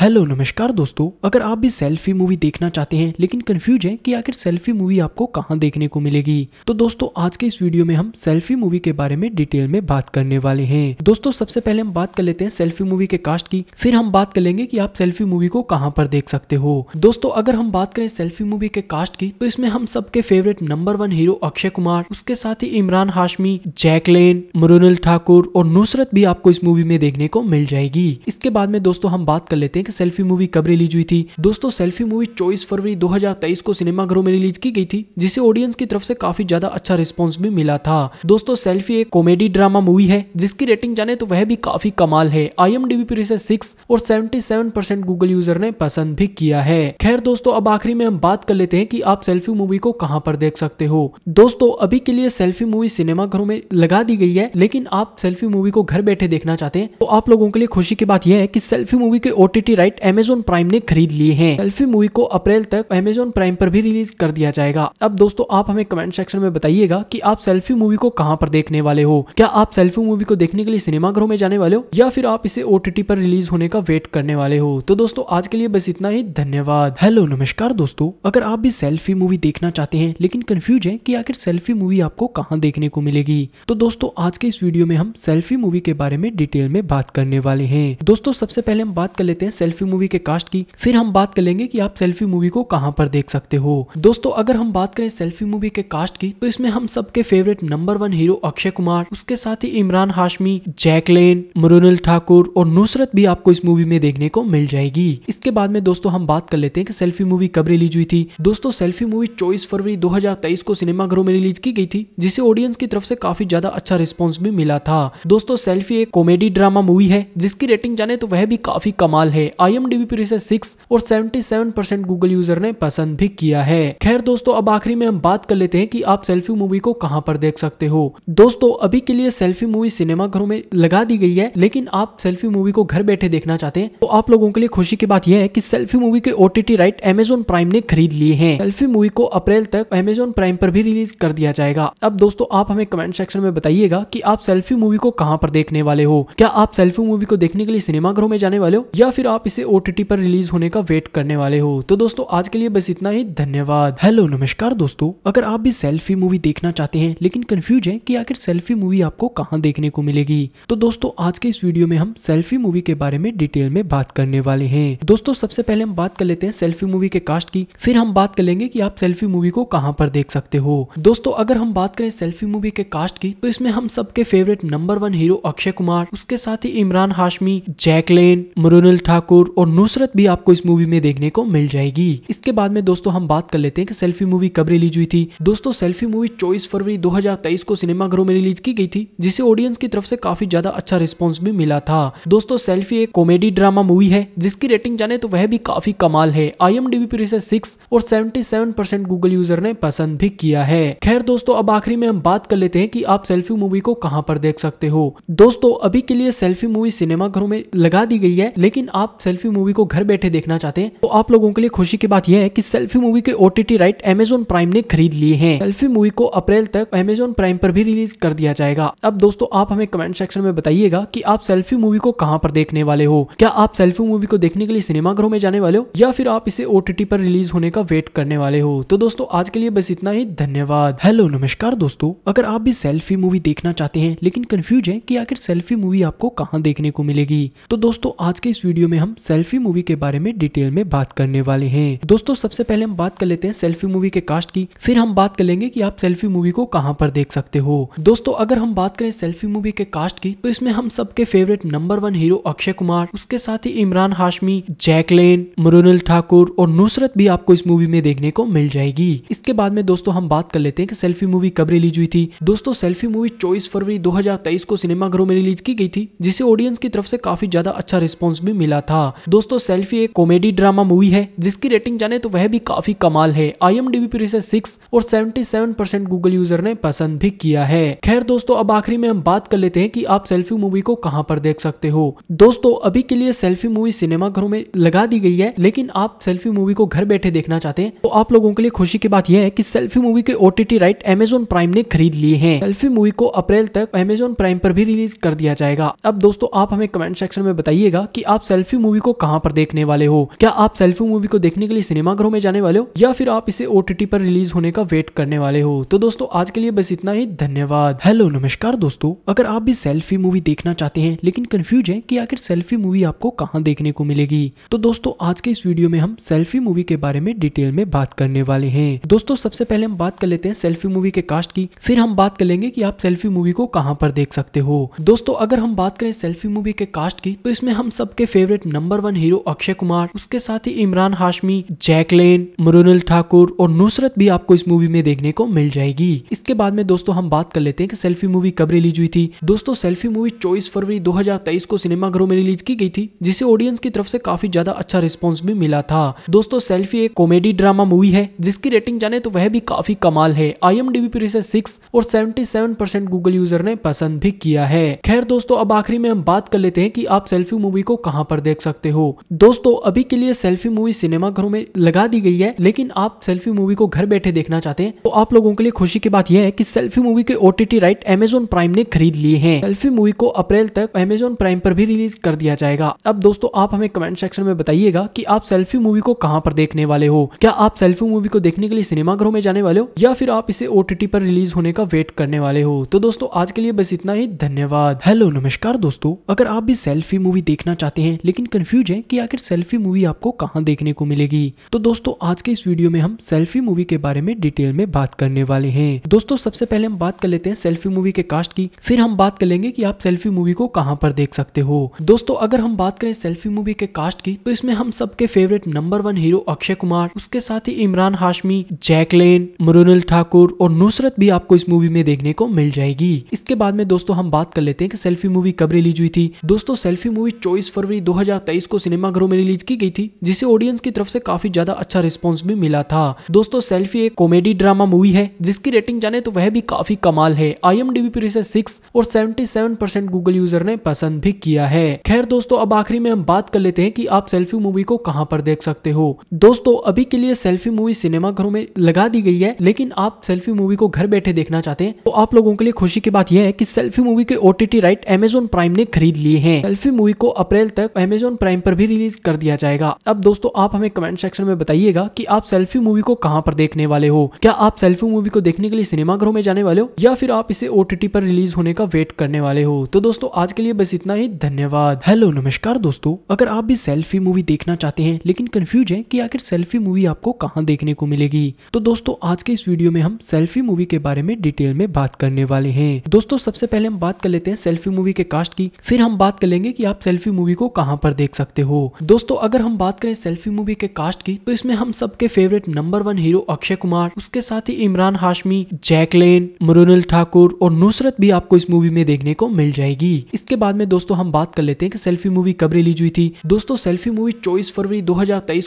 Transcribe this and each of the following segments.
hello नमस्कार दोस्तों अगर आप भी सेल्फी मूवी देखना चाहते हैं लेकिन कंफ्यूज हैं कि आखिर सेल्फी मूवी आपको कहाँ देखने को मिलेगी तो दोस्तों आज के इस वीडियो में हम सेल्फी मूवी के बारे में डिटेल में बात करने वाले हैं दोस्तों सबसे पहले हम बात कर लेते हैं सेल्फी मूवी के कास्ट की फिर हम बात कर लेंगे की आप सेल्फी मूवी को कहाँ पर देख सकते हो दोस्तों अगर हम बात करें सेल्फी मूवी के कास्ट की तो इसमें हम सबके favourite number one hero Akshay Kumar उसके साथ ही इमरान हाशमी जैकलेन मरुनल ठाकुर और नुसरत भी आपको इस मूवी में देखने को मिल जाएगी इसके बाद में दोस्तों हम बात कर लेते हैं एक सेल्फी मूवी कब रिलीज हुई थी दोस्तों सेल्फी मूवी चौबीस फरवरी 2023 को सिनेमाघरों में रिलीज की गई थी जिसे ऑडियंस की तरफ से काफी ज्यादा अच्छा रिस्पॉन्स भी मिला था दोस्तों सेल्फी एक कॉमेडी ड्रामा मूवी है जिसकी रेटिंग जाने तो वह भी काफी कमाल है आई एम पर इसे सिक्स और सेवेंटी गूगल यूजर ने पसंद भी किया है खैर दोस्तों अब आखिरी में हम बात कर लेते हैं की आप सेल्फी मूवी को कहाँ पर देख सकते हो दोस्तों अभी के लिए सेल्फी मूवी सिनेमाघरों में लगा दी गई है लेकिन आप सेल्फी मूवी को घर बैठे देखना चाहते हैं तो आप लोगों के लिए खुशी की बात यह है कि सेल्फी मूवी के ओटीटी राइट एमेजोन प्राइम ने खरीद लिए हैं सेल्फी मूवी को अप्रैल तक एमेजोन प्राइम पर भी रिलीज कर दिया जाएगा अब दोस्तों आप हमें कमेंट सेक्शन में बताइएगा की आप सेल्फी मूवी को कहाँ पर देखने वाले हो क्या आप सेल्फी मूवी को देखने के लिए सिनेमाघरों में जाने वाले हो या फिर आप इसे ओटीटी पर रिलीज होने का वेट करने वाले हो तो दोस्तों आज के लिए बस इतना ही धन्यवाद हेलो नमस्कार दोस्तों अगर आप भी सेल्फी मूवी देखना चाहते हैं लेकिन कंफ्यूज है की आखिर सेल्फी मूवी आपको कहाँ देखने को मिलेगी तो दोस्तों आज के इस वीडियो में हम सेल्फी मूवी के बारे में डिटेल में बात करने वाले हैं दोस्तों सबसे पहले हम बात कर लेते हैं सेल्फी मूवी के कास्ट की फिर हम बात कर लेंगे कि आप सेल्फी मूवी को कहाँ पर देख सकते हो दोस्तों अगर हम बात करें सेल्फी मूवी के कास्ट की तो इसमें हम सबके favourite number one hero Akshay Kumar उसके साथ ही इमरान हाशमी जैकलेन मरुनल ठाकुर और नुसरत भी आपको इस मूवी में देखने को मिल जाएगी इसके बाद में दोस्तों हम बात कर लेते हैं कि सेल्फी मूवी कब रिलीज हुई थी दोस्तों सेल्फी मूवी चौबीस फरवरी 2023 को सिनेमा घरों में रिलीज की गई थी जिसे ऑडियंस की तरफ से काफी ज्यादा अच्छा रिस्पॉन्स भी मिला था दोस्तों सेल्फी एक कॉमेडी ड्रामा मूवी है जिसकी रेटिंग जाने तो वह भी काफी कमाल है आई एम पर इसे सिक्स और seventy seven percent Google user ने पसंद भी किया है खैर दोस्तों अब आखिरी में हम बात कर लेते हैं कि आप सेल्फी मूवी को कहाँ पर देख सकते हो दोस्तों अभी के लिए सेल्फी मूवी सिनेमा घरों में लगा दी गई है लेकिन आप सेल्फी मूवी को घर बैठे देखना चाहते हैं तो आप लोगों के लिए खुशी की बात यह है की सेल्फी मूवी के ओटीटी राइट एमेजोन प्राइम ने खरीद लिए हैं सेल्फी मूवी को अप्रैल तक एमेजोन प्राइम पर भी रिलीज कर दिया जाएगा अब दोस्तों आप हमें कमेंट सेक्शन में बताइएगा की आप सेल्फी मूवी को कहाँ पर देखने वाले हो क्या आप सेल्फी मूवी को देखने के लिए सिनेमा घरों में जाने वाले हो या फिर आप इसे ओ पर रिलीज होने का वेट करने वाले हो तो दोस्तों आज के लिए बस इतना ही धन्यवाद हेलो नमस्कार दोस्तों अगर आप भी सेल्फी मूवी देखना चाहते हैं लेकिन कंफ्यूज है कि आखिर सेल्फी मूवी आपको कहाँ देखने को मिलेगी तो दोस्तों आज के इस वीडियो में हम सेल्फी मूवी के बारे में डिटेल में बात करने वाले हैं दोस्तों सबसे पहले हम बात कर लेते हैं सेल्फी मूवी के कास्ट की फिर हम बात कर लेंगे की आप सेल्फी मूवी को कहाँ पर देख सकते हो दोस्तों अगर हम बात करें सेल्फी मूवी के कास्ट की तो इसमें हम सबके favourite number one hero Akshay Kumar उसके साथ ही इमरान हाशमी जैकलेन मृणाल ठाकुर कपूर और नुसरत भी आपको इस मूवी में देखने को मिल जाएगी इसके बाद में दोस्तों हम बात कर लेते हैं कि सेल्फी मूवी कब रिलीज हुई थी दोस्तों सेल्फी मूवी चौबीस फरवरी 2023 को सिनेमाघरों में रिलीज की गई थी जिसे ऑडियंस की तरफ से काफी ज्यादा अच्छा रिस्पॉन्स भी मिला था दोस्तों सेल्फी एक कॉमेडी ड्रामा मूवी है जिसकी रेटिंग जाने तो वह भी काफी कमाल है आई एम पर इसे सिक्स और सेवेंटी गूगल यूजर ने पसंद भी किया है खैर दोस्तों अब आखिरी में हम बात कर लेते हैं कि आप सेल्फी मूवी को कहां पर देख सकते हो दोस्तों अभी के लिए सेल्फी मूवी सिनेमाघरों में लगा दी गई है लेकिन आप सेल्फी मूवी को घर बैठे देखना चाहते हैं तो आप लोगों के लिए खुशी की बात यह है कि सेल्फी मूवी के ओटीटी राइट एमेजोन प्राइम ने खरीद लिए हैं सेल्फी मूवी को अप्रैल तक एमेजोन प्राइम पर भी रिलीज कर दिया जाएगा अब दोस्तों आप हमें कमेंट सेक्शन में बताइएगा की आप सेल्फी मूवी को कहाँ पर देखने वाले हो क्या आप सेल्फी मूवी को देखने के लिए सिनेमाघरों में जाने वाले हो या फिर आप इसे ओटीटी पर रिलीज होने का वेट करने वाले हो तो दोस्तों आज के लिए बस इतना ही धन्यवाद हेलो नमस्कार दोस्तों अगर आप भी सेल्फी मूवी देखना चाहते हैं लेकिन कंफ्यूज है कि आखिर सेल्फी मूवी आपको कहाँ देखने को मिलेगी तो दोस्तों आज के इस वीडियो में हम हम सेल्फी मूवी के बारे में डिटेल में बात करने वाले हैं दोस्तों सबसे पहले हम बात कर लेते हैं सेल्फी मूवी के कास्ट की फिर हम बात कर लेंगे कि आप सेल्फी मूवी को कहाँ पर देख सकते हो दोस्तों अगर हम बात करें सेल्फी मूवी के कास्ट की तो इसमें हम सबके favourite number one hero Akshay Kumar उसके साथ ही इमरान हाशमी जैकलेन मुरुनल ठाकुर और नुसरत भी आपको इस मूवी में देखने को मिल जाएगी इसके बाद में दोस्तों हम बात कर लेते हैं कि सेल्फी मूवी कब रिलीज हुई थी दोस्तों सेल्फी मूवी चौबीस फरवरी 2023 को सिनेमाघरों में रिलीज की गई थी जिसे ऑडियंस की तरफ से काफी ज्यादा अच्छा रिस्पॉन्स भी मिला था था हाँ, दोस्तों सेल्फी एक कॉमेडी ड्रामा मूवी है जिसकी रेटिंग जाने तो वह भी काफी कमाल है आई एम पर इसे सिक्स और seventy seven percent Google user ने पसंद भी किया है खैर दोस्तों अब आखिरी में हम बात कर लेते हैं कि आप सेल्फी मूवी को कहाँ पर देख सकते हो दोस्तों अभी के लिए सेल्फी मूवी सिनेमा घरों में लगा दी गई है लेकिन आप सेल्फी मूवी को घर बैठे देखना चाहते हैं तो आप लोगों के लिए खुशी की बात यह है की सेल्फी मूवी के ओटीटी राइट एमेजोन प्राइम ने खरीद लिए हैं सेल्फी मूवी को अप्रैल तक एमेजोन प्राइम पर भी रिलीज कर दिया जाएगा अब दोस्तों आप हमें कमेंट सेक्शन में बताइएगा की आप सेल्फी मूवी को कहाँ पर देखने वाले हो क्या आप सेल्फी मूवी को देखने के लिए सिनेमाघरों में जाने वाले हो या फिर आप इसे ओटीटी पर रिलीज होने का वेट करने वाले हो तो दोस्तों आज के लिए बस इतना ही धन्यवाद हेलो नमस्कार दोस्तों अगर आप भी सेल्फी मूवी देखना चाहते हैं लेकिन कंफ्यूज है की आखिर सेल्फी मूवी आपको कहाँ देखने को मिलेगी तो दोस्तों आज के इस वीडियो में हम सेल्फी मूवी के बारे में डिटेल में बात करने वाले हैं दोस्तों सबसे पहले हम बात कर लेते हैं सेल्फी मूवी के कास्ट की फिर हम बात कर लेंगे कि आप सेल्फी मूवी को कहाँ पर देख सकते हो दोस्तों अगर हम बात करें सेल्फी मूवी के कास्ट की तो इसमें हम सबके favourite number one hero Akshay Kumar उसके साथ ही इमरान हाशमी जैकलेन मरुनल ठाकुर और नुसरत भी आपको इस मूवी में देखने को मिल जाएगी इसके बाद में दोस्तों हम बात कर लेते हैं कि सेल्फी मूवी कब रिलीज हुई थी दोस्तों सेल्फी मूवी चौबीस फरवरी 2023 को सिनेमाघरों में रिलीज की गई थी जिसे ऑडियंस की तरफ से काफी ज्यादा अच्छा रिस्पॉन्स भी मिला था दोस्तों सेल्फी एक कॉमेडी ड्रामा मूवी है जिसकी रेटिंग जाने तो वह भी काफी कमाल है आई पर इसे सिक्स और सेवेंटी गूगल यूजर ने पसंद भी किया है खैर दोस्तों अब आखिरी में हम बात कर लेते हैं की आप सेल्फी मूवी को कहाँ पर देख सकते सकते हो दोस्तों अभी के लिए सेल्फी मूवी सिनेमा घरों में लगा दी गई है लेकिन आप सेल्फी मूवी को घर बैठे देखना चाहते हैं तो आप लोगों के लिए खुशी की बात यह है कि सेल्फी मूवी के ओटीटी राइट एमेजोन प्राइम ने खरीद लिए हैं सेल्फी मूवी को अप्रैल तक एमेजोन प्राइम पर भी रिलीज कर दिया जाएगा अब दोस्तों आप हमें कमेंट सेक्शन में बताइएगा की आप सेल्फी मूवी को कहाँ पर देखने वाले हो क्या आप सेल्फी मूवी को देखने के लिए सिनेमा घरों में जाने वाले हो या फिर आप इसे ओटीटी पर रिलीज होने का वेट करने वाले हो तो दोस्तों आज के लिए बस इतना ही धन्यवाद हेलो नमस्कार दोस्तों अगर आप भी सेल्फी मूवी देखना चाहते हैं लेकिन कंफ्यूज हैं कि आखिर सेल्फी मूवी आपको कहाँ देखने को मिलेगी तो दोस्तों आज के इस वीडियो में हम सेल्फी मूवी के बारे में डिटेल में बात करने वाले हैं दोस्तों सबसे पहले हम बात कर लेते हैं सेल्फी मूवी के कास्ट की फिर हम बात कर लेंगे की आप सेल्फी मूवी को कहाँ पर देख सकते हो दोस्तों अगर हम बात करें सेल्फी मूवी के कास्ट की तो इसमें हम सबके favourite number one hero Akshay Kumar उसके साथ ही इमरान हाशमी जैकलेन मुरुनल ठाकुर और नुसरत भी आपको इस मूवी में देखने को मिल जाएगी इसके बाद में दोस्तों हम बात कर लेते हैं कि सेल्फी मूवी कब रिलीज हुई थी दोस्तों सेल्फी मूवी चौबीस फरवरी दो 2023 को सिनेमाघरों में रिलीज की गई थी जिसे ऑडियंस की तरफ से काफी ज्यादा अच्छा रिस्पॉन्स भी मिला था दोस्तों सेल्फी एक कॉमेडी ड्रामा मूवी है जिसकी रेटिंग जाने तो वह भी काफी कमाल है आई एम पर इसे सिक्स और सेवेंटी गूगल यूजर ने पसंद भी किया है खैर दोस्तों अब आखिरी में हम बात कर लेते हैं की आप सेल्फी मूवी को कहाँ पर देख सकते हो दोस्तों अभी के लिए सेल्फी मूवी सिनेमाघरों में लगा दी गई है लेकिन आप सेल्फी मूवी को घर बैठे देखना चाहते हैं तो आप लोगों के लिए खुशी की बात यह है कि सेल्फी मूवी के ओटीटी राइट एमेजोन प्राइम ने खरीद लिए हैं सेल्फी मूवी को अप्रैल तक एमेजोन प्राइम पर भी रिलीज कर दिया जाएगा अब दोस्तों आप हमें कमेंट सेक्शन में बताइएगा कि आप सेल्फी मूवी को कहाँ पर देखने वाले हो क्या आप सेल्फी मूवी को देखने के लिए सिनेमाघरों में जाने वाले हो या फिर आप इसे ओटीटी पर रिलीज होने का वेट करने वाले हो तो दोस्तों आज के लिए बस इतना ही धन्यवाद हेलो नमस्कार दोस्तों अगर आप भी सेल्फी मूवी देखना चाहते हैं लेकिन कंफ्यूज है की आखिर सेल्फी मूवी आपको कहाँ देखने को मिलेगी तो दोस्तों आज के इस वीडियो में हम सेल्फी मूवी के बारे में डिटेल में बात करने वाले हैं दोस्तों सबसे पहले हम बात कर लेते हैं सेल्फी मूवी के कास्ट की फिर हम बात कर लेंगे की आप सेल्फी मूवी को कहाँ पर देख सकते हो दोस्तों अगर हम बात करें सेल्फी मूवी के कास्ट की तो इसमें हम सबके favourite number one hero Akshay Kumar उसके साथ ही इमरान हाशमी जैकलेन मरुनल ठाकुर और नुसरत भी आपको इस मूवी में देखने को मिल जाएगी इसके बाद में दोस्तों हम बात कर लेते हैं कि सेल्फी मूवी कब रिलीज हुई थी दोस्तों सेल्फी मूवी चौबीस फरवरी दो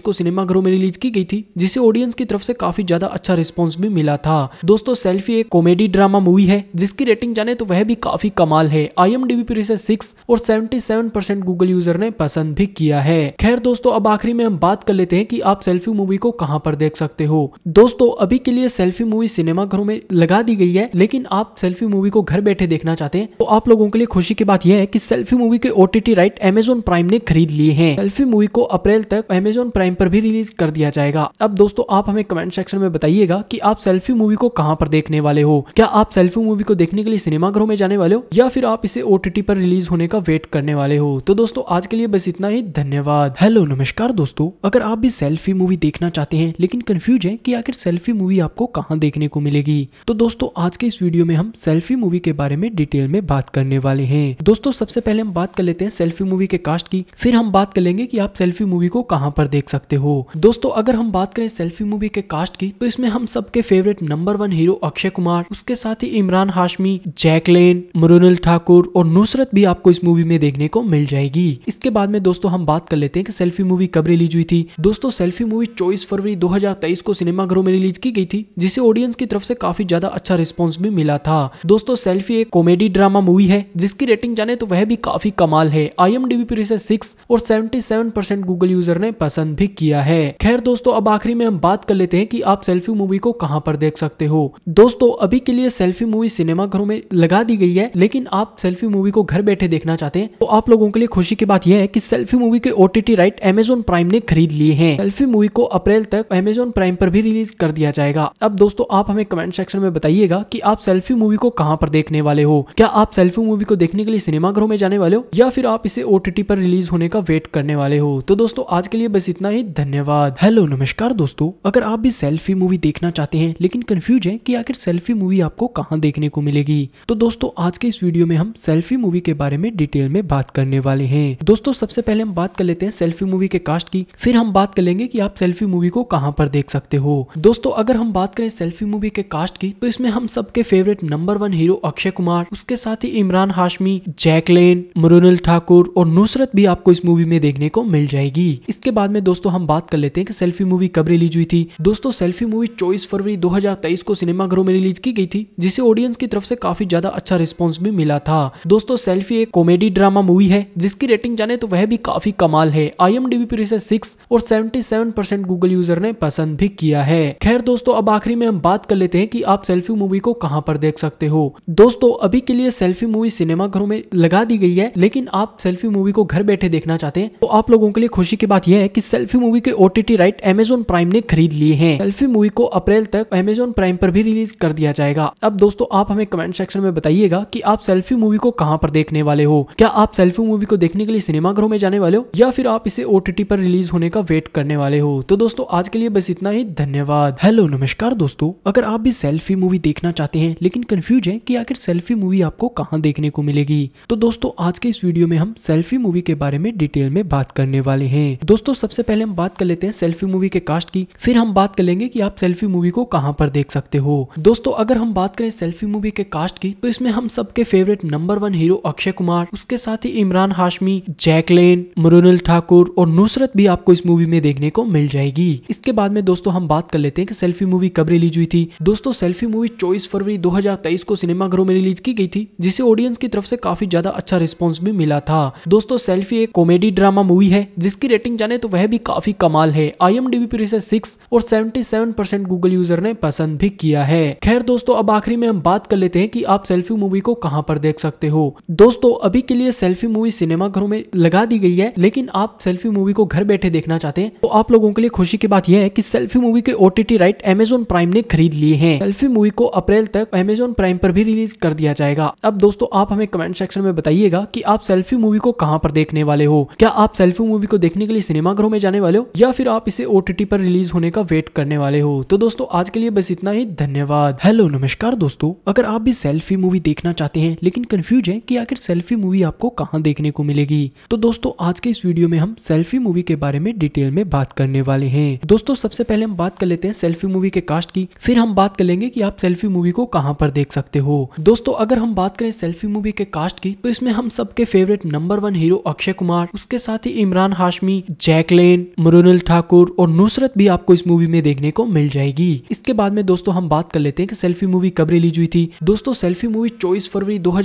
को सिनेमाघरों में रिलीज की गई थी जिसे ऑडियंस की तरफ से काफी ज्यादा अच्छा रिस्पॉन्स भी मिला था दोस्तों सेल्फी एक कॉमेडी ड्रामा मूवी है जिसकी रेटिंग जाने तो वह भी काफी कमाल है आई एम पर इसे सिक्स और सेवेंटी गूगल यूजर ने पसंद पसंद भी किया है खैर दोस्तों अब आखिरी में हम बात कर लेते हैं कि आप सेल्फी मूवी को कहाँ पर देख सकते हो दोस्तों अभी के लिए सेल्फी मूवी सिनेमा घरों में लगा दी गई है लेकिन आप सेल्फी मूवी को घर बैठे देखना चाहते हैं तो आप लोगों के लिए खुशी की बात यह है कि सेल्फी मूवी के ओटीटी राइट एमेजोन प्राइम ने खरीद लिए हैं सेल्फी मूवी को अप्रैल तक एमेजोन प्राइम पर भी रिलीज कर दिया जाएगा अब दोस्तों आप हमें कमेंट सेक्शन में बताइएगा की आप सेल्फी मूवी को कहाँ पर देखने वाले हो क्या आप सेल्फी मूवी को देखने के लिए सिनेमा घरों में जाने वाले हो या फिर आप इसे ओटीटी पर रिलीज होने का वेट करने वाले हो तो दोस्तों आज के लिए बस इतना ही धन्यवाद हेलो नमस्कार दोस्तों अगर आप भी सेल्फी मूवी देखना चाहते हैं लेकिन कंफ्यूज है कि आखिर सेल्फी मूवी आपको कहाँ देखने को मिलेगी तो दोस्तों आज के इस वीडियो में हम सेल्फी मूवी के बारे में डिटेल में बात करने वाले हैं दोस्तों सबसे पहले हम बात कर लेते हैं सेल्फी मूवी के कास्ट की फिर हम बात कर लेंगे की आप सेल्फी मूवी को कहाँ पर देख सकते हो दोस्तों अगर हम बात करें सेल्फी मूवी के कास्ट की तो इसमें हम सबके favourite number one hero Akshay Kumar उसके साथ ही इमरान हाशमी जैकलेन मरुनल ठाकुर और नुसरत भी आपको इस मूवी में देखने को मिल जाएगी इसके बाद में में दोस्तों हम बात कर लेते हैं कि सेल्फी मूवी कब रिलीज हुई थी दोस्तों सेल्फी मूवी चौबीस फरवरी 2023 को सिनेमाघरों में रिलीज की गई थी जिसे ऑडियंस की तरफ से काफी ज्यादा अच्छा रिस्पॉन्स भी मिला था दोस्तों सेल्फी एक कॉमेडी ड्रामा मूवी है जिसकी रेटिंग जाने तो वह भी काफी कमाल है आई एम पर इसे सिक्स और सेवेंटी गूगल यूजर ने पसंद भी किया है खैर दोस्तों अब आखिरी में हम बात कर लेते हैं की आप सेल्फी मूवी को कहाँ पर देख सकते हो दोस्तों अभी के लिए सेल्फी मूवी सिनेमाघरों में लगा दी गई है लेकिन आप सेल्फी मूवी को घर बैठे देखना चाहते हैं तो आप लोगों के लिए खुशी की बात यह है कि सेल्फी मूवी के ओ राइट एमेजोन प्राइम ने खरीद लिए हैं सेल्फी मूवी को अप्रैल तक एमेजोन प्राइम पर भी रिलीज कर दिया जाएगा अब दोस्तों आप हमें कमेंट सेक्शन में बताइएगा की आप सेल्फी मूवी को कहाँ पर देखने वाले हो क्या आप सेल्फी मूवी को देखने के लिए सिनेमाघरों में जाने वाले हो या फिर आप इसे ओ पर रिलीज होने का वेट करने वाले हो तो दोस्तों आज के लिए बस इतना ही धन्यवाद हेलो नमस्कार दोस्तों अगर आप भी सेल्फी मूवी देखना चाहते हैं लेकिन कंफ्यूज है की आखिर सेल्फी मूवी आपको कहाँ देखने को मिलेगी तो दोस्तों आज के इस वीडियो में हम सेल्फी मूवी के बारे में डिटेल में बात करने वाले हैं दोस्तों सबसे सबसे पहले हम बात कर लेते हैं सेल्फी मूवी के कास्ट की फिर हम बात कर लेंगे कि आप सेल्फी मूवी को कहां पर देख सकते हो दोस्तों अगर हम बात करें सेल्फी मूवी के कास्ट की तो इसमें हम सबके favourite number one hero Akshay Kumar उसके साथ ही इमरान हाशमी जैकलेन मृणाल ठाकुर और नुसरत भी आपको इस मूवी में देखने को मिल जाएगी इसके बाद में दोस्तों हम बात कर लेते हैं कि सेल्फी मूवी कब रिलीज हुई थी दोस्तों सेल्फी मूवी चौबीस फरवरी 2023 को सिनेमाघरों में रिलीज की गई थी जिसे ऑडियंस की तरफ से काफी ज्यादा अच्छा रिस्पॉन्स भी मिला था दोस्तों सेल्फी एक कॉमेडी ड्रामा मूवी है जिसकी रेटिंग जाने तो वह भी काफी कमाल है आई एम डी पर इसे सिक्स और seventy seven percent Google user ने पसंद भी किया है खैर दोस्तों अब आखिरी में हम बात कर लेते हैं कि आप सेल्फी मूवी को कहाँ पर देख सकते हो दोस्तों अभी के लिए सेल्फी मूवी सिनेमा घरों में लगा दी गई है लेकिन आप सेल्फी मूवी को घर बैठे देखना चाहते हैं तो आप लोगों के लिए खुशी की बात यह है कि सेल्फी मूवी के ओटीटी राइट एमेजोन प्राइम ने खरीद लिए हैं सेल्फी मूवी को अप्रैल तक एमेजोन प्राइम पर भी रिलीज कर दिया जाएगा अब दोस्तों आप हमें कमेंट सेक्शन में बताइएगा की आप सेल्फी मूवी को कहाँ पर देखने वाले हो क्या आप सेल्फी मूवी को देखने के लिए सिनेमा घरों में जाने वाले हो या फिर आप इसे ओ पर रिलीज होने का वेट करने वाले हो तो दोस्तों आज के लिए बस इतना ही धन्यवाद हेलो नमस्कार दोस्तों अगर आप भी सेल्फी मूवी देखना चाहते हैं लेकिन कंफ्यूज है कि आखिर सेल्फी मूवी आपको कहाँ देखने को मिलेगी तो दोस्तों आज के इस वीडियो में हम सेल्फी मूवी के बारे में डिटेल में बात करने वाले हैं दोस्तों सबसे पहले हम बात कर लेते हैं सेल्फी मूवी के कास्ट की फिर हम बात कर लेंगे की आप सेल्फी मूवी को कहाँ पर देख सकते हो दोस्तों अगर हम बात करें सेल्फी मूवी के कास्ट की तो इसमें हम सबके favourite number one hero Akshay Kumar उसके साथ ही इमरान हाशमी जैकलेन सेन मृणाल ठाकुर और नुसरत भी आपको इस मूवी में देखने को मिल जाएगी इसके बाद में दोस्तों हम बात कर लेते हैं कि सेल्फी मूवी कब रिलीज हुई थी दोस्तों सेल्फी मूवी चौबीस फरवरी 2023 को सिनेमा घरों में रिलीज की गई थी जिसे ऑडियंस की तरफ से काफी ज्यादा अच्छा रिस्पॉन्स भी मिला था दोस्तों सेल्फी एक कॉमेडी ड्रामा मूवी है जिसकी रेटिंग जाने तो वह भी काफी कमाल है आई एम पर इसे सिक्स और सेवेंटी गूगल यूजर ने पसंद भी किया है खैर दोस्तों अब आखिरी में हम बात कर लेते हैं की आप सेल्फी मूवी को कहाँ पर देख सकते हो दोस्तों अभी के लिए सेल्फी मूवी सिनेमा घरों में लगा दी गई है लेकिन आप सेल्फी मूवी को घर बैठे देखना चाहते हैं तो आप लोगों के लिए खुशी की बात यह है कि सेल्फी मूवी के ओटीटी राइट एमेजोन प्राइम ने खरीद लिए हैं सेल्फी मूवी को अप्रैल तक एमेजोन प्राइम पर भी रिलीज कर दिया जाएगा अब दोस्तों आप हमें कमेंट सेक्शन में बताइएगा की आप सेल्फी मूवी को कहाँ पर देखने वाले हो क्या आप सेल्फी मूवी को देखने के लिए सिनेमाघरों में जाने वाले हो या फिर आप इसे ओटीटी पर रिलीज होने का वेट करने वाले हो तो दोस्तों आज के लिए बस इतना ही धन्यवाद हेलो नमस्कार दोस्तों अगर आप भी सेल्फी मूवी देखना चाहते हैं लेकिन कंफ्यूज है कि आखिर सेल्फी मूवी आपको कहाँ देखने को मिलेगी तो दोस्तों दोस्तों आज के इस वीडियो में हम सेल्फी मूवी के बारे में डिटेल में बात करने वाले हैं दोस्तों सबसे पहले हम बात कर लेते हैं सेल्फी मूवी के कास्ट की फिर हम बात कर लेंगे कि आप सेल्फी मूवी को कहाँ पर देख सकते हो दोस्तों अगर हम बात करें सेल्फी मूवी के कास्ट की तो इसमें हम सबके favourite number one hero Akshay Kumar उसके साथ ही इमरान हाशमी जैकलेन मरुनल ठाकुर और नुसरत भी आपको इस मूवी में देखने को मिल जाएगी इसके बाद में दोस्तों हम बात कर लेते हैं की सेल्फी मूवी कब रिलीज हुई थी दोस्तों सेल्फी मूवी चौबीस फरवरी दो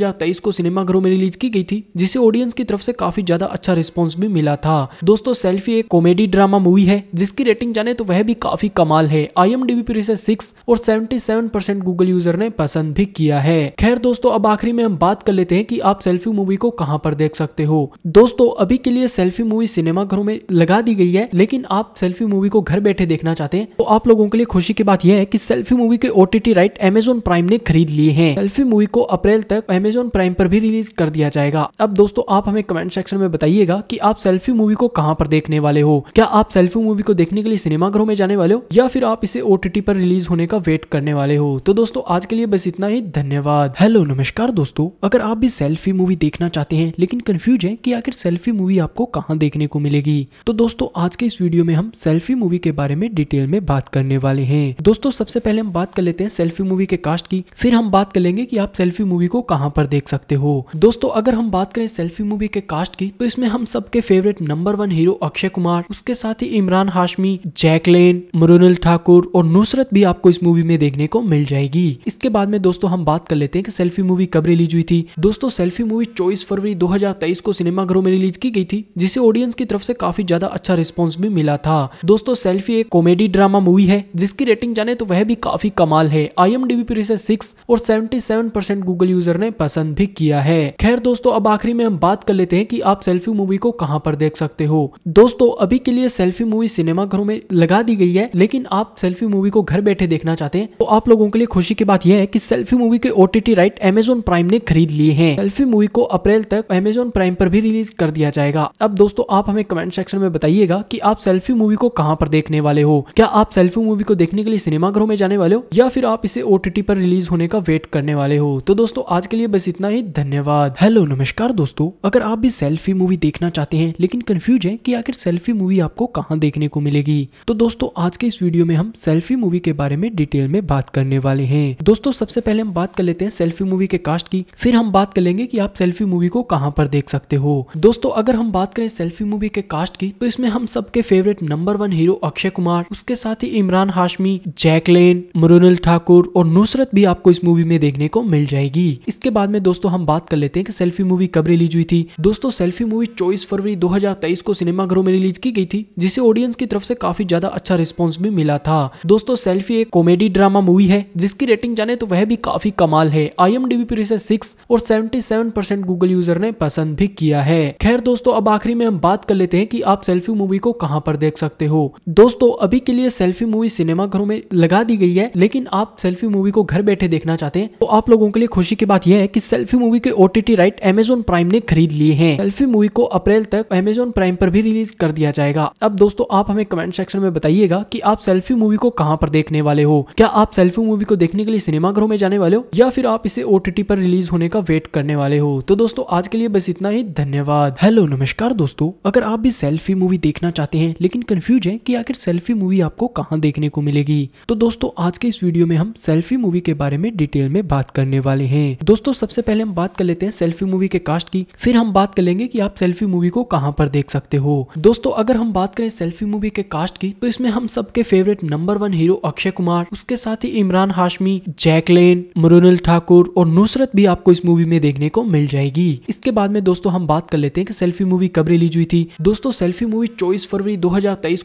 को सिनेमाघरों में रिलीज की गई थी जिसे ऑडियंस की तरफ से काफी ज्यादा अच्छा अच्छा रिस्पॉन्स भी मिला था दोस्तों सेल्फी एक कॉमेडी ड्रामा मूवी है जिसकी रेटिंग जाने तो वह भी काफी कमाल है I M D B six और seventy seven percent Google user ने पसंद भी किया है खैर दोस्तों अब आखिरी में हम बात कर लेते हैं की आप सेल्फी मूवी को कहाँ पर देख सकते हो दोस्तों अभी के लिए सेल्फी मूवी सिनेमा घरों में लगा दी गई है लेकिन आप सेल्फी मूवी को घर बैठे देखना चाहते हैं तो आप लोगों के लिए खुशी की बात यह है कि सेल्फी मूवी के ओटीटी राइट एमेजोन प्राइम ने खरीद लिए हैं सेल्फी मूवी को अप्रैल तक एमेजोन प्राइम पर भी रिलीज कर दिया जाएगा अब दोस्तों आप हमें कमेंट सेक्शन में बताइए बताइएगा कि आप सेल्फी मूवी को कहां पर देखने वाले हो क्या आप सेल्फी मूवी को देखने के लिए सिनेमाघरों में जाने वाले हो या फिर आप इसे ओ पर रिलीज होने का वेट करने वाले हो तो दोस्तों आज के लिए बस इतना ही धन्यवाद हेलो नमस्कार दोस्तों अगर आप भी सेल्फी मूवी देखना चाहते हैं लेकिन कंफ्यूज है की आखिर सेल्फी मूवी आपको कहाँ देखने को मिलेगी तो दोस्तों आज के इस वीडियो में हम सेल्फी मूवी के बारे में डिटेल में बात करने वाले हैं दोस्तों सबसे पहले हम बात कर लेते हैं सेल्फी मूवी के कास्ट की फिर हम बात कर लेंगे कि आप सेल्फी मूवी को कहाँ पर देख सकते हो दोस्तों अगर हम बात करें सेल्फी मूवी के कास्ट की तो इसमें जिसमें हम सबके favourite number one hero Akshay Kumar उसके साथ ही इमरान हाशमी जैकलेन मुरुनल ठाकुर और नुसरत भी आपको इस मूवी में देखने को मिल जाएगी इसके बाद में दोस्तों हम बात कर लेते हैं कि सेल्फी मूवी कब रिलीज हुई थी दोस्तों सेल्फी मूवी चौबीस फरवरी 2023 को घरों में रिलीज की गई थी जिसे ऑडियंस की तरफ से काफी ज्यादा अच्छा रिस्पॉन्स भी मिला था दोस्तों सेल्फी एक कॉमेडी ड्रामा मूवी है जिसकी रेटिंग जाने तो वह भी काफी कमाल है आई एम पर इसे सिक्स और सेवेंटी गूगल यूजर ने पसंद भी किया है खैर दोस्तों अब आखिरी में हम बात कर लेते हैं की आप सेल्फी मूवी को कहां पर देख सकते हो दोस्तों अभी के लिए सेल्फी मूवी सिनेमा घरों में लगा दी गई है लेकिन आप सेल्फी मूवी को घर बैठे देखना चाहते हैं तो आप लोगों के लिए खुशी की बात यह है कि सेल्फी मूवी के ओटीटी राइट एमेजोन प्राइम ने खरीद लिए हैं सेल्फी मूवी को अप्रैल तक अमेजोन प्राइम पर भी रिलीज कर दिया जाएगा अब दोस्तों आप हमें कमेंट सेक्शन में बताइएगा की आप सेल्फी मूवी को कहाँ पर देखने वाले हो क्या आप सेल्फी मूवी को देखने के लिए सिनेमा घरों में जाने वाले हो या फिर आप इसे ओटीटी पर रिलीज होने का वेट करने वाले हो तो दोस्तों आज के लिए बस इतना ही धन्यवाद हेलो नमस्कार दोस्तों अगर आप भी सेल्फी मूवी देखना चाहते हैं लेकिन कंफ्यूज हैं कि आखिर सेल्फी मूवी आपको कहाँ देखने को मिलेगी तो दोस्तों आज के इस वीडियो में हम सेल्फी मूवी के बारे में डिटेल में बात करने वाले हैं दोस्तों सबसे पहले हम बात कर लेते हैं सेल्फी मूवी के कास्ट की फिर हम बात कर लेंगे की आप सेल्फी मूवी को कहाँ पर देख सकते हो दोस्तों अगर हम बात करें सेल्फी मूवी के कास्ट की तो इसमें हम सबके favourite number one hero Akshay Kumar उसके साथ ही इमरान हाशमी जैकलेन मरुनल ठाकुर और नुसरत भी आपको इस मूवी में देखने को मिल जाएगी इसके बाद में दोस्तों हम बात कर लेते हैं कि सेल्फी मूवी कब रिलीज हुई थी दोस्तों सेल्फी मूवी 24 फरवरी 2023 को सिनेमाघरों में रिलीज की गई थी जिसे ऑडियंस की तरफ से काफी ज्यादा अच्छा रिस्पॉन्स भी मिला था दोस्तों सेल्फी एक कॉमेडी ड्रामा मूवी है जिसकी रेटिंग जाने तो वह भी काफी कमाल है आई पर इसे सिक्स और सेवेंटी गूगल यूजर ने पसंद भी किया है खैर दोस्तों अब आखिरी में हम बात कर लेते हैं की आप सेल्फी मूवी को कहाँ पर देख सकते हो दोस्तों अभी के लिए सेल्फी मूवी सिनेमाघरों में लगा दी गई है लेकिन आप सेल्फी मूवी को घर बैठे देखना चाहते हैं तो आप लोगों के लिए खुशी की बात यह है कि सेल्फी मूवी के ओटीटी राइट एमेजोन प्राइम ने खरीद लिए हैं सेल्फी मूवी को अप्रैल तक अमेजोन प्राइम पर भी रिलीज कर दिया जाएगा अब दोस्तों आप हमें कमेंट सेक्शन में बताइएगा कि आप सेल्फी मूवी को कहां पर देखने वाले हो क्या आप सेल्फी मूवी को देखने के लिए सिनेमाघरों में जाने वाले हो या फिर आप इसे ओटीटी पर रिलीज होने का वेट करने वाले हो तो दोस्तों आज के लिए बस इतना ही धन्यवाद हेलो नमस्कार दोस्तों अगर आप भी सेल्फी मूवी देखना चाहते हैं लेकिन कंफ्यूज है की आखिर सेल्फी मूवी आपको कहाँ देखने को मिलेगी तो दोस्तों आज के इस वीडियो में हम सेल्फी मूवी के बारे में डिटेल में बात करने वाले हैं दोस्तों सबसे पहले हम बात कर लेते हैं सेल्फी मूवी के कास्ट की फिर हम बात कर लेंगे की आप सेल्फी मूवी को कहाँ पर देख सकते हो दोस्तों अगर हम बात करें सेल्फी मूवी के कास्ट की तो इसमें हम सबके favourite number one hero Akshay Kumar उसके साथ ही इमरान हाशमी जैकलेन मुरुनल ठाकुर और नुसरत भी आपको इस मूवी में देखने को मिल जाएगी इसके बाद में दोस्तों हम बात कर लेते हैं कि सेल्फी मूवी कब रिलीज हुई थी दोस्तों सेल्फी मूवी चौबीस फरवरी दो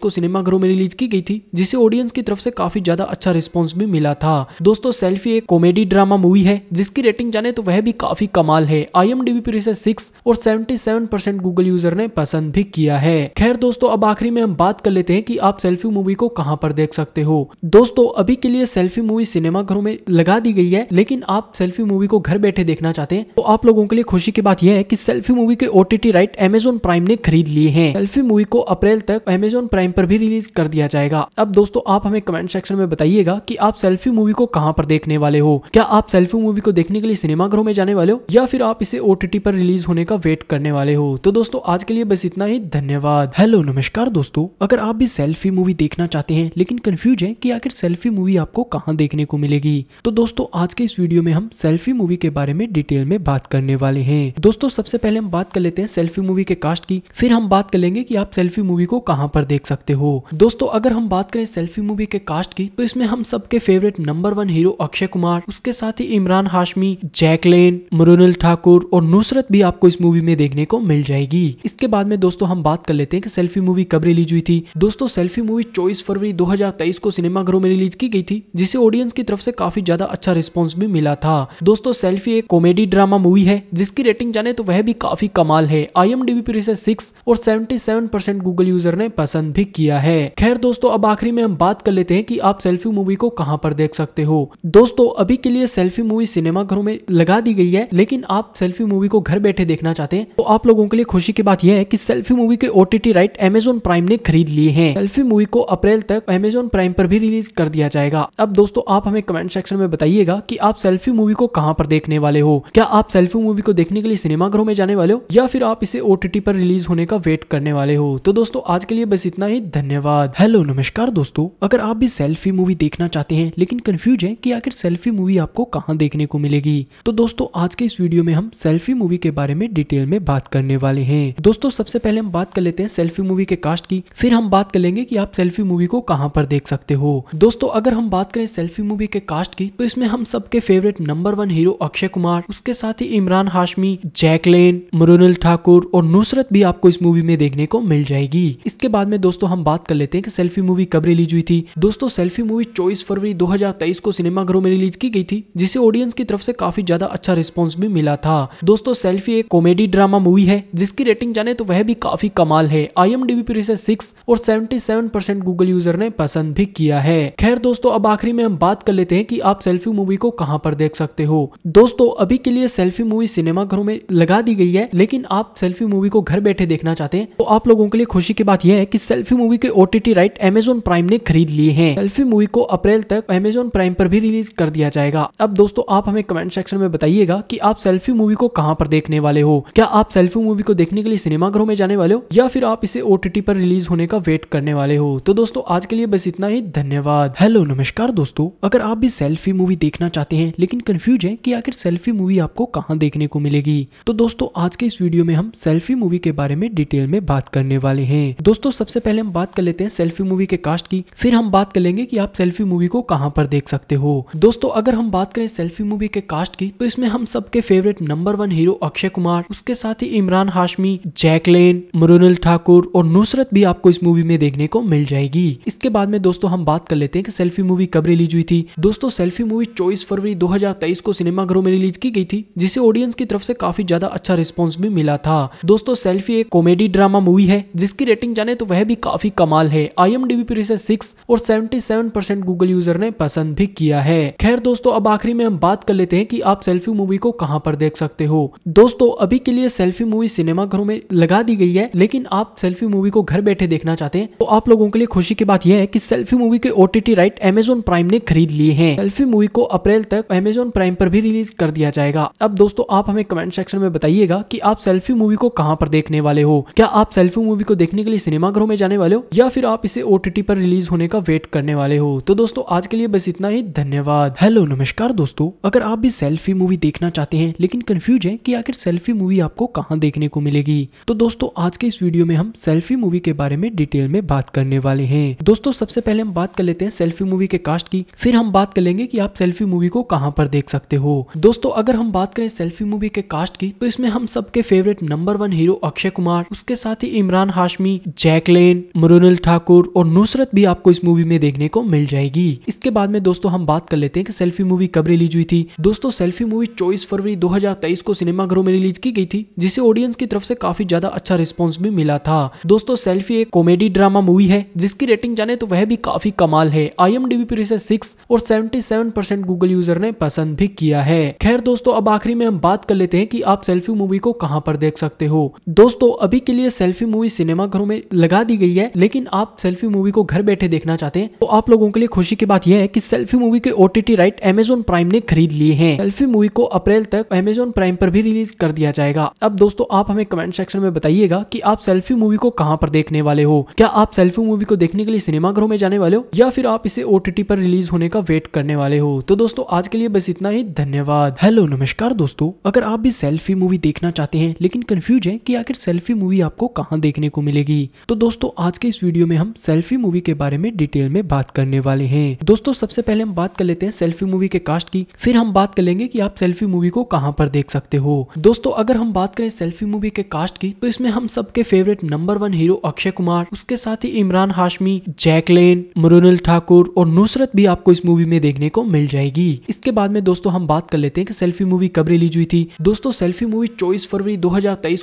को सिनेमा घरों में रिलीज की गई थी जिसे ऑडियंस की तरफ से काफी ज्यादा अच्छा रिस्पॉन्स भी मिला था दोस्तों सेल्फी एक कॉमेडी ड्रामा मूवी है जिसकी रेटिंग जाने तो वह भी काफी कमाल है आई एम पर इसे सिक्स और सेवेंटी परसेंट गूगल यूजर ने पसंद भी किया है खैर दोस्तों अब आखिरी में हम बात कर लेते हैं कि आप सेल्फी मूवी को कहाँ पर देख सकते हो दोस्तों अभी के लिए सेल्फी मूवी सिनेमा घरों में लगा दी गई है लेकिन आप सेल्फी मूवी को घर बैठे देखना चाहते हैं तो आप लोगों के लिए खुशी की बात यह है कि सेल्फी मूवी के ओटीटी राइट एमेजोन प्राइम ने खरीद लिए हैं सेल्फी मूवी को अप्रैल तक एमेजोन प्राइम पर भी रिलीज कर दिया जाएगा अब दोस्तों आप हमें कमेंट सेक्शन में बताइएगा की आप सेल्फी मूवी को कहाँ पर देखने वाले हो क्या आप सेल्फी मूवी को देखने के लिए सिनेमा घरों में जाने वाले हो या फिर आप इसे ओटीटी पर रिलीज होने का वेट करने वाले हो तो दोस्तों आज के लिए बस इतना ही धन्यवाद हेलो नमस्कार दोस्तों अगर आप भी सेल्फी मूवी देखना चाहते हैं लेकिन कंफ्यूज है कि आखिर सेल्फी मूवी आपको कहाँ देखने को मिलेगी तो दोस्तों आज के इस वीडियो में हम सेल्फी मूवी के बारे में डिटेल में बात करने वाले हैं दोस्तों सबसे पहले हम बात कर लेते हैं सेल्फी मूवी के कास्ट की फिर हम बात कर लेंगे की आप सेल्फी मूवी को कहाँ पर देख सकते हो दोस्तों अगर हम बात करें सेल्फी मूवी के कास्ट की तो इसमें हम सबके favourite number one hero Akshay Kumar उसके साथ ही इमरान हाशमी जैकलेन मरुनल ठाकुर और नुसरत भी आपको इस मूवी में देखने को मिल जाए जाएगी इसके बाद में दोस्तों हम बात कर लेते हैं कि सेल्फी मूवी कब रिलीज हुई थी दोस्तों सेल्फी मूवी चौबीस फरवरी 2023 को सिनेमाघरों में रिलीज की गई थी जिसे ऑडियंस की तरफ से काफी ज्यादा अच्छा रिस्पॉन्स भी मिला था दोस्तों सेल्फी एक कॉमेडी ड्रामा मूवी है जिसकी रेटिंग जाने तो वह भी काफी कमाल है आई एम पर इसे सिक्स और सेवेंटी गूगल यूजर ने पसंद भी किया है खैर दोस्तों अब आखिरी में हम बात कर लेते हैं की आप सेल्फी मूवी को कहाँ पर देख सकते हो दोस्तों अभी के लिए सेल्फी मूवी सिनेमाघरों में लगा दी गई है लेकिन आप सेल्फी मूवी को घर बैठे देखना चाहते हैं तो आप लोगों के लिए लिए खुशी की बात यह है कि सेल्फी मूवी के ओटीटी राइट एमेजोन प्राइम ने खरीद लिए हैं सेल्फी मूवी को अप्रैल तक एमेजोन प्राइम पर भी रिलीज कर दिया जाएगा अब दोस्तों आप हमें कमेंट सेक्शन में बताइएगा की आप सेल्फी मूवी को कहाँ पर देखने वाले हो क्या आप सेल्फी मूवी को देखने के लिए सिनेमाघरों में जाने वाले हो या फिर आप इसे ओटीटी पर रिलीज होने का वेट करने वाले हो तो दोस्तों आज के लिए बस इतना ही धन्यवाद हेलो नमस्कार दोस्तों अगर आप भी सेल्फी मूवी देखना चाहते हैं लेकिन कंफ्यूज है की आखिर सेल्फी मूवी आपको कहाँ देखने को मिलेगी तो दोस्तों आज के इस वीडियो में हम सेल्फी मूवी के बारे में डिटेल में बात करने वाले वाले हैं दोस्तों सबसे पहले हम बात कर लेते हैं सेल्फी मूवी के कास्ट की फिर हम बात कर लेंगे कि आप सेल्फी मूवी को कहाँ पर देख सकते हो दोस्तों अगर हम बात करें सेल्फी मूवी के कास्ट की तो इसमें हम सबके favourite number one hero Akshay Kumar उसके साथ ही इमरान हाशमी जैकलेन मरुनल ठाकुर और नुसरत भी आपको इस मूवी में देखने को मिल जाएगी इसके बाद में दोस्तों हम बात कर लेते हैं कि सेल्फी मूवी कब रिलीज हुई थी दोस्तों सेल्फी मूवी चौबीस फरवरी 2023 को सिनेमाघरों में रिलीज की गई थी जिसे ऑडियंस की तरफ से काफी ज्यादा अच्छा रिस्पॉन्स भी मिला था दोस्तों सेल्फी एक कॉमेडी ड्रामा मूवी है जिसकी रेटिंग जाने तो वह भी काफी कमाल है आई पर इसे सिक्स और सेवेंटी गूगल यूजर ने पसंद भी किया है खैर दोस्तों अब आखिरी में हम बात कर लेते हैं कि आप सेल्फी मूवी को कहां पर देख सकते हो दोस्तों अभी के लिए सेल्फी मूवी सिनेमा घरों में लगा दी गई है लेकिन आप सेल्फी मूवी को घर बैठे देखना चाहते हैं तो आप लोगों के लिए खुशी की बात यह है कि सेल्फी मूवी के ओटीटी राइट एमेजोन प्राइम ने खरीद लिए हैं सेल्फी मूवी को अप्रैल तक एमेजोन प्राइम पर भी रिलीज कर दिया जाएगा अब दोस्तों आप हमें कमेंट सेक्शन में बताइएगा की आप सेल्फी मूवी को कहाँ पर देखने वाले हो क्या आप सेल्फी मूवी मूवी को देखने के लिए सिनेमाघरों में जाने वाले हो या फिर आप इसे ओ पर रिलीज होने का वेट करने वाले हो तो दोस्तों आज के लिए बस इतना ही धन्यवाद हेलो नमस्कार दोस्तों अगर आप भी सेल्फी मूवी देखना चाहते हैं लेकिन कंफ्यूज है कि आखिर सेल्फी मूवी आपको कहाँ देखने को मिलेगी तो दोस्तों आज के इस वीडियो में हम सेल्फी मूवी के बारे में डिटेल में बात करने वाले हैं दोस्तों सबसे पहले हम बात कर लेते हैं सेल्फी मूवी के कास्ट की फिर हम बात कर लेंगे की आप सेल्फी मूवी को कहाँ पर देख सकते हो दोस्तों अगर हम बात करें सेल्फी मूवी के कास्ट की तो इसमें हम सबके favourite number one hero Akshay Kumar उसके साथ ही इमरान हाशमी जैकलेन मुरुनल ठाकुर और नुसरत भी आपको इस मूवी में देखने को मिल जाएगी इसके बाद में दोस्तों हम बात कर लेते हैं कि सेल्फी मूवी कब रिलीज हुई थी दोस्तों सेल्फी मूवी चौबीस फरवरी 2023 को सिनेमाघरों में रिलीज की गई थी जिसे ऑडियंस की तरफ से काफी ज्यादा अच्छा रिस्पॉन्स भी मिला था दोस्तों सेल्फी एक कॉमेडी ड्रामा मूवी है जिसकी रेटिंग जाने तो वह भी काफी कमाल है आई एम पर इसे सिक्स और सेवेंटी गूगल यूजर ने पसंद भी किया है खैर दोस्तों अब आखिरी में हम बात कर लेते हैं की आप सेल्फी मूवी को कहाँ पर देख सकते हो दोस्तों अभी के लिए सेल्फी मूवी घरों में लगा दी गई है लेकिन आप सेल्फी मूवी को घर बैठे देखना चाहते हैं तो आप लोगों के लिए खुशी की बात यह है कि सेल्फी मूवी के ओटीटी राइट एमेजोन प्राइम ने खरीद लिए हैं सेल्फी मूवी को अप्रैल तक एमेजोन प्राइम पर भी रिलीज कर दिया जाएगा अब दोस्तों आप हमें कमेंट सेक्शन में बताइएगा की आप सेल्फी मूवी को कहाँ पर देखने वाले हो क्या आप सेल्फी मूवी को देखने के लिए सिनेमा घरों में जाने वाले हो या फिर आप इसे ओटीटी पर रिलीज होने का वेट करने वाले हो तो दोस्तों आज के लिए बस इतना ही धन्यवाद हेलो नमस्कार दोस्तों अगर आप भी सेल्फी मूवी देखना चाहते हैं लेकिन कंफ्यूज है कि आखिर सेल्फी मूवी आपको कहाँ देखने को मिलेगी तो दोस्तों आज के इस वीडियो में हम सेल्फी मूवी के बारे में डिटेल में बात करने वाले हैं दोस्तों सबसे पहले हम बात कर लेते हैं सेल्फी मूवी के कास्ट की फिर हम बात कर लेंगे कि आप सेल्फी मूवी को कहां पर देख सकते हो दोस्तों अगर हम बात करें सेल्फी मूवी के कास्ट की तो इसमें हम सबके favourite number one hero Akshay Kumar उसके साथ ही इमरान हाशमी जैकलेन मुरुनल ठाकुर और नुसरत भी आपको इस मूवी में देखने को मिल जाएगी इसके बाद में दोस्तों हम बात कर लेते हैं कि सेल्फी मूवी कब रिलीज हुई थी दोस्तों सेल्फी मूवी चौबीस फरवरी 2023 को सिनेमाघरों में रिलीज की गई थी जिसे ऑडियंस की तरफ से काफी ज्यादा अच्छा रिस्पॉन्स भी मिला था दोस्तों सेल्फी एक कॉमेडी ड्रामा मूवी है जिसकी रेटिंग जाने तो वह भी काफी कमाल है आई एम पर सिक्स और सेवेंटी गूगल यूजर ने पसंद भी किया है खैर दोस्तों अब आखिरी में हम बात कर लेते हैं की आप सेल्फी मूवी को कहाँ पर देख सकते हो दोस्तों अभी के लिए सेल्फी मूवी सिनेमा घरों में लगा दी गई है लेकिन आप सेल्फी मूवी को घर बैठे देखना चाहते हैं तो आप लोगों के लिए खुशी की बात यह है कि सेल्फी मूवी के ओटीटी राइट एमेजोन प्राइम ने खरीद लिए हैं सेल्फी मूवी को अप्रैल तक एमेजोन प्राइम पर भी रिलीज कर दिया जाएगा अब दोस्तों आप हमें कमेंट सेक्शन में बताइएगा कि आप सेल्फी मूवी को कहां पर देखने वाले हो क्या आप सेल्फी मूवी को देखने के लिए सिनेमाघरों में जाने वाले हो या फिर आप इसे ओ पर रिलीज होने का वेट करने वाले हो तो दोस्तों आज के लिए बस इतना ही धन्यवाद हेलो नमस्कार दोस्तों अगर आप भी सेल्फी मूवी देखना चाहते हैं लेकिन कंफ्यूज है की आखिर सेल्फी मूवी आपको कहाँ देखने को मिलेगी तो दोस्तों आज के इस वीडियो में हम सेल्फी मूवी के बारे में डिटेल में बात करने वाले हैं दोस्तों सबसे पहले हम बात कर लेते हैं सेल्फी मूवी के कास्ट की फिर हम बात कर लेंगे की आप सेल्फी मूवी को कहाँ पर देख सकते हो दोस्तों अगर हम बात करें सेल्फी मूवी मूवी के कास्ट की तो इसमें हम सबके favourite number one hero Akshay Kumar उसके साथ ही इमरान हाशमी जैकलेन मरुनल ठाकुर और नुसरत भी आपको इस मूवी में देखने को मिल जाएगी इसके बाद में दोस्तों हम बात कर लेते हैं कि सेल्फी मूवी कब रिलीज हुई थी दोस्तों सेल्फी मूवी चौबीस फरवरी दो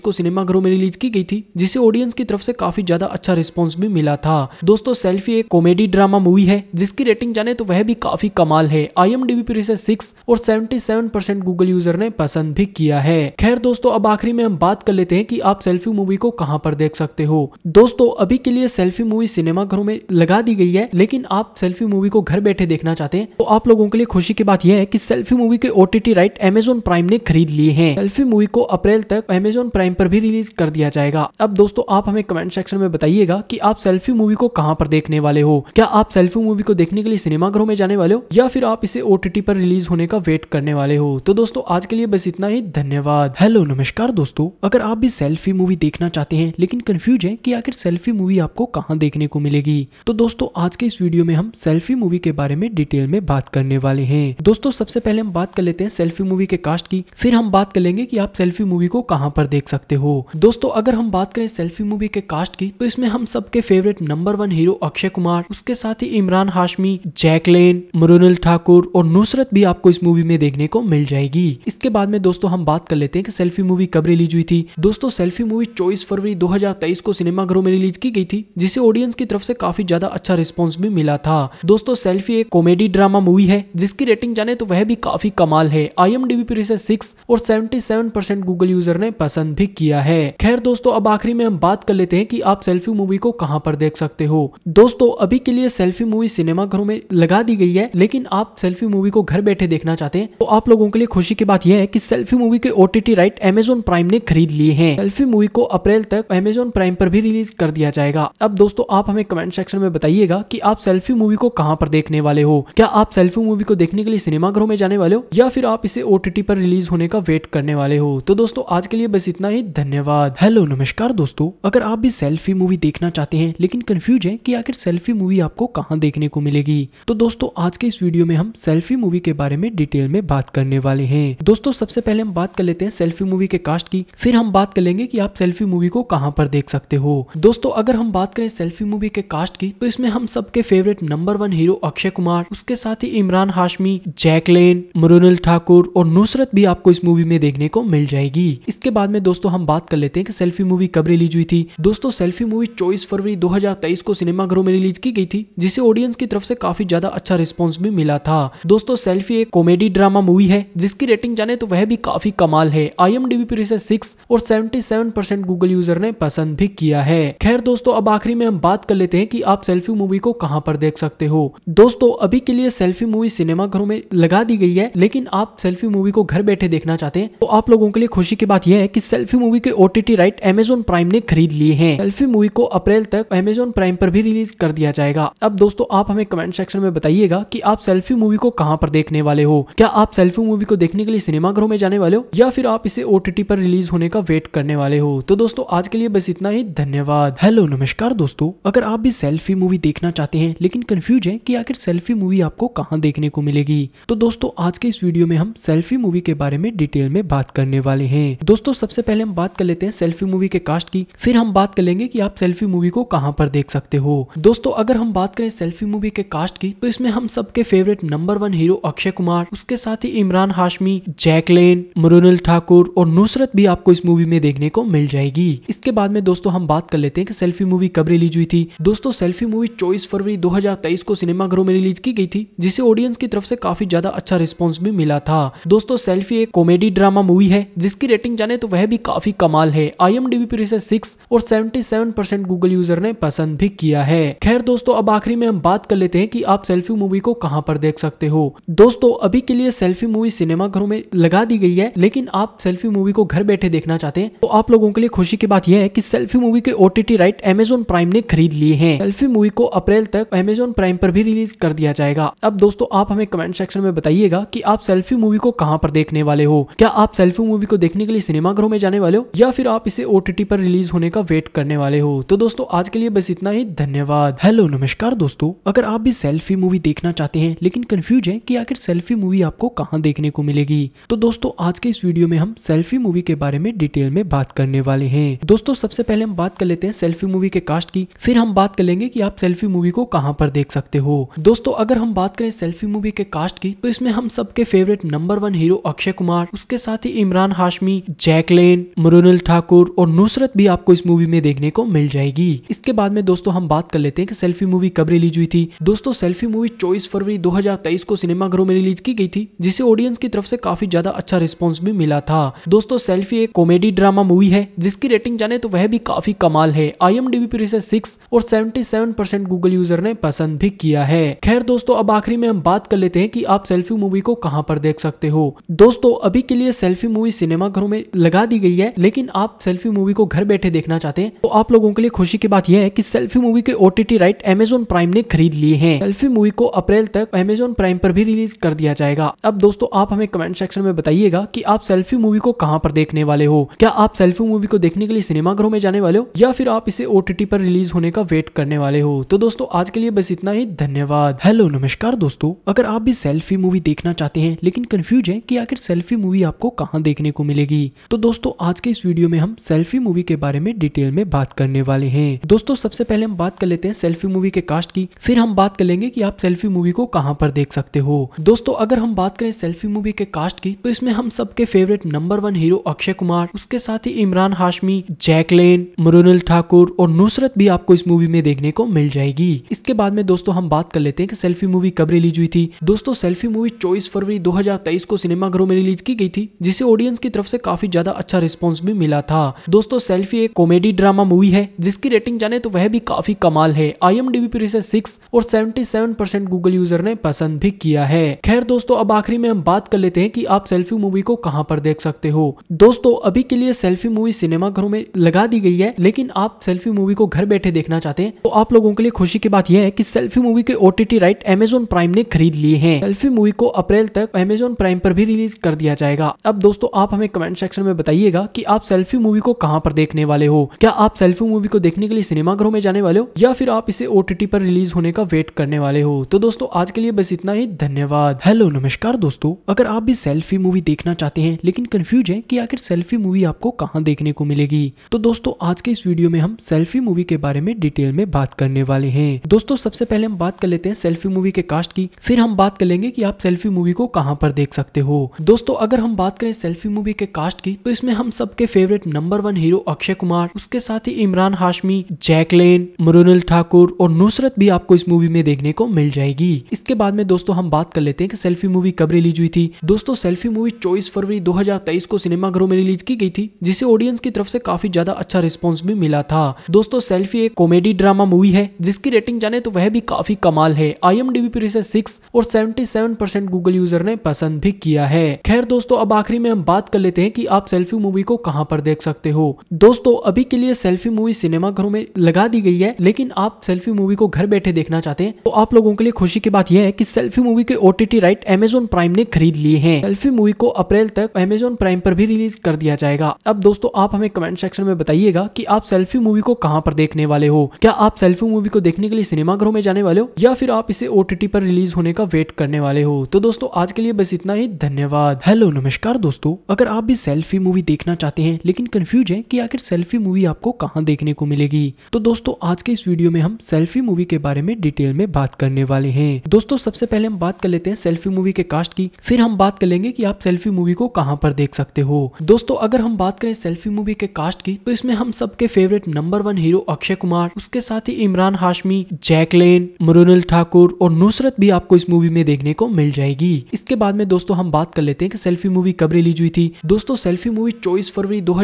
को सिनेमाघरों में रिलीज की गई थी जिसे ऑडियंस की तरफ से काफी ज्यादा अच्छा रिस्पॉन्स भी मिला था दोस्तों सेल्फी एक कॉमेडी ड्रामा मूवी है जिसकी रेटिंग जाने तो वह भी काफी कमाल है आई एम पर इसे सिक्स और सेवेंटी गूगल यूजर ने पसंद भी किया है खैर दोस्तों अब आखिरी में हम बात कर लेते हैं कि आप सेल्फी मूवी को कहाँ पर देख सकते हो दोस्तों अभी के लिए सेल्फी मूवी सिनेमा घरों में लगा दी गई है लेकिन आप सेल्फी मूवी को घर बैठे देखना चाहते हैं तो आप लोगों के लिए खुशी की बात यह है कि सेल्फी मूवी के ओटीटी राइट एमेजोन प्राइम ने खरीद लिए हैं सेल्फी मूवी को अप्रैल तक एमेजोन प्राइम पर भी रिलीज कर दिया जाएगा अब दोस्तों आप हमें कमेंट सेक्शन में बताइएगा की आप सेल्फी मूवी को कहाँ पर देखने वाले हो क्या आप सेल्फी मूवी को देखने के लिए सिनेमा घरों में जाने वाले हो या फिर आप इसे ओटीटी पर रिलीज होने का वेट करने वाले हो तो दोस्तों आज के लिए बस इतना ही धन्यवाद हेलो नमस्कार दोस्तों अगर अगर आप भी सेल्फी मूवी देखना चाहते हैं लेकिन कंफ्यूज है कि आखिर सेल्फी मूवी आपको कहाँ देखने को मिलेगी तो दोस्तों आज के इस वीडियो में हम सेल्फी मूवी के बारे में डिटेल में बात करने वाले हैं दोस्तों सबसे पहले हम बात कर लेते हैं सेल्फी मूवी के कास्ट की फिर हम बात कर लेंगे की आप सेल्फी मूवी को कहाँ पर देख सकते हो दोस्तों अगर हम बात करें सेल्फी मूवी के कास्ट की तो इसमें हम सबके favourite number one hero Akshay Kumar उसके साथ ही इमरान हाशमी जैकलेन मरुनल ठाकुर और नुसरत भी आपको इस मूवी में देखने को मिल जाएगी इसके बाद में दोस्तों हम बात कर लेते हैं कि सेल्फी मूवी कब रिलीज हुई थी थी दोस्तों सेल्फी मूवी चौबीस फरवरी 2023 को सिनेमाघरों में रिलीज की गई थी जिसे ऑडियंस की तरफ से काफी ज्यादा अच्छा रिस्पॉन्स भी मिला था दोस्तों सेल्फी एक कॉमेडी ड्रामा मूवी है जिसकी रेटिंग जाने तो वह भी काफी कमाल है आई एम पर इसे सिक्स और सेवेंटी गूगल यूजर ने पसंद भी किया है खैर दोस्तों अब आखिरी में हम बात कर लेते हैं की आप सेल्फी मूवी को कहाँ पर देख सकते हो दोस्तों अभी के लिए सेल्फी मूवी सिनेमाघरों में लगा दी गई है लेकिन आप सेल्फी मूवी को घर बैठे देखना चाहते हैं तो आप लोगों के लिए खुशी की बात यह है कि सेल्फी मूवी के ओटीटी राइट एमेजोन प्राइम ने खरीद खरीद लिए हैं सेल्फी मूवी को अप्रैल तक अमेजोन प्राइम पर भी रिलीज कर दिया जाएगा अब दोस्तों आप हमें कमेंट सेक्शन में बताइएगा की आप सेल्फी मूवी को कहाँ पर देखने वाले हो क्या आप सेल्फी मूवी को देखने के लिए सिनेमाघरों में जाने वाले हो या फिर आप इसे ओटीटी पर रिलीज होने का वेट करने वाले हो तो दोस्तों आज के लिए बस इतना ही धन्यवाद हेलो नमस्कार दोस्तों अगर आप भी सेल्फी मूवी देखना चाहते हैं लेकिन कंफ्यूज है की आखिर सेल्फी मूवी आपको कहाँ देखने को मिलेगी तो दोस्तों आज के इस वीडियो में हम सेल्फी मूवी के बारे में डिटेल में बात करने वाले हैं दोस्तों सबसे पहले हम बात कर लेते हैं सेल्फी मूवी के कास्ट की फिर हम बात कर लेंगे कि आप सेल्फी मूवी को कहाँ पर देख सकते हो दोस्तों अगर हम बात करें सेल्फी मूवी के कास्ट की तो इसमें हम सबके favourite number one hero Akshay Kumar उसके साथ ही इमरान हाशमी जैकलेन मरुनल ठाकुर और नुसरत भी आपको इस मूवी में देखने को मिल जाएगी इसके बाद में दोस्तों हम बात कर लेते हैं कि सेल्फी मूवी कब रिलीज हुई थी दोस्तों सेल्फी मूवी चौबीस फरवरी 2023 को सिनेमाघरों में रिलीज की गई थी जिसे ऑडियंस की तरफ से काफी ज्यादा अच्छा रिस्पॉन्स भी मिला था दोस्तों सेल्फी एक कॉमेडी ड्रामा मूवी है जिसकी रेटिंग जाने तो वह भी काफी कमाल है आई एम पर सिक्स और 77 परसेंट गूगल यूजर ने पसंद भी किया है खैर दोस्तों अब आखिरी में हम बात कर लेते हैं कि आप सेल्फी मूवी को कहाँ पर देख सकते हो दोस्तों अभी के लिए सेल्फी मूवी सिनेमा घरों में लगा दी गई है लेकिन आप सेल्फी मूवी को घर बैठे देखना चाहते हैं तो आप लोगों के लिए खुशी की बात यह है की सेल्फी मूवी के ओटीटी राइट एमेजोन प्राइम ने खरीद लिए हैं सेल्फी मूवी को अप्रैल तक एमेजोन प्राइम पर भी रिलीज कर दिया जाएगा अब दोस्तों आप हमें कमेंट सेक्शन में बताइएगा कि आप सेल्फी मूवी को कहाँ पर देखने वाले हो क्या आप सेल्फी मूवी को देखने के लिए सिनेमा घरों में जाने वाले हो या फिर आप इसे ओटीटी पर रिलीज होने का का वेट करने वाले हो तो दोस्तों आज के लिए बस इतना ही धन्यवाद हेलो नमस्कार दोस्तों अगर आप भी सेल्फी मूवी देखना चाहते हैं लेकिन कंफ्यूज है कि आखिर सेल्फी मूवी आपको कहाँ देखने को मिलेगी तो दोस्तों आज के इस वीडियो में हम सेल्फी मूवी के बारे में डिटेल में बात करने वाले हैं दोस्तों सबसे पहले हम बात कर लेते हैं सेल्फी मूवी के कास्ट की फिर हम बात कर लेंगे की आप सेल्फी मूवी को कहाँ पर देख सकते हो दोस्तों अगर हम बात करें सेल्फी मूवी के कास्ट की तो इसमें हम सबके favourite number one hero Akshay Kumar उसके साथ ही इमरान हाशमी जैकलेन मरुनल ठाकुर और नुसरत भी आपको इस मूवी में देखने को मिल जाएगी इसके बाद में दोस्तों हम बात कर लेते हैं कि सेल्फी मूवी कब रिलीज हुई थी दोस्तों सेल्फी मूवी चौबीस फरवरी 2023 को सिनेमाघरों में रिलीज की गई थी जिसे ऑडियंस की तरफ से काफी ज्यादा अच्छा रिस्पॉन्स भी मिला था दोस्तों सेल्फी एक कॉमेडी ड्रामा मूवी है जिसकी रेटिंग जाने तो वह भी काफी कमाल है आई एम पर इसे सिक्स और सेवेंटी गूगल यूजर ने पसंद भी किया है खैर दोस्तों अब आखिरी में हम बात कर लेते हैं की आप सेल्फी मूवी को कहाँ पर देख सकते हो दोस्तों अभी के लिए सेल्फी मूवी सिनेमाघरों में लगा दी गई है लेकिन आप सेल्फी मूवी को घर बैठे देखना चाहते हैं तो आप लोगों के लिए खुशी की बात यह है कि सेल्फी मूवी के ओटीटी राइट एमेजोन प्राइम ने खरीद लिए हैं सेल्फी मूवी को अप्रैल तक एमेजोन प्राइम पर भी रिलीज कर दिया जाएगा अब दोस्तों आप हमें कमेंट सेक्शन में बताइएगा की आप सेल्फी मूवी को कहाँ पर देखने वाले हो क्या आप सेल्फी मूवी को देखने के लिए सिनेमाघरों में जाने वाले हो या फिर आप इसे ओटीटी पर रिलीज होने का वेट करने वाले हो तो दोस्तों आज के लिए बस इतना ही धन्यवाद हेलो नमस्कार दोस्तों अगर आप भी सेल्फी मूवी देखना चाहते हैं लेकिन कंफ्यूज है कि आखिर सेल्फी मूवी आपको कहाँ देखने को मिलेगी तो दोस्तों आज के इस वीडियो में हम सेल्फी मूवी के बारे में डिटेल में बात करने वाले हैं दोस्तों सबसे पहले हम बात कर लेते हैं सेल्फी मूवी के कास्ट की फिर हम बात कर लेंगे की आप सेल्फी मूवी को कहाँ पर देख सकते हो दोस्तों अगर हम बात करें सेल्फी मूवी के कास्ट की तो इसमें हम सबके favourite number one hero Akshay Kumar उसके साथ ही इमरान हाशमी जैकलेन मुरुनल ठाकुर और नुसरत भी आपको इस मूवी में देखने को मिल जाएगी इसके बाद में दोस्तों हम बात कर लेते हैं कि सेल्फी मूवी कब रिलीज हुई थी दोस्तों सेल्फी मूवी 24 फरवरी 2023 को सिनेमाघरों में रिलीज की गई थी जिसे ऑडियंस की तरफ से काफी ज्यादा अच्छा रिस्पॉन्स भी मिला था दोस्तों सेल्फी एक कॉमेडी ड्रामा मूवी है जिसकी रेटिंग जाने तो वह भी काफी कमाल है आई एम पर इसे सिक्स और seventy seven percent Google user ने पसंद भी किया है खैर दोस्तों अब आखिरी में हम बात कर लेते हैं की आप सेल्फी मूवी को कहाँ पर देख सकते हो दोस्तों अभी के लिए सेल्फी मूवी सिनेमा घरों में लगा दी गई है लेकिन आप सेल्फी मूवी को घर बैठे देखना चाहते हैं तो आप लोगों के लिए खुशी की बात यह है की सेल्फी मूवी के ओटीटी राइट एमेजोन प्राइम ने खरीद लिए हैं सेल्फी मूवी को अप्रैल तक एमेजोन प्राइम पर भी रिलीज कर दिया जाएगा अब दोस्तों आप हमें कमेंट सेक्शन में बताइएगा की आप सेल्फी मूवी को कहाँ पर देखने वाले हो क्या आप सेल्फी मूवी को देखने के लिए सिनेमाघरों में जाने वाले हो या फिर आप इसे ओ पर रिलीज होने का वेट करने वाले हो तो दोस्तों आज के लिए बस इतना ही धन्यवाद हेलो नमस्कार दोस्तों अगर आप भी सेल्फी मूवी देखना चाहते हैं लेकिन कंफ्यूज है कि आखिर सेल्फी मूवी आपको कहाँ देखने को मिलेगी तो दोस्तों आज के इस वीडियो में हम सेल्फी मूवी के बारे में डिटेल में बात करने वाले हैं दोस्तों सबसे पहले हम बात कर लेते हैं सेल्फी मूवी के कास्ट की फिर हम बात कर लेंगे की आप सेल्फी मूवी को कहाँ पर देख सकते हो दोस्तों अगर हम बात करें सेल्फी मूवी के कास्ट की तो इसमें हम सबके favourite number one hero Akshay Kumar Khan उसके साथ ही इमरान हाशमी जैकलेन मरुनल ठाकुर और नुसरत भी आपको इस मूवी में देखने को मिल जाएगी इसके बाद में दोस्तों हम बात कर लेते हैं कि सेल्फी मूवी कब रिलीज हुई थी दोस्तों सेल्फी मूवी चौबीस फरवरी 2023 को सिनेमाघरों में रिलीज की गई थी जिसे ऑडियंस की तरफ से काफी ज्यादा अच्छा रिस्पॉन्स भी मिला था दोस्तों सेल्फी एक कॉमेडी ड्रामा मूवी है जिसकी रेटिंग जाने तो वह भी काफी कमाल है आई एम पर इसे सिक्स और सेवेंटी गूगल यूजर ने पसंद भी किया है खैर दोस्तों अब आखिरी में हम बात कर लेते हैं की आप सेल्फी मूवी को कहाँ पर देख सकते हो दोस्तों अभी अभी के लिए सेल्फी मूवी सिनेमा घरों में लगा दी गई है लेकिन आप सेल्फी मूवी को घर बैठे देखना चाहते हैं तो आप लोगों के लिए खुशी की बात यह है कि सेल्फी मूवी के ओटीटी राइट एमेजोन प्राइम ने खरीद लिए हैं सेल्फी मूवी को अप्रैल तक एमेजोन प्राइम पर भी रिलीज कर दिया जाएगा अब दोस्तों आप हमें कमेंट सेक्शन में बताइएगा की आप सेल्फी मूवी को कहाँ पर देखने वाले हो क्या आप सेल्फी मूवी को देखने के लिए सिनेमा घरों में जाने वाले हो या फिर आप इसे ओटीटी पर रिलीज होने का वेट करने वाले हो तो दोस्तों आज के लिए बस इतना ही धन्यवाद हेलो नमस्कार दोस्तों अगर आप भी सेल्फी मूवी देखना चाहते हैं लेकिन कंफ्यूज है की आखिर सेल्फी मूवी आपको कहाँ देखने को मिलेगी तो दोस्तों आज के इस वीडियो में हम सेल्फी मूवी के बारे में डिटेल में बात करने वाले हैं दोस्तों सबसे पहले हम बात कर लेते हैं सेल्फी मूवी के कास्ट की फिर हम बात कर लेंगे की आप सेल्फी मूवी को कहाँ पर देख सकते हो दोस्तों अगर हम बात करें सेल्फी मूवी के कास्ट की तो इसमें हम सबके favourite number one hero Akshay Kumar उसके साथ ही इमरान हाशमी जैकलेन मरुनल ठाकुर और नुसरत भी आपको इस मूवी में देखने को मिल जाएगी इसके बाद में दोस्तों हम बात कर लेते हैं कि सेल्फी मूवी कब रिलीज हुई थी दोस्तों सेल्फी मूवी चौबीस फरवरी 2023 को सिनेमाघरों में रिलीज की गई थी जिसे ऑडियंस की तरफ से काफी ज्यादा अच्छा रिस्पॉन्स भी मिला था दोस्तों सेल्फी एक कॉमेडी ड्रामा मूवी है जिसकी रेटिंग जाने तो वह भी काफी कमाल है आई एम पर इसे सिक्स और seventy seven percent Google user ने पसंद भी किया है खैर दोस्तों अब आखिरी में हम बात कर लेते हैं की आप सेल्फी मूवी को कहाँ पर देख सकते हो दोस्तों अभी के लिए सेल्फी मूवी सिनेमा घरों में लगा दी गई है लेकिन आप सेल्फी मूवी को घर बैठे देखना चाहते हैं तो आप लोगों के लिए खुशी की बात यह है कि सेल्फी मूवी के ओटीटी राइट एमेजोन प्राइम ने खरीद लिए हैं सेल्फी मूवी को अप्रैल तक एमेजोन प्राइम पर भी रिलीज कर दिया जाए जाएगा अब दोस्तों आप हमें कमेंट सेक्शन में बताइएगा कि आप सेल्फी मूवी को कहाँ पर देखने वाले हो क्या आप सेल्फी मूवी को देखने के लिए सिनेमाघरों में जाने वाले हो या फिर आप इसे ओ पर रिलीज होने का वेट करने वाले हो तो दोस्तों आज के लिए बस इतना ही धन्यवाद हेलो नमस्कार दोस्तों अगर आप भी सेल्फी मूवी देखना चाहते हैं लेकिन कंफ्यूज है कि आखिर सेल्फी मूवी आपको कहाँ देखने को मिलेगी तो दोस्तों आज के इस वीडियो में हम सेल्फी मूवी के बारे में डिटेल में बात करने वाले हैं दोस्तों सबसे पहले हम बात कर लेते हैं सेल्फी मूवी के कास्ट की फिर हम बात कर लेंगे की आप सेल्फी मूवी को कहाँ पर देख सकते हो दोस्तों अगर अगर हम बात करें सेल्फी मूवी के कास्ट की तो इसमें हम सबके favourite number one hero Akshay Kumar उसके साथ ही इमरान हाशमी जैकलेन मरुनल ठाकुर और नुसरत भी आपको इस मूवी में देखने को मिल जाएगी इसके बाद में दोस्तों हम बात कर लेते हैं कि सेल्फी मूवी कब रिलीज हुई थी दोस्तों सेल्फी मूवी चौबीस फरवरी दो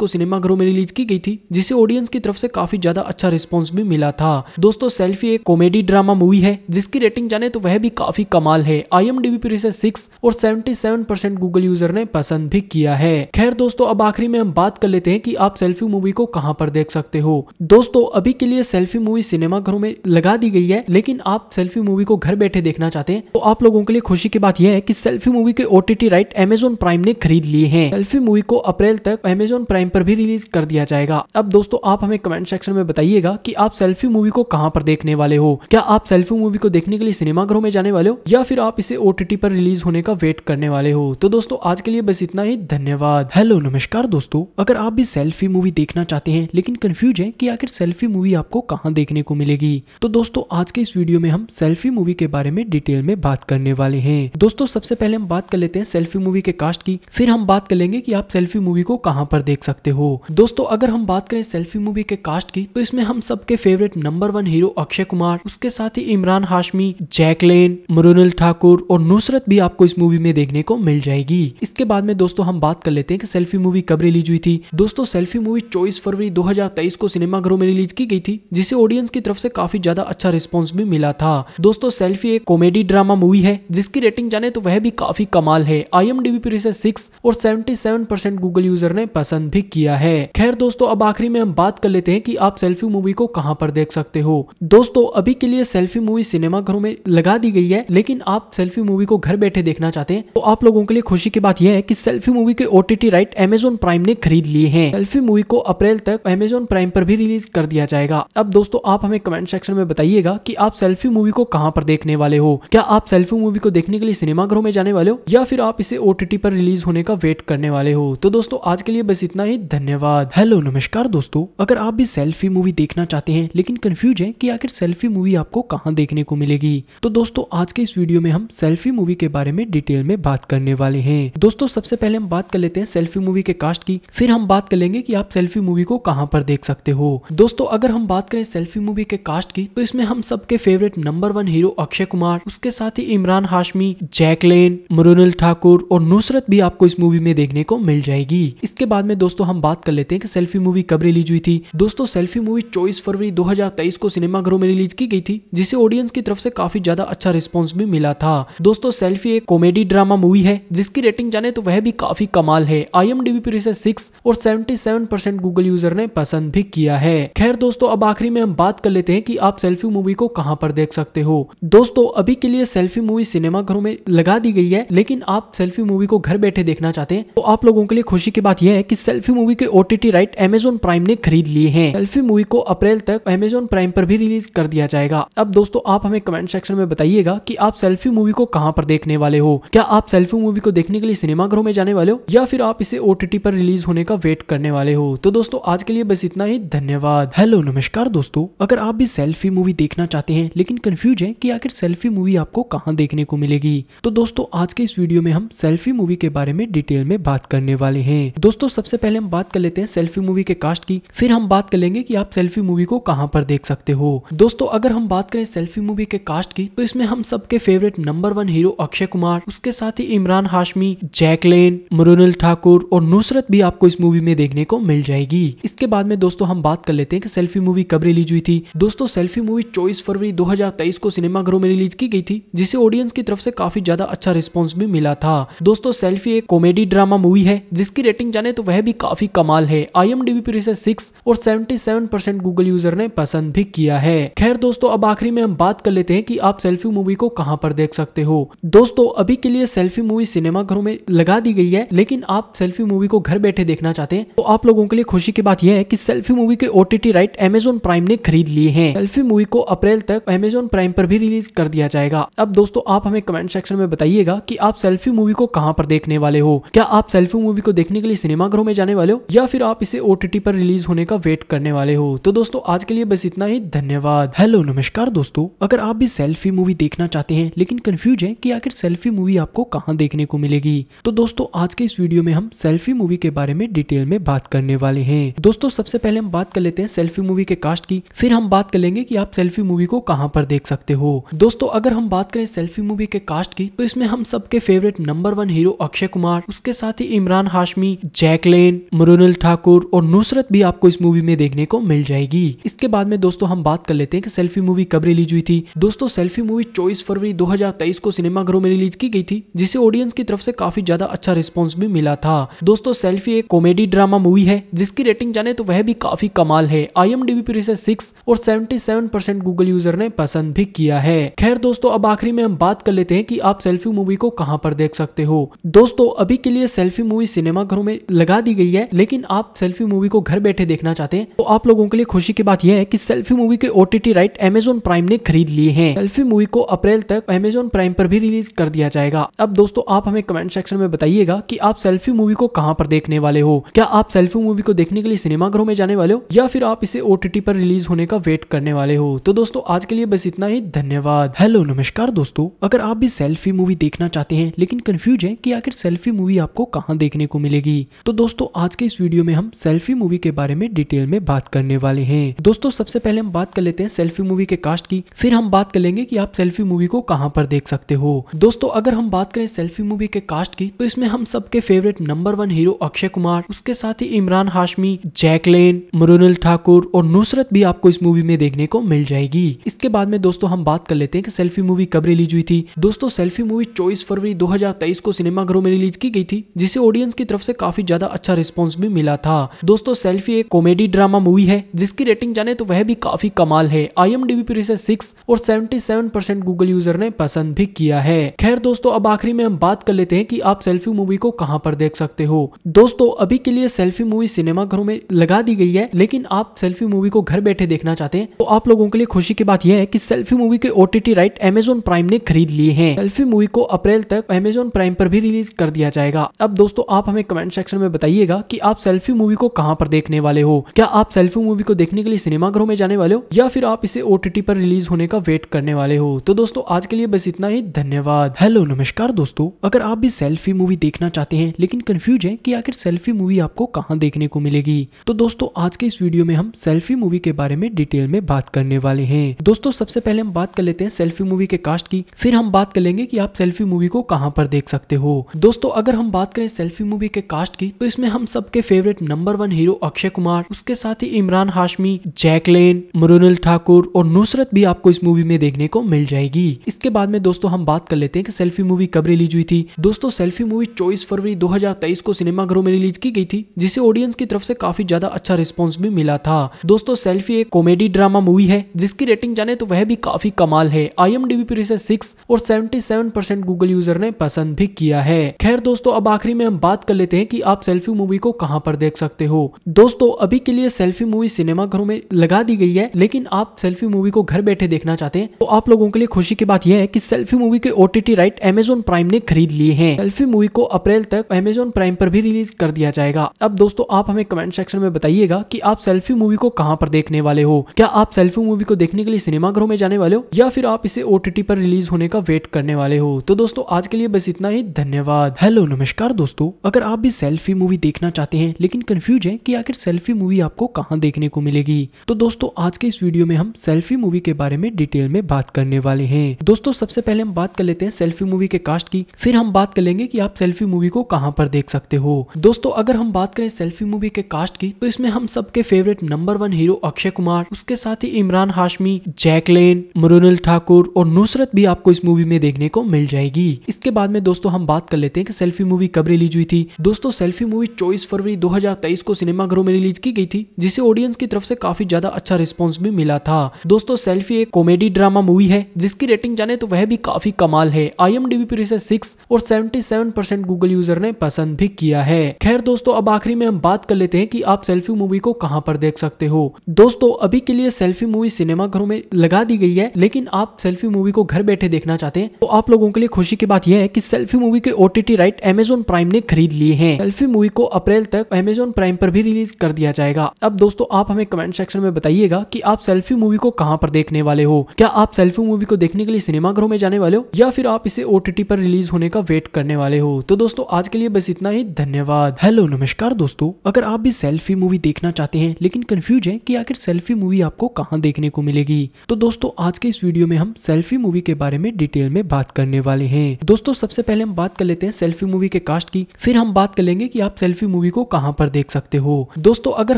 को सिनेमाघरों में रिलीज की गई थी जिसे ऑडियंस की तरफ से काफी ज्यादा अच्छा रिस्पॉन्स भी मिला था दोस्तों सेल्फी एक कॉमेडी ड्रामा मूवी है जिसकी रेटिंग जाने तो वह भी काफी कमाल है आई पर इसे सिक्स और सेवेंटी गूगल यूजर ने पसंद भी किया है खैर दोस्तों दोस्तों अब आखिरी में हम बात कर लेते हैं कि आप सेल्फी मूवी को कहाँ पर देख सकते हो दोस्तों अभी के लिए सेल्फी मूवी सिनेमा घरों में लगा दी गई है लेकिन आप सेल्फी मूवी को घर बैठे देखना चाहते हैं तो आप लोगों के लिए खुशी की बात यह है कि सेल्फी मूवी के ओटीटी राइट एमेजोन प्राइम ने खरीद लिए हैं सेल्फी मूवी को अप्रैल तक एमेजोन प्राइम पर भी रिलीज कर दिया जाएगा अब दोस्तों आप हमें कमेंट सेक्शन में बताइएगा की आप सेल्फी मूवी को कहाँ पर देखने वाले हो क्या आप सेल्फी मूवी को देखने के लिए सिनेमा घरों में जाने वाले हो या फिर आप इसे ओटीटी पर रिलीज होने का वेट करने वाले हो तो दोस्तों आज के लिए बस इतना ही धन्यवाद हेलो हेलो तो नमस्कार दोस्तों अगर आप भी सेल्फी मूवी देखना चाहते हैं लेकिन कंफ्यूज हैं कि आखिर सेल्फी मूवी आपको कहाँ देखने को मिलेगी तो दोस्तों आज के इस वीडियो में हम सेल्फी मूवी के बारे में डिटेल में बात करने वाले हैं दोस्तों सबसे पहले हम बात कर लेते हैं सेल्फी मूवी के कास्ट की फिर हम बात कर लेंगे की आप सेल्फी मूवी को कहाँ पर देख सकते हो दोस्तों अगर हम बात करें सेल्फी मूवी के कास्ट की तो इसमें हम सबके favourite number one hero Akshay Kumar उसके साथ ही इमरान हाशमी जैकलेन मरुनल ठाकुर और नुसरत भी आपको इस मूवी में देखने को मिल जाएगी इसके बाद में दोस्तों हम बात कर लेते हैं कि सेल्फी मूवी कब रिलीज हुई थी दोस्तों सेल्फी मूवी चौबीस फरवरी 2023 को सिनेमाघरों में रिलीज की गई थी जिसे ऑडियंस की तरफ से काफी ज्यादा अच्छा रिस्पॉन्स भी मिला था दोस्तों सेल्फी एक कॉमेडी ड्रामा मूवी है जिसकी रेटिंग जाने तो वह भी काफी कमाल है आई एम पर इसे सिक्स और सेवेंटी गूगल यूजर ने पसंद भी किया है खैर दोस्तों अब आखिरी में हम बात कर लेते हैं कि आप सेल्फी मूवी को कहां पर देख सकते हो दोस्तों अभी के लिए सेल्फी मूवी सिनेमा घरों में लगा दी गई है लेकिन आप सेल्फी मूवी को घर बैठे देखना चाहते हैं तो आप लोगों के लिए खुशी की बात यह है कि सेल्फी मूवी के ओटीटी राइट एमेजोन प्राइम ने खरीद लिए हैं सेल्फी मूवी को अप्रैल तक एमेजोन प्राइम पर भी रिलीज कर दिया जाएगा अब दोस्तों आप हमें कमेंट सेक्शन में बताइएगा कि आप सेल्फी मूवी को कहाँ पर देखने वाले हो क्या आप सेल्फी मूवी को देखने के लिए सिनेमाघरों में जाने वाले हो या फिर आप इसे ओटीटी पर रिलीज होने का वेट करने वाले हो तो दोस्तों आज के लिए बस इतना ही धन्यवाद हेलो नमस्कार दोस्तों अगर आप भी सेल्फी मूवी देखना चाहते हैं लेकिन कंफ्यूज है की आखिर सेल्फी मूवी आपको कहाँ देखने को मिलेगी तो दोस्तों आज के इस वीडियो में हम सेल्फी मूवी के बारे में डिटेल में बात करने वाले हैं दोस्तों सबसे पहले हम बात कर लेते हैं सेल्फी मूवी के कास्ट की फिर हम बात कर लेंगे कि आप सेल्फी मूवी को कहाँ पर देख सकते हो दोस्तों अगर हम बात करें सेल्फी मूवी के कास्ट की तो इसमें हम सबके favourite number one hero Akshay Kumar उसके साथ ही इमरान हाशमी जैकलेन मुरुनल ठाकुर और नुसरत भी आपको इस मूवी में देखने को मिल जाएगी इसके बाद में दोस्तों हम बात कर लेते हैं कि सेल्फी मूवी कब रिलीज हुई थी दोस्तों सेल्फी मूवी चौबीस फरवरी 2023 को सिनेमाघरों में रिलीज की गई थी जिसे ऑडियंस की तरफ से काफी ज्यादा अच्छा रिस्पॉन्स भी मिला था दोस्तों सेल्फी एक कॉमेडी ड्रामा मूवी है जिसकी रेटिंग जाने तो वह भी काफी कमाल है आई पीएमडीबी पर इसे सिक्स और सेवन परसेंट गूगल यूजर ने पसंद भी किया है खैर दोस्तों अब आखिरी में हम बात कर लेते हैं कि आप सेल्फी मूवी को कहाँ पर देख सकते हो दोस्तों अभी के लिए सेल्फी मूवी सिनेमा घरों में लगा दी गई है लेकिन आप सेल्फी मूवी को घर बैठे देखना चाहते हैं तो आप लोगों के लिए खुशी की बात यह है की सेल्फी मूवी के ओटीटी राइट एमेजोन प्राइम ने खरीद लिए हैं सेल्फी मूवी को अप्रैल तक एमेजोन प्राइम पर भी रिलीज कर दिया जाएगा अब दोस्तों आप हमें कमेंट सेक्शन में बताइएगा की आप सेल्फी मूवी को कहाँ पर देखने वाले हो क्या आप सेल्फी मूवी को देखने के लिए सिनेमा घरों में जाने वाले हो या फिर आप इसे ओ पर रिलीज होने का वेट करने वाले हो तो दोस्तों आज के लिए बस इतना ही धन्यवाद हेलो नमस्कार दोस्तों अगर आप भी सेल्फी मूवी देखना चाहते हैं लेकिन कंफ्यूज है कि आखिर सेल्फी मूवी आपको कहाँ देखने को मिलेगी तो दोस्तों आज के इस वीडियो में हम सेल्फी मूवी के बारे में डिटेल में बात करने वाले हैं दोस्तों सबसे पहले हम बात कर लेते हैं सेल्फी मूवी के कास्ट की फिर हम बात कर लेंगे की आप सेल्फी मूवी को कहाँ पर देख सकते हो दोस्तों अगर हम बात करें सेल्फी मूवी के कास्ट की तो इसमें हम सबके favourite number one hero Akshay Kumar उसके साथ ही इमरान हाशमी जैकलेन मरुनल ठाकुर और नुसरत भी आपको इस मूवी में देखने को मिल जाएगी इसके बाद में दोस्तों हम बात कर लेते हैं कि सेल्फी मूवी कब रिलीज हुई थी दोस्तों सेल्फी मूवी चौबीस फरवरी 2023 को सिनेमाघरों में रिलीज की गई थी जिसे ऑडियंस की तरफ से काफी ज्यादा अच्छा रिस्पॉन्स भी मिला था दोस्तों सेल्फी एक कॉमेडी ड्रामा मूवी है जिसकी रेटिंग जाने तो वह भी काफी कमाल है आई एम पर इसे सिक्स और सेवेंटी गूगल यूजर ने पसंद भी किया है खैर दोस्तों अब आखिरी में हम बात कर लेते हैं की आप सेल्फी मूवी को कहाँ पर देख सकते हो दोस्तों अभी के लिए सेल्फी मूवी सिनेमाघरों में लगा दी गई है लेकिन आप सेल्फी मूवी को घर बैठे देखना चाहते हैं तो आप लोगों के लिए खुशी की बात यह है कि सेल्फी मूवी के ओटीटी राइट एमेजोन प्राइम ने खरीद लिए हैं सेल्फी मूवी को अप्रैल तक अमेजोन प्राइम पर भी रिलीज कर दिया जाएगा अब दोस्तों आप हमें कमेंट सेक्शन में बताइएगा की आप सेल्फी मूवी को कहाँ पर देखने वाले हो क्या आप सेल्फी मूवी को देखने के लिए सिनेमाघरों में जाने वाले हो या फिर आप इसे ओटीटी पर रिलीज होने का वेट करने वाले हो तो दोस्तों आज के लिए बस इतना ही धन्यवाद हेलो नमस्कार दोस्तों अगर आप भी सेल्फी मूवी देखना चाहते हैं लेकिन कंफ्यूज है कि आखिर सेल्फी मूवी आपको कहाँ देखने को मिलेगी तो दोस्तों आज के इस वीडियो में हम सेल्फी मूवी के बारे में डिटेल में बात करने वाले हैं दोस्तों सबसे पहले हम बात कर लेते हैं सेल्फी मूवी के कास्ट की फिर हम बात कर लेंगे कि आप सेल्फी मूवी को कहाँ पर देख सकते हो दोस्तों अगर हम बात करें सेल्फी मूवी के कास्ट की तो इसमें हम सबके favourite number one hero Akshay Kumar उसके साथ ही इमरान हाशमी जैकलेन मरुनल ठाकुर और नुसरत भी आपको इस मूवी में देखने को मिल जाएगी इसके बाद में दोस्तों हम बात कर लेते हैं कि सेल्फी मूवी कब रिलीज हुई थी दोस्तों सेल्फी मूवी चौबीस फरवरी 2023 को सिनेमाघरों में रिलीज की गई थी जिसे ऑडियंस की तरफ से काफी ज्यादा अच्छा रिस्पॉन्स भी मिला था दोस्तों सेल्फी एक कॉमेडी ड्रामा मूवी है जिसकी रेटिंग जाने तो वह भी काफी कमाल है आई एम पर इसे सिक्स और seventy seven percent Google user ने पसंद भी किया है खैर दोस्तों अब आखिरी में हम बात कर लेते हैं कि आप सेल्फी मूवी को कहाँ पर देख सकते हो दोस्तों अभी के लिए सेल्फी मूवी सिनेमा घरों में लगा दी गई है लेकिन आप सेल्फी मूवी को घर बैठे देखना चाहते हैं तो आप लोगों के लिए खुशी की बात यह है कि सेल्फी मूवी के ओटीटी राइट एमेजोन प्राइम ने खरीद लिए हैं सेल्फी मूवी को अप्रैल तक एमेजोन प्राइम पर भी रिलीज कर दिया जाएगा अब दोस्तों आप हमें कमेंट सेक्शन में बताइएगा की आप सेल्फी मूवी को को कहाँ पर देखने वाले हो क्या आप सेल्फी मूवी को देखने के लिए सिनेमाघरों में जाने वाले हो या फिर आप इसे ओ पर रिलीज होने का वेट करने वाले हो तो दोस्तों आज के लिए बस इतना ही धन्यवाद हेलो नमस्कार दोस्तों अगर आप भी सेल्फी मूवी देखना चाहते हैं लेकिन कंफ्यूज है कि आखिर सेल्फी मूवी आपको कहाँ देखने को मिलेगी तो दोस्तों आज के इस वीडियो में हम सेल्फी मूवी के बारे में डिटेल में बात करने वाले हैं दोस्तों सबसे पहले हम बात कर लेते हैं सेल्फी मूवी के कास्ट की फिर हम बात कर लेंगे कि आप सेल्फी मूवी को कहाँ पर देख सकते हो दोस्तों अगर हम बात करें सेल्फी मूवी के कास्ट की तो इसमें हम सबके favourite number one hero Akshay Kumar उसके साथ ही इमरान हाशमी जैकलेन मरुनल ठाकुर और नुसरत भी आपको इस मूवी में देखने को मिल जाएगी इसके बाद में दोस्तों हम बात कर लेते हैं कि सेल्फी मूवी कब रिलीज हुई थी दोस्तों सेल्फी मूवी चौबीस फरवरी 2023 को सिनेमाघरों में रिलीज की गई थी जिसे ऑडियंस की तरफ से काफी ज्यादा अच्छा रिस्पॉन्स भी मिला था दोस्तों सेल्फी एक कॉमेडी ड्रामा मूवी है जिसकी रेटिंग जाने तो वह भी काफी कमाल है आई एम पर इसे सिक्स और seventy seven percent Google user ने पसंद भी किया है खैर दोस्तों अब आखिरी में हम बात कर लेते हैं की आप सेल्फी मूवी को कहाँ पर देख सकते हो दोस्तों अभी के लिए सेल्फी मूवी सिनेमा घरों में लगा दी गई है लेकिन आप सेल्फी मूवी को घर बैठे देखना चाहते हैं तो आप लोगों के लिए खुशी की बात यह है कि सेल्फी मूवी के ओटीटी राइट एमेजोन प्राइम ने खरीद लिए हैं सेल्फी मूवी को अप्रैल तक एमेजोन प्राइम पर भी रिलीज कर दिया जाएगा अब दोस्तों आप हमें कमेंट सेक्शन में बताइएगा की आप सेल्फी मूवी को कहाँ पर देखने वाले हो क्या आप सेल्फी मूवी को देखने के लिए सिनेमा घरों में जाने वाले हो या फिर आप इसे ओटीटी पर रिलीज होने का वेट करने वाले हो तो दोस्तों आज के लिए बस इतना ही धन्यवाद हेलो नमस्कार दोस्तों अगर आप भी सेल्फी मूवी देखना चाहते हैं लेकिन कंफ्यूज कंफ्यूज हैं कि आखिर सेल्फी मूवी आपको कहाँ देखने को मिलेगी तो दोस्तों आज के इस वीडियो में हम सेल्फी मूवी के बारे में डिटेल में बात करने वाले हैं दोस्तों सबसे पहले हम बात कर लेते हैं सेल्फी मूवी के कास्ट की फिर हम बात कर लेंगे की आप सेल्फी मूवी को कहाँ पर देख सकते हो दोस्तों अगर हम बात करें सेल्फी मूवी के कास्ट की तो इसमें हम सबके favourite number one hero Akshay Kumar उसके साथ ही इमरान हाशमी जैकलेन मरुनल ठाकुर और नुसरत भी आपको इस मूवी में देखने को मिल जाएगी इसके बाद में दोस्तों हम बात कर लेते हैं कि सेल्फी मूवी कब रिलीज हुई थी दोस्तों सेल्फी मूवी चौबीस फरवरी 2023 को सिनेमाघरों में रिलीज की गई थी जिसे ऑडियंस की तरफ से काफी ज्यादा अच्छा रिस्पॉन्स भी मिला था दोस्तों सेल्फी एक कॉमेडी ड्रामा मूवी है जिसकी रेटिंग जाने तो वह भी काफी कमाल है आई पर इसे सिक्स और सेवेंटी गूगल यूजर ने पसंद भी किया है खैर दोस्तों अब आखिरी में हम बात कर लेते हैं की आप सेल्फी मूवी को कहाँ पर देख सकते हो दोस्तों अभी के लिए सेल्फी मूवी सिनेमाघरों में लगा दी गई है लेकिन आप सेल्फी मूवी को घर बैठे देखना चाहते हैं तो आप लोगों के लिए खुशी की बात यह है कि सेल्फी मूवी के ओटीटी राइट एमेजोन प्राइम ने खरीद लिए हैं सेल्फी मूवी को अप्रैल तक एमेजोन प्राइम प्राइम पर भी रिलीज कर दिया जाएगा अब दोस्तों आप हमें कमेंट सेक्शन में बताइएगा कि आप सेल्फी मूवी को कहाँ पर देखने वाले हो क्या आप सेल्फी मूवी को देखने के लिए सिनेमाघरों में जाने वाले हो या फिर आप इसे ओटीटी पर रिलीज होने का वेट करने वाले हो तो दोस्तों आज के लिए बस इतना ही धन्यवाद हेलो नमस्कार दोस्तों अगर आप भी सेल्फी मूवी देखना चाहते हैं लेकिन कंफ्यूज है की आखिर सेल्फी मूवी आपको कहाँ देखने को मिलेगी तो दोस्तों आज के इस वीडियो में हम सेल्फी मूवी के बारे में डिटेल में बात करने वाले हैं दोस्तों सबसे पहले हम बात कर लेते हैं सेल्फी मूवी के कास्ट की फिर हम बात कर लेंगे की आप सेल्फी मूवी को कहाँ पर देख सकते सकते हो दोस्तों अगर हम बात करें सेल्फी मूवी के कास्ट की तो इसमें हम सबके favourite number one hero Akshay Kumar उसके साथ ही इमरान हाशमी जैकलेन मरुनल ठाकुर और नुसरत भी आपको इस मूवी में देखने को मिल जाएगी इसके बाद में दोस्तों हम बात कर लेते हैं कि सेल्फी मूवी कब रिलीज हुई थी दोस्तों सेल्फी मूवी चौबीस फरवरी 2023 को सिनेमा घरों में रिलीज की गई थी जिसे ऑडियंस की तरफ से काफी ज्यादा अच्छा रिस्पॉन्स भी मिला था दोस्तों सेल्फी एक कॉमेडी ड्रामा मूवी है जिसकी रेटिंग जाने तो वह भी काफी कमाल है आई एम पर इसे सिक्स और सेवेंटी गूगल यूजर ने पसंद भी भी किया है खैर दोस्तों अब आखिरी में हम बात कर लेते हैं कि आप सेल्फी मूवी को कहां पर देख सकते हो दोस्तों अभी के लिए सेल्फी मूवी सिनेमा घरों में लगा दी गई है लेकिन आप सेल्फी मूवी को घर बैठे देखना चाहते हैं तो आप लोगों के लिए खुशी की बात यह है कि सेल्फी मूवी के ओटीटी राइट एमेजोन प्राइम ने खरीद लिए हैं सेल्फी मूवी को अप्रैल तक एमेजोन प्राइम पर भी रिलीज कर दिया जाएगा अब दोस्तों आप हमें कमेंट सेक्शन में बताइएगा की आप सेल्फी मूवी को कहाँ पर देखने वाले हो क्या आप सेल्फी मूवी को देखने के लिए सिनेमा घरों में जाने वाले हो या फिर आप इसे ओटीटी पर रिलीज होने का वेट करने वाले हो तो दोस्तों आज के लिए बस इतना ही है धन्यवाद हेलो नमस्कार दोस्तों अगर आप भी सेल्फी मूवी देखना चाहते हैं लेकिन कंफ्यूज हैं कि आखिर सेल्फी मूवी आपको कहाँ देखने को मिलेगी तो दोस्तों आज के इस वीडियो में हम सेल्फी मूवी के बारे में डिटेल में बात करने वाले हैं दोस्तों सबसे पहले हम बात कर लेते हैं सेल्फी मूवी के कास्ट की फिर हम बात कर लेंगे की आप सेल्फी मूवी को कहाँ पर देख सकते हो दोस्तों अगर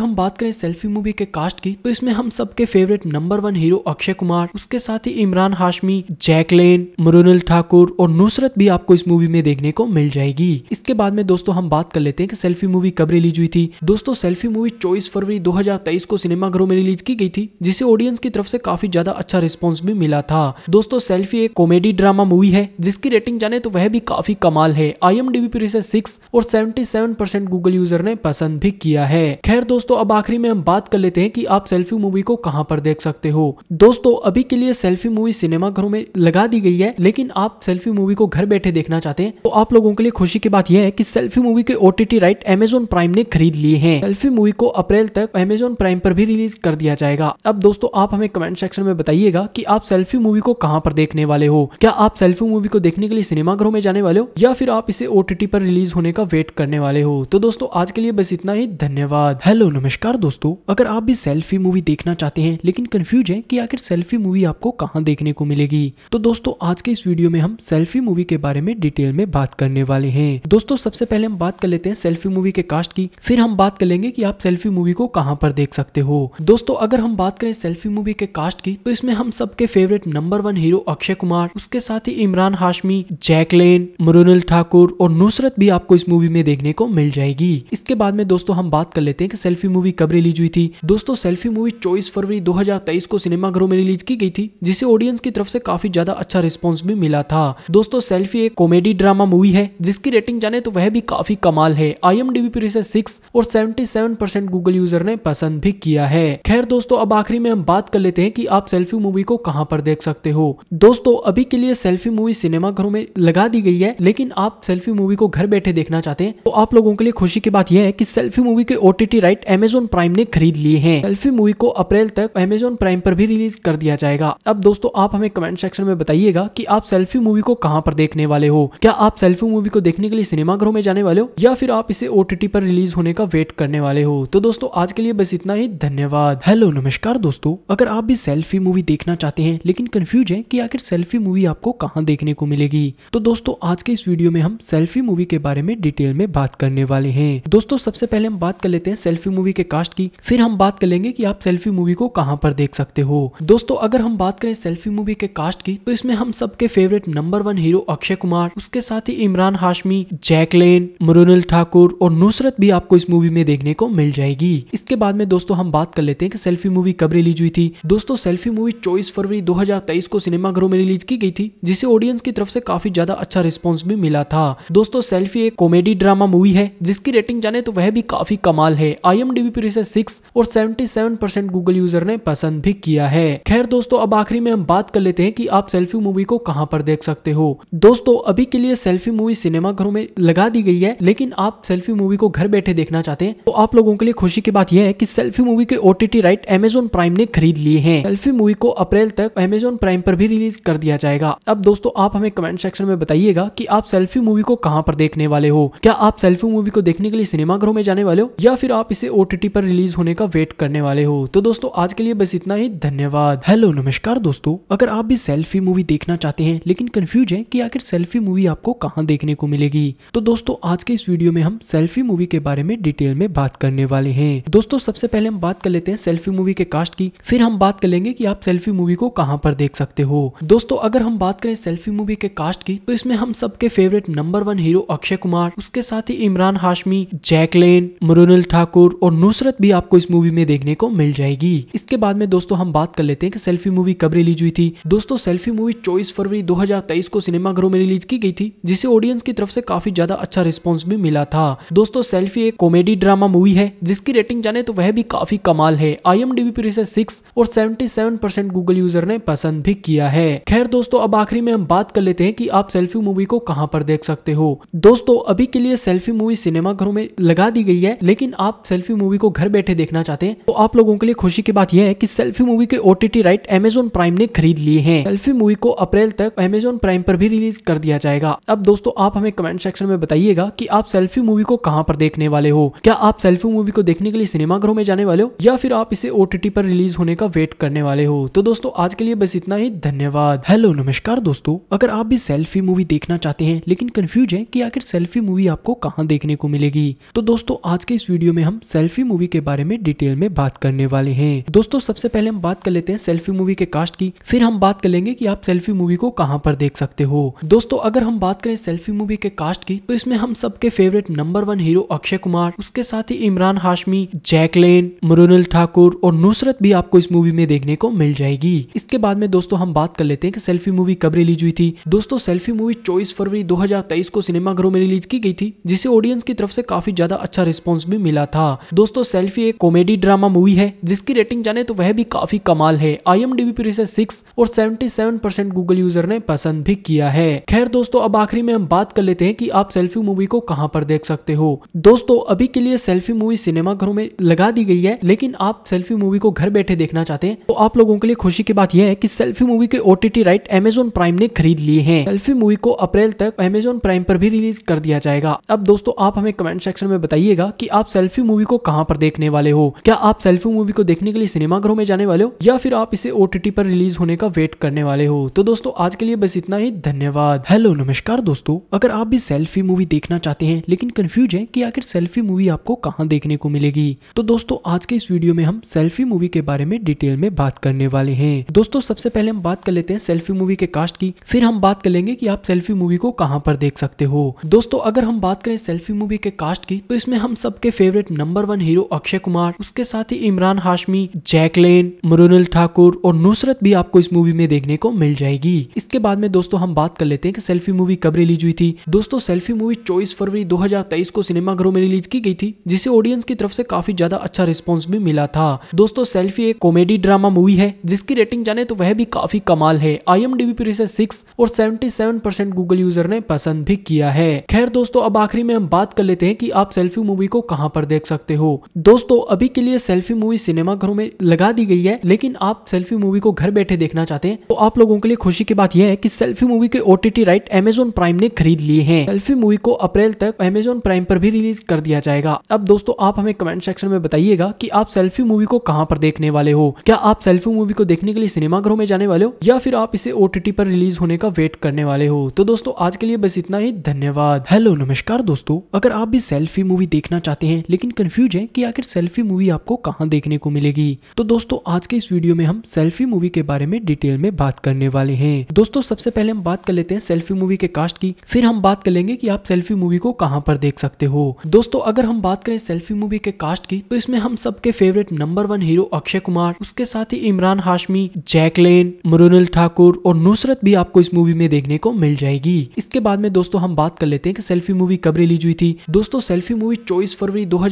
हम बात करें सेल्फी मूवी के कास्ट की तो इसमें हम सबके favourite number one hero Akshay Kumar उसके साथ ही इमरान हाशमी जैकलेन मरुनल ठाकुर और नुसरत भी आपको इस मूवी में देखने को मिल जाएगी इसके बाद में दोस्तों दोस्तों हम बात कर लेते हैं कि सेल्फी मूवी कब रिलीज हुई थी दोस्तों सेल्फी मूवी चौबीस फरवरी 2023 को सिनेमाघरों में रिलीज की गई थी जिसे ऑडियंस की तरफ से काफी ज्यादा अच्छा रिस्पॉन्स भी मिला था दोस्तों सेल्फी एक कॉमेडी ड्रामा मूवी है जिसकी रेटिंग जाने तो वह भी काफी कमाल है आई पर इसे सिक्स और सेवेंटी गूगल यूजर ने पसंद भी किया है खैर दोस्तों अब आखिरी में हम बात कर लेते हैं की आप सेल्फी मूवी को कहाँ पर देख सकते हो दोस्तों अभी के लिए सेल्फी मूवी सिनेमाघरों में लगा दी गई है लेकिन आप सेल्फी मूवी को घर बैठे देखना चाहते हैं तो आप लोगों के लिए खुशी की बात यह है की सेल्फी सेल्फी मूवी के ओ राइट एमेजोन प्राइम ने खरीद लिए हैं सेल्फी मूवी को अप्रैल तक एमेजोन प्राइम पर भी रिलीज कर दिया जाएगा अब दोस्तों आप हमें कमेंट सेक्शन में बताइएगा कि आप सेल्फी मूवी को कहाँ पर देखने वाले हो क्या आप सेल्फी मूवी को देखने के लिए सिनेमाघरों में जाने वाले हो या फिर आप इसे ओ पर रिलीज होने का वेट करने वाले हो तो दोस्तों आज के लिए बस इतना ही धन्यवाद हेलो नमस्कार दोस्तों अगर आप भी सेल्फी मूवी देखना चाहते हैं लेकिन कंफ्यूज है की आखिर सेल्फी मूवी आपको कहाँ देखने को मिलेगी तो दोस्तों आज के इस वीडियो में हम सेल्फी मूवी के बारे में डिटेल में बात करने वाले हैं दोस्तों सबसे पहले हम बात कर लेते हैं सेल्फी मूवी के कास्ट की फिर हम बात कर लेंगे कि आप सेल्फी मूवी को कहाँ पर देख सकते हो दोस्तों अगर हम बात करें सेल्फी मूवी के कास्ट की तो इसमें हम सबके favourite number one hero Akshay Kumar उसके साथ ही इमरान हाशमी जैकलेन मरुनल ठाकुर और नुसरत भी आपको इस मूवी में देखने को मिल जाएगी इसके बाद में दोस्तों हम बात कर लेते हैं कि सेल्फी मूवी कब रिलीज हुई थी दोस्तों सेल्फी मूवी चौबीस फरवरी 2023 को सिनेमाघरों में रिलीज की गई थी जिसे ऑडियंस की तरफ से काफी ज्यादा अच्छा रिस्पॉन्स भी मिला था दोस्तों सेल्फी एक कॉमेडी ड्रामा मूवी है जिसकी रेटिंग जाने तो वह भी काफी कमाल है आई पर इसे सिक्स और सेवेंटी गूगल यूजर ने पसंद भी किया है खैर दोस्तों अब आखिरी में हम बात कर लेते हैं कि आप सेल्फी मूवी को कहां पर देख सकते हो दोस्तों अभी के लिए सेल्फी मूवी सिनेमा घरों में लगा दी गई है लेकिन आप सेल्फी मूवी को घर बैठे देखना चाहते हैं तो आप लोगों के लिए खुशी की बात यह है कि सेल्फी मूवी के ओटीटी राइट एमेजोन प्राइम ने खरीद लिए हैं सेल्फी मूवी को अप्रैल तक एमेजोन प्राइम पर भी रिलीज कर दिया जाएगा अब दोस्तों आप हमें कमेंट सेक्शन में बताइएगा की आप सेल्फी मूवी को कहाँ पर देखने वाले हो क्या आप सेल्फी मूवी को देखने के लिए सिनेमा घरों में जाने वाले हो या फिर आप इसे ओ पर रिलीज होने का वेट करने वाले हो तो दोस्तों आज के लिए बस इतना ही धन्यवाद हेलो नमस्कार दोस्तों अगर आप भी सेल्फी मूवी देखना चाहते हैं लेकिन कंफ्यूज है कि आखिर सेल्फी मूवी आपको कहाँ देखने को मिलेगी तो दोस्तों आज के इस वीडियो में हम सेल्फी मूवी के बारे में डिटेल में बात करने वाले हैं दोस्तों सबसे पहले हम बात कर लेते हैं सेल्फी मूवी के कास्ट की फिर हम बात कर लेंगे की आप सेल्फी मूवी को कहाँ पर देख सकते हो दोस्तों अगर हम बात करें सेल्फी मूवी के कास्ट की तो इसमें हम सबके favourite number one hero Akshay Kumar उसके साथ ही इमरान हाशमी जैकलेन मुरुनिल ठाकुर और नुसरत भी आपको इस मूवी में देखने को मिल जाएगी इसके बाद में दोस्तों हम बात कर लेते हैं कि सेल्फी मूवी कब रिलीज हुई थी दोस्तों सेल्फी मूवी चौबीस फरवरी 2023 को सिनेमाघरों में रिलीज की गई थी जिसे ऑडियंस की तरफ से काफी ज्यादा अच्छा रिस्पॉन्स भी मिला था दोस्तों सेल्फी एक कॉमेडी ड्रामा मूवी है जिसकी रेटिंग जाने तो वह भी काफी कमाल है आई एम पर इसे सिक्स और सेवेंटी गूगल यूजर ने पसंद भी किया है खैर दोस्तों अब आखिरी में हम बात कर लेते हैं की आप सेल्फी मूवी को कहाँ पर देख सकते हो दोस्तों अभी के लिए सेल्फी मूवी सिनेमाघरों में लगा दी गई रही है लेकिन आप सेल्फी मूवी को घर बैठे देखना चाहते हैं तो आप लोगों के लिए खुशी की बात यह है कि सेल्फी मूवी के ओटीटी राइट एमेजोन प्राइम ने खरीद लिए हैं सेल्फी मूवी को अप्रैल तक एमेजोन प्राइम पर भी रिलीज कर दिया जाएगा अब दोस्तों आप हमें कमेंट सेक्शन में बताइएगा की आप सेल्फी मूवी को कहाँ पर देखने वाले हो क्या आप सेल्फी मूवी को देखने के लिए सिनेमाघरों में जाने वाले हो या फिर आप इसे ओटीटी पर रिलीज होने का वेट करने वाले हो तो दोस्तों आज के लिए बस इतना ही धन्यवाद हेलो नमस्कार दोस्तों अगर आप भी सेल्फी मूवी देखना चाहते हैं लेकिन कंफ्यूज है कि आखिर सेल्फी मूवी आपको कहाँ देखने को मिलेगी तो दोस्तों आज के इस वीडियो में हम सेल्फी मूवी के बारे में डिटेल में बात करने वाले हैं दोस्तों सबसे पहले हम बात कर लेते हैं सेल्फी मूवी के कास्ट की फिर हम बात कर लेंगे कि आप सेल्फी मूवी को कहाँ पर देख सकते हो दोस्तों अगर हम बात करें सेल्फी मूवी के कास्ट की तो इसमें हम सबके favourite number one hero Akshay Kumar उसके साथ ही इमरान हाशमी जैकलेन मरुनल ठाकुर और नुसरत भी आपको इस मूवी में देखने को मिल जाएगी इसके बाद में दोस्तों हम बात कर लेते हैं कि सेल्फी मूवी कब रिलीज हुई थी दोस्तों सेल्फी मूवी चौबीस फरवरी 2023 को सिनेमाघरों में रिलीज की गई थी जिसे ऑडियंस की तरफ से काफी ज्यादा अच्छा रिस्पॉन्स भी मिला था दोस्तों सेल्फी एक कॉमेडी ड्रामा मूवी है जिसकी रेटिंग जाने तो वह भी काफी कमाल है आई एम पर इसे सिक्स और seventy seven percent Google user ने पसंद भी किया है खैर दोस्तों अब आखिरी में हम बात कर लेते हैं कि आप सेल्फी मूवी को कहाँ पर देख सकते हो दोस्तों अभी के लिए सेल्फी मूवी सिनेमा घरों में लगा दी गई है लेकिन आप सेल्फी मूवी को घर बैठे देखना चाहते हैं तो आप लोगों के लिए खुशी की बात यह है कि सेल्फी मूवी के ओटीटी राइट एमेजोन प्राइम ने खरीद लिए हैं सेल्फी मूवी को अप्रैल तक एमेजोन प्राइम पर भी रिलीज कर दिया जाएगा अब दोस्तों आप हमें कमेंट सेक्शन में बताइएगा जाएगा कि आप सेल्फी मूवी को कहाँ पर देखने वाले हो क्या आप सेल्फी मूवी को देखने के लिए सिनेमाघरों में जाने वाले हो या फिर आप इसे ओ पर रिलीज होने का वेट करने वाले हो तो दोस्तों आज के लिए बस इतना ही धन्यवाद हेलो नमस्कार दोस्तों अगर आप भी सेल्फी मूवी देखना चाहते हैं लेकिन कंफ्यूज है की आखिर सेल्फी मूवी आपको कहाँ देखने को मिलेगी तो दोस्तों आज के इस वीडियो में हम सेल्फी मूवी के बारे में डिटेल में बात करने वाले हैं दोस्तों सबसे पहले हम बात कर लेते हैं सेल्फी मूवी के कास्ट की फिर हम बात कर लेंगे कि आप सेल्फी मूवी को कहाँ पर देख सकते हो दोस्तों अगर हम बात करें सेल्फी मूवी के कास्ट की तो इसमें हम सबके favourite number one hero Akshay Kumar उसके साथ ही इमरान हाशमी जैकलेन मुरुनल ठाकुर और नुसरत भी आपको इस मूवी में देखने को मिल जाएगी इसके बाद में दोस्तों हम बात कर लेते हैं कि सेल्फी मूवी कब रिलीज हुई थी दोस्तों सेल्फी मूवी चौबीस फरवरी 2023 को सिनेमाघरों में रिलीज की गई थी जिसे ऑडियंस की तरफ से काफी ज्यादा अच्छा रिस्पॉन्स भी मिला था दोस्तों सेल्फी एक कॉमेडी ड्रामा मूवी है जिसकी रेटिंग जाने तो वह भी काफी कमाल है आई एम पर इसे सिक्स और सेवेंटी गूगल यूजर ने पसंद भी किया है खैर दोस्तों अब आखिरी में हम बात कर लेते हैं की आप सेल्फी मूवी को कहां पर देख सकते हो दोस्तों अभी के लिए सेल्फी मूवी सिनेमा घरों में लगा दी गई है लेकिन आप सेल्फी मूवी को घर बैठे देखना चाहते हैं तो आप लोगों के लिए खुशी की बात यह है कि सेल्फी मूवी के ओटीटी राइट एमेजोन प्राइम ने खरीद लिए हैं सेल्फी मूवी को अप्रैल तक एमेजोन प्राइम पर भी रिलीज कर दिया जाएगा अब दोस्तों आप हमें कमेंट सेक्शन में बताइएगा की आप सेल्फी मूवी को कहाँ पर देखने वाले हो क्या आप सेल्फी मूवी को देखने के लिए सिनेमा घरों में जाने वाले हो या फिर आप इसे ओटीटी पर रिलीज होने का वेट करने वाले हो तो दोस्तों आज के लिए बस इतना ही धन्यवाद हेलो नमस्कार दोस्तों अगर आप भी सेल्फी मूवी देखना देखना चाहते हैं लेकिन कंफ्यूज है कि आखिर सेल्फी मूवी आपको कहाँ देखने को मिलेगी तो दोस्तों आज के इस वीडियो में हम सेल्फी मूवी के बारे में डिटेल में बात करने वाले हैं दोस्तों सबसे पहले हम बात कर लेते हैं सेल्फी मूवी के कास्ट की फिर हम बात कर लेंगे की आप सेल्फी मूवी को कहाँ पर देख सकते हो दोस्तों अगर हम बात करें सेल्फी मूवी के कास्ट की तो इसमें हम सबके favourite number one hero Akshay Kumar उसके साथ ही इमरान हाशमी जैकलेन मरुनल ठाकुर और नुसरत भी आपको इस मूवी में देखने को मिल जाएगी इसके बाद में दोस्तों हम बात कर लेते हैं कि सेल्फी मूवी कब रिलीज हुई थी दोस्तों सेल्फी मूवी 23 फरवरी 2023 को सिनेमाघरों में रिलीज की गई थी जिसे ऑडियंस की तरफ से काफी ज्यादा अच्छा रिस्पॉन्स भी मिला था दोस्तों सेल्फी एक कॉमेडी ड्रामा मूवी है जिसकी रेटिंग जाने तो वह भी काफी कमाल है आई एम पर इसे सिक्स और सेवेंटी गूगल यूजर ने पसंद भी किया है खैर दोस्तों अब आखिरी में हम बात कर लेते हैं की आप सेल्फी मूवी को कहाँ पर देख सकते हो दोस्तों अभी के लिए सेल्फी मूवी सिनेमाघरों में लगा दी गई है लेकिन आप सेल्फी मूवी को घर बैठे देखना चाहते हैं तो आप लोगों के लिए खुशी की बात यह है कि सेल्फी मूवी के ओटीटी राइट एमेजोन प्राइम ने खरीद लिए हैं सेल्फी मूवी को अप्रैल तक अमेजोन प्राइम पर भी रिलीज कर दिया जाएगा अब दोस्तों आप हमें कमेंट सेक्शन में बताइएगा कि आप सेल्फी मूवी को कहाँ पर देखने वाले हो क्या आप सेल्फी मूवी को देखने के लिए सिनेमाघरों में जाने वाले हो या फिर आप इसे ओटीटी पर रिलीज होने का वेट करने वाले हो तो दोस्तों आज के लिए बस इतना ही धन्यवाद हेलो नमस्कार दोस्तों अगर आप भी सेल्फी मूवी देखना चाहते हैं लेकिन कंफ्यूज है की आखिर सेल्फी मूवी आपको कहाँ देखने को मिलेगी तो दोस्तों आज के इस वीडियो में हम सेल्फी मूवी के बारे में डिटेल में बात करने वाले हैं दोस्तों सबसे पहले हम बात कर लेते हैं सेल्फी मूवी के कास्ट की फिर हम बात कर लेंगे की आप सेल्फी मूवी को कहाँ पर देख सकते हो दोस्तों अगर हम बात करें सेल्फी मूवी के कास्ट की तो इसमें हम सबके favourite number one hero Akshay Kumar उसके साथ ही इमरान हाशमी जैकलेन मरुनल ठाकुर और नुसरत भी आपको इस मूवी में देखने को मिल जाएगी इसके बाद में दोस्तों हम बात कर लेते हैं की सेल्फी मूवी कब रिलीज हुई थी दोस्तों सेल्फी मूवी चौबीस फरवरी दो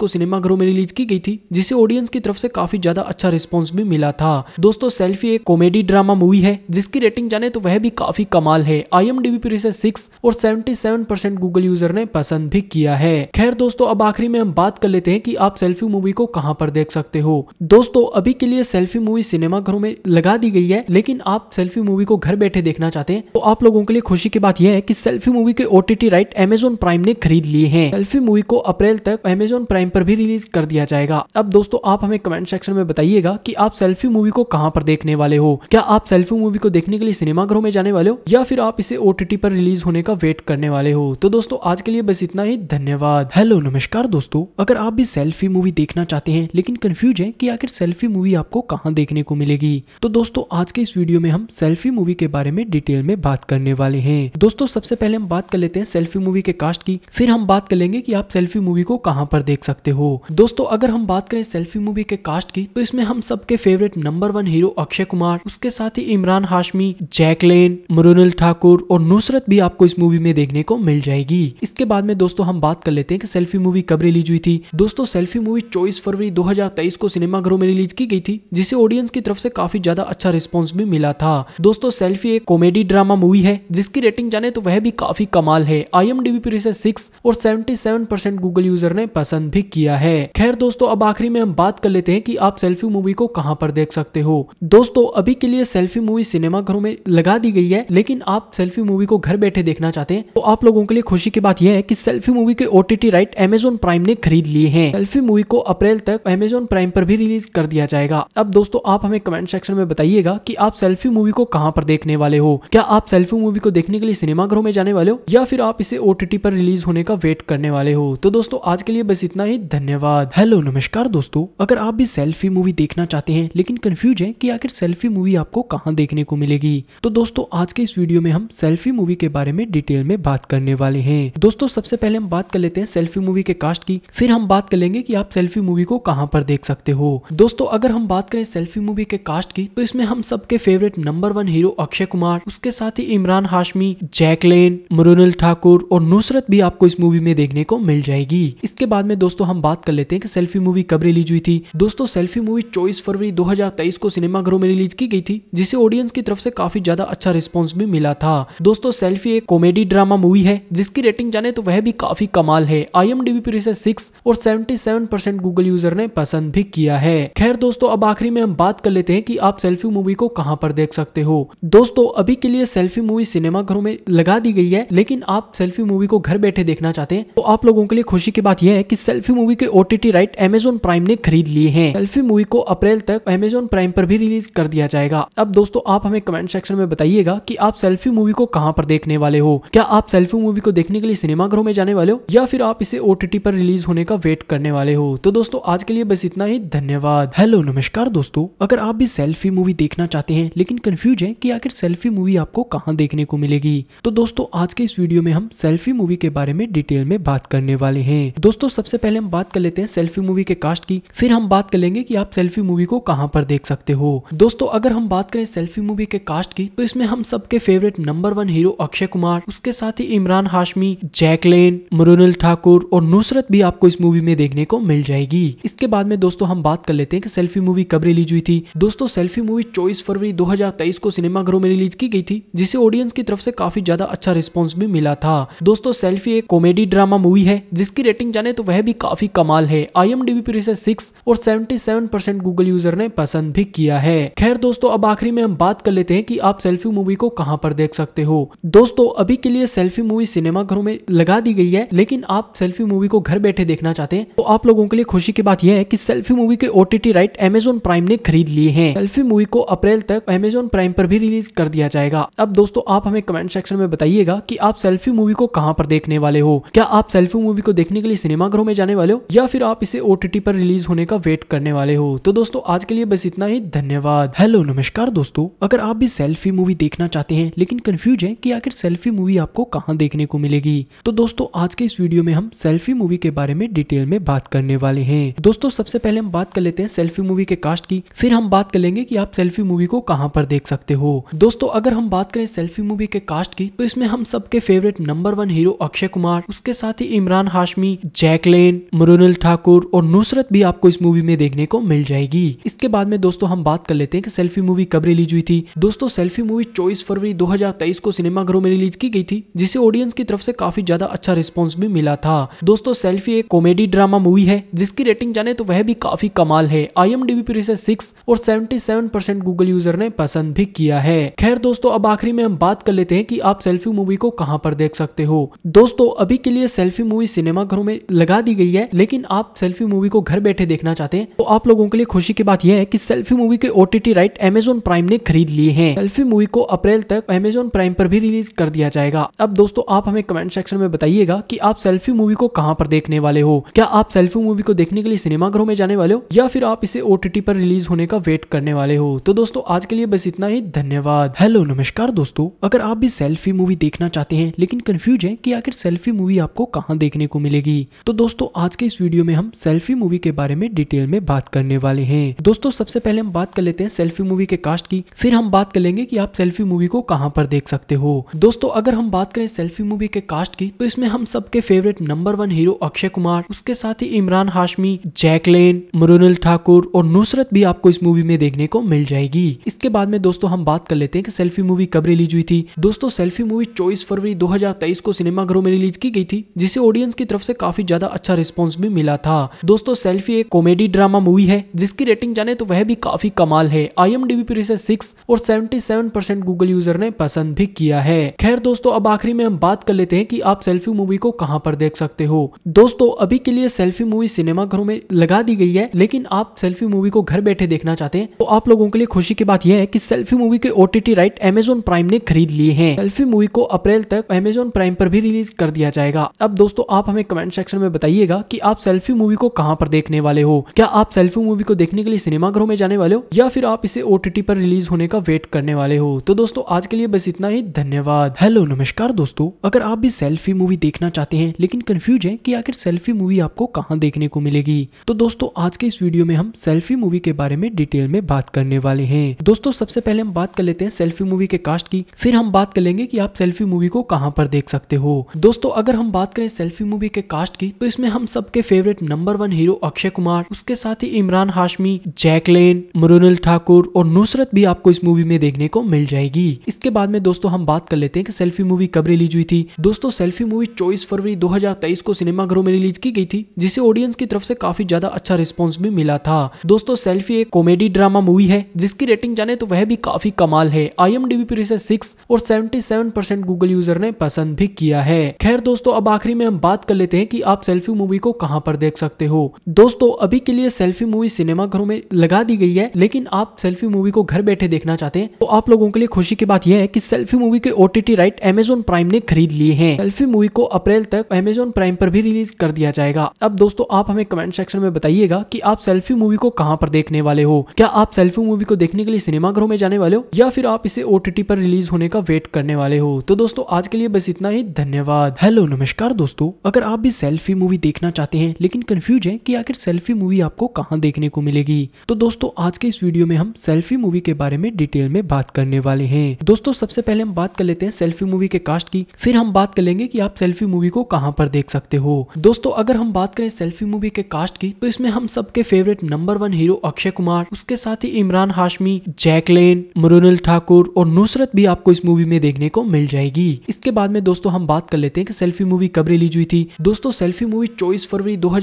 को सिनेमा घरों में रिलीज की गई थी जिसे ऑडियंस की तरफ से काफी ज्यादा अच्छा रिस्पॉन्स भी मिला था दोस्तों सेल्फी एक कॉमेडी ड्रामा मूवी है जिसकी रेटिंग जाने तो वह भी काफी कमाल है आई एम पर इसे सिक्स और seventy seven percent Google user ने पसंद भी किया है खैर दोस्तों अब आखिरी में हम बात कर लेते हैं कि आप सेल्फी मूवी को कहाँ पर देख सकते हो दोस्तों अभी के लिए सेल्फी मूवी सिनेमा घरों में लगा दी गई है लेकिन आप सेल्फी मूवी को घर बैठे देखना चाहते हैं तो आप लोगों के लिए खुशी की बात यह है कि सेल्फी मूवी के ओटीटी राइट एमेजोन प्राइम ने खरीद लिए हैं सेल्फी मूवी को अप्रैल तक एमेजोन प्राइम पर भी रिलीज कर दिया जाएगा अब दोस्तों आप हमें कमेंट सेक्शन में बताइएगा की आप सेल्फी मूवी को कहाँ पर देखने वाले हो क्या आप सेल्फी मूवी को देखने के लिए सिनेमा घरों में जाने वाले हो या फिर आप इसे ओटीटी पर रिलीज होने का वेट करने वाले हो तो दोस्तों दोस्तों आज के लिए बस इतना ही धन्यवाद हेलो नमस्कार दोस्तों अगर आप भी सेल्फी मूवी देखना चाहते हैं लेकिन कंफ्यूज है कि आखिर सेल्फी मूवी आपको कहाँ देखने को मिलेगी तो दोस्तों आज के इस वीडियो में हम सेल्फी मूवी के बारे में डिटेल में बात करने वाले हैं दोस्तों सबसे पहले हम बात कर लेते हैं सेल्फी मूवी के कास्ट की फिर हम बात कर लेंगे की आप सेल्फी मूवी को कहाँ पर देख सकते हो दोस्तों अगर हम बात करें सेल्फी मूवी के कास्ट की तो इसमें हम सबके favourite number one hero Akshay Kumar उसके साथ ही इमरान हाशमी जैकलेन मरुनल ठाकुर और नुसरत भी आपको इस मूवी में देखने को मिल जाएगी जाएगी इसके बाद में दोस्तों हम बात कर लेते हैं कि सेल्फी मूवी कब रिलीज हुई थी दोस्तों सेल्फी मूवी चौबीस फरवरी 2023 को सिनेमाघरों में रिलीज की गई थी जिसे ऑडियंस की तरफ से काफी ज्यादा अच्छा रिस्पॉन्स भी मिला था दोस्तों सेल्फी एक कॉमेडी ड्रामा मूवी है जिसकी रेटिंग जाने तो वह भी काफी कमाल है आई एम पर इसे सिक्स और सेवेंटी गूगल यूजर ने पसंद भी किया है खैर दोस्तों अब आखिरी में हम बात कर लेते हैं की आप सेल्फी मूवी को कहाँ पर देख सकते हो दोस्तों अभी के लिए सेल्फी मूवी सिनेमाघरों में लगा दी गई है लेकिन आप सेल्फी मूवी को घर बैठे देखना चाहते हैं तो आप लोगों के लिए खुश खुशी की बात यह है कि सेल्फी मूवी के ओटीटी राइट एमेजोन प्राइम ने खरीद लिए हैं सेल्फी मूवी को अप्रैल तक एमेजोन प्राइम पर भी रिलीज कर दिया जाएगा अब दोस्तों आप हमें कमेंट सेक्शन में बताइएगा कि आप सेल्फी मूवी को कहां पर देखने वाले हो क्या आप सेल्फी मूवी को देखने के लिए सिनेमाघरों में जाने वाले हो या फिर आप इसे ओटीटी पर रिलीज होने का वेट करने वाले हो तो दोस्तों आज के लिए बस इतना ही धन्यवाद हेलो नमस्कार दोस्तों अगर आप भी सेल्फी मूवी देखना चाहते हैं लेकिन कंफ्यूज है की आखिर सेल्फी मूवी आपको कहाँ देखने को मिलेगी तो दोस्तों आज के इस वीडियो में हम सेल्फी मूवी के बारे में डिटेल में बात करने वाले हैं है दोस्तों सबसे पहले हम बात कर लेते हैं सेल्फी मूवी के कास्ट की फिर हम बात कर लेंगे कि आप सेल्फी मूवी को कहाँ पर देख सकते हो दोस्तों अगर हम बात करें सेल्फी मूवी के कास्ट की तो इसमें हम सबके favourite number one hero Akshay Kumar उसके साथ ही इमरान हाशमी जैकलेन मरुनल ठाकुर और नुसरत भी आपको इस मूवी में देखने को मिल जाएगी इसके बाद में दोस्तों हम बात कर लेते हैं कि सेल्फी मूवी कब रिलीज हुई थी दोस्तों सेल्फी मूवी चौबीस फरवरी 2023 को सिनेमा घरों में रिलीज की गई थी जिसे ऑडियंस की तरफ से काफी ज्यादा अच्छा रिस्पॉन्स भी मिला था दोस्तों सेल्फी एक कॉमेडी ड्रामा मूवी है जिसकी की रेटिंग जाने तो वह भी काफी कमाल है आई पर इसे सिक्स और सेवेंटी गूगल यूजर ने पसंद भी किया है खैर दोस्तों अब आखिरी में हम बात कर लेते हैं की आप सेल्फी मूवी को कहाँ पर देख सकते हो दोस्तों अभी के लिए सेल्फी मूवी सिनेमा घरों में लगा दी गई है लेकिन आप सेल्फी मूवी को घर बैठे देखना चाहते हैं तो आप लोगों के लिए खुशी की बात यह है कि सेल्फी मूवी के ओटीटी राइट एमेजोन प्राइम ने खरीद लिए हैं सेल्फी मूवी को अप्रैल तक अमेजोन प्राइम पर भी रिलीज कर दिया जाएगा अब दोस्तों आप हमें कमेंट सेक्शन में बताइएगा की आप सेल्फी मूवी को कहाँ पर देखने वाले हो क्या आप सेल्फी मूवी को देखने के लिए सिनेमाघरों में जाने वाले हो या फिर आप इसे ओ पर रिलीज होने का वेट करने वाले हो तो दोस्तों आज के लिए बस इतना ही धन्यवाद हेलो नमस्कार दोस्तों अगर आप भी सेल्फी मूवी देखना चाहते हैं लेकिन कंफ्यूज है कि आखिर सेल्फी मूवी आपको कहाँ देखने को मिलेगी तो दोस्तों आज के इस वीडियो में हम सेल्फी मूवी के बारे में डिटेल में बात करने वाले हैं दोस्तों सबसे पहले हम बात कर लेते हैं सेल्फी मूवी के कास्ट की फिर हम बात कर लेंगे कि आप सेल्फी मूवी को कहाँ पर देख सकते हो दोस्तों अगर हम बात करें सेल्फी मूवी के कास्ट की तो इसमें हम सबके favourite number one hero Akshay Kumar उसके साथ ही इमरान हाश हाशमी जैकलेन मरुनल ठाकुर और नुसरत भी आपको इस मूवी में देखने को मिल जाएगी इसके बाद में दोस्तों हम बात कर लेते हैं कि सेल्फी मूवी कब रिलीज हुई थी दोस्तों सेल्फी मूवी चौबीस फरवरी 2023 को सिनेमा घरों में रिलीज की गई थी जिसे ऑडियंस की तरफ से काफी ज्यादा अच्छा रिस्पॉन्स भी मिला था दोस्तों सेल्फी एक कॉमेडी ड्रामा मूवी है जिसकी रेटिंग जाने तो वह भी काफी कमाल है आई एम पर इसे सिक्स और सेवेंटी गूगल यूजर ने पसंद भी किया है खैर दोस्तों अब आखिरी में हम बात कर लेते हैं की आप सेल्फी मूवी को कहाँ पर देख सकते हो दोस्तों अभी के लिए सेल्फी मूवी सिनेमा सिनेमाघरों में लगा दी गई है लेकिन आप सेल्फी मूवी को घर बैठे देखना चाहते हैं तो आप लोगों के लिए खुशी की बात यह है कि सेल्फी मूवी के ओटीटी राइट एमेजोन प्राइम ने खरीद लिए हैं सेल्फी मूवी को अप्रैल तक एमेजोन प्राइम पर भी रिलीज कर दिया जाएगा अब दोस्तों आप हमें कमेंट सेक्शन में बताइएगा की आप सेल्फी मूवी को कहाँ पर देखने वाले हो क्या आप सेल्फी मूवी को देखने के लिए सिनेमाघरों में जाने वाले हो या फिर आप इसे ओटीटी पर रिलीज होने का वेट करने वाले हो तो दोस्तों आज के लिए बस इतना ही धन्यवाद हेलो नमस्कार दोस्तों अगर आप भी सेल्फी मूवी देखना चाहते हैं लेकिन कंफ्यूज है कि आखिर सेल्फी मूवी आपको कहाँ देखने को मिले मिलेगी तो दोस्तों आज के इस वीडियो में हम सेल्फी मूवी के बारे में डिटेल में बात करने वाले हैं दोस्तों सबसे पहले हम बात कर लेते हैं सेल्फी मूवी के कास्ट की फिर हम बात कर लेंगे की आप सेल्फी मूवी को कहाँ पर देख सकते हो दोस्तों अगर हम बात करें सेल्फी मूवी के कास्ट की तो इसमें हम सबके favourite number one hero Akshay Kumar उसके साथ ही इमरान हाशमी जैकलेन मुरुनल ठाकुर और नुसरत भी आपको इस मूवी में देखने को मिल जाएगी इसके बाद में दोस्तों हम बात कर लेते हैं कि सेल्फी मूवी कब रिलीज हुई थी दोस्तों सेल्फी मूवी चौबीस फरवरी 2023 को सिनेमा घरों में रिलीज की गई थी जिसे ऑडियंस की तरफ तरफ से काफी ज्यादा अच्छा रिस्पॉन्स भी मिला था दोस्तों सेल्फी एक कॉमेडी ड्रामा मूवी है जिसकी रेटिंग जाने तो वह भी काफी कमाल है आई पर इसे सिक्स और सेवेंटी गूगल यूजर ने पसंद भी किया है खैर दोस्तों अब आखिरी में हम बात कर लेते हैं की आप सेल्फी मूवी को कहाँ पर देख सकते हो दोस्तों अभी के लिए सेल्फी मूवी सिनेमा घरों में लगा दी गई है लेकिन आप सेल्फी मूवी को घर बैठे देखना चाहते हैं तो आप लोगों के लिए खुशी की बात यह है कि सेल्फी मूवी के ओटीटी राइट एमेजोन प्राइम ने खरीद लिए हैं सेल्फी मूवी को अप्रैल तक एमेजोन प्राइम पर भी रिलीज कर दिया जाएगा अब दोस्तों आप हमें कमेंट सेक्शन में बताइएगा कि आप सेल्फी मूवी को कहां पर देखने वाले हो क्या आप सेल्फी मूवी को देखने के लिए सिनेमाघरों में जाने वाले हो या फिर आप इसे ओ पर रिलीज होने का वेट करने वाले हो तो दोस्तों आज के लिए बस इतना ही धन्यवाद हेलो नमस्कार दोस्तों अगर आप भी सेल्फी मूवी देखना चाहते हैं लेकिन कन्फ्यूज है की आखिर सेल्फी मूवी आपको कहाँ देखने को मिलेगी तो दोस्तों आज के इस वीडियो में हम सेल्फी मूवी के बारे में डिटेल में बात करने वाले हैं दोस्तों सबसे पहले हम बात कर लेते हैं सेल्फी मूवी के कास्ट की फिर हम बात कर लेंगे कि आप सेल्फी मूवी को कहाँ पर देख सकते हो दोस्तों अगर हम बात करें सेल्फी मूवी के कास्ट की तो इसमें हम सबके favourite number one hero Akshay Kumar उसके साथ ही इमरान हाशमी जैकलेन मरुनल ठाकुर और नुसरत भी आपको इस मूवी में देखने को मिल जाएगी इसके बाद में दोस्तों हम बात कर लेते हैं कि सेल्फी मूवी कब रिलीज हुई थी दोस्तों सेल्फी मूवी चौबीस फरवरी 2023 को सिनेमाघरों में रिलीज की गई थी जिसे ऑडियंस की तरफ से काफी ज्यादा अच्छा रिस्पॉन्स भी मिला था दोस्तों सेल्फी एक कॉमेडी ड्रामा मूवी है जिसकी रेटिंग जाने तो वह भी काफी कमाल है आई एम पर इसे सिक्स और सेवेंटी गूगल यूजर ने पसंद भी किया है खैर दोस्तों अब आखिरी में हम बात कर लेते देते हैं कि आप सेल्फी मूवी को कहां पर देख सकते हो दोस्तों अभी के लिए सेल्फी मूवी सिनेमा घरों में लगा दी गई है लेकिन आप सेल्फी मूवी को घर बैठे देखना चाहते हैं तो आप लोगों के लिए खुशी की बात यह है की सेल्फी मूवी के ओटीटी राइट एमेजोन प्राइम ने खरीद लिए हैं सेल्फी मूवी को अप्रैल तक एमेजोन प्राइम पर भी रिलीज कर दिया जाएगा अब दोस्तों आप हमें कमेंट सेक्शन में बताइएगा की आप सेल्फी मूवी को कहाँ पर देखने वाले हो क्या आप सेल्फी मूवी को देखने के लिए सिनेमाघरों में जाने वाले हो या फिर आप इसे ओटीटी पर रिलीज होने का वेट करने वाले हो तो दोस्तों आज के लिए बस इतना ही धन्यवाद हेलो नमस्कार दोस्तों अगर आप आप भी सेल्फी मूवी देखना चाहते हैं लेकिन कंफ्यूज हैं कि आखिर सेल्फी मूवी आपको कहाँ देखने को मिलेगी तो दोस्तों आज के इस वीडियो में हम सेल्फी मूवी के बारे में डिटेल में बात करने वाले हैं दोस्तों सबसे पहले हम बात कर लेते हैं सेल्फी मूवी के कास्ट की फिर हम बात कर लेंगे की आप सेल्फी मूवी को कहाँ पर देख सकते हो दोस्तों अगर हम बात करें सेल्फी मूवी के कास्ट की तो इसमें हम सबके favourite number one hero Akshay Kumar उसके साथ ही इमरान हाशमी जैकलेन मुरुनल ठाकुर और नुसरत भी आपको इस मूवी में देखने को मिल जाएगी इसके बाद में दोस्तों हम बात कर लेते हैं कि सेल्फी मूवी कब रिलीज हुई थी दोस्तों सेल्फी मूवी चौबीस फरवरी 2023 को सिनेमाघरों में रिलीज की गई थी जिसे ऑडियंस की तरफ से काफी ज्यादा अच्छा रिस्पांस भी मिला था दोस्तों सेल्फी एक कॉमेडी ड्रामा मूवी है जिसकी रेटिंग जाने तो वह भी काफी कमाल है आई एम पर इसे सिक्स और सेवेंटी गूगल यूजर ने पसंद भी किया है खैर दोस्तों अब आखिरी में हम बात कर लेते हैं की आप सेल्फी मूवी को कहाँ पर देख सकते हो दोस्तों अभी के लिए सेल्फी मूवी सिनेमाघरों में लगा दी गई है लेकिन आप सेल्फी मूवी को घर बैठे देखना चाहते हैं तो आप लोगों के लिए खुशी की बात यह है कि सेल्फी मूवी के ओटीटी राइट एमेजोन प्राइम ने खरीद लिए दिए है सेल्फी मूवी को अप्रैल तक अमेजोन प्राइम पर भी रिलीज कर दिया जाएगा अब दोस्तों आप हमें कमेंट सेक्शन में बताइएगा की आप सेल्फी मूवी को कहाँ पर देखने वाले हो क्या आप सेल्फी मूवी को देखने के लिए सिनेमाघरों में जाने वाले हो या फिर आप इसे ओटीटी पर रिलीज होने का वेट करने वाले हो तो दोस्तों आज के लिए बस इतना ही धन्यवाद हेलो नमस्कार दोस्तों अगर आप भी सेल्फी मूवी देखना चाहते हैं लेकिन कंफ्यूज है की आखिर सेल्फी मूवी आपको कहाँ देखने को मिलेगी तो दोस्तों आज के इस वीडियो में हम सेल्फी मूवी के बारे में डिटेल में बात करने वाले हैं दोस्तों सबसे पहले हम बात कर लेते हैं सेल्फी मूवी के कास्ट की फिर हम बात बात कर लेंगे कि आप सेल्फी मूवी को कहाँ पर देख सकते हो दोस्तों अगर हम बात करें सेल्फी मूवी के कास्ट की तो इसमें हम सबके favourite number one hero Akshay Kumar उसके साथ ही इमरान हाशमी जैकलेन मरुनल ठाकुर और नुसरत भी आपको इस मूवी में देखने को मिल जाएगी इसके बाद में दोस्तों हम बात कर लेते हैं कि सेल्फी मूवी कब रिलीज हुई थी दोस्तों सेल्फी मूवी चौबीस फरवरी दो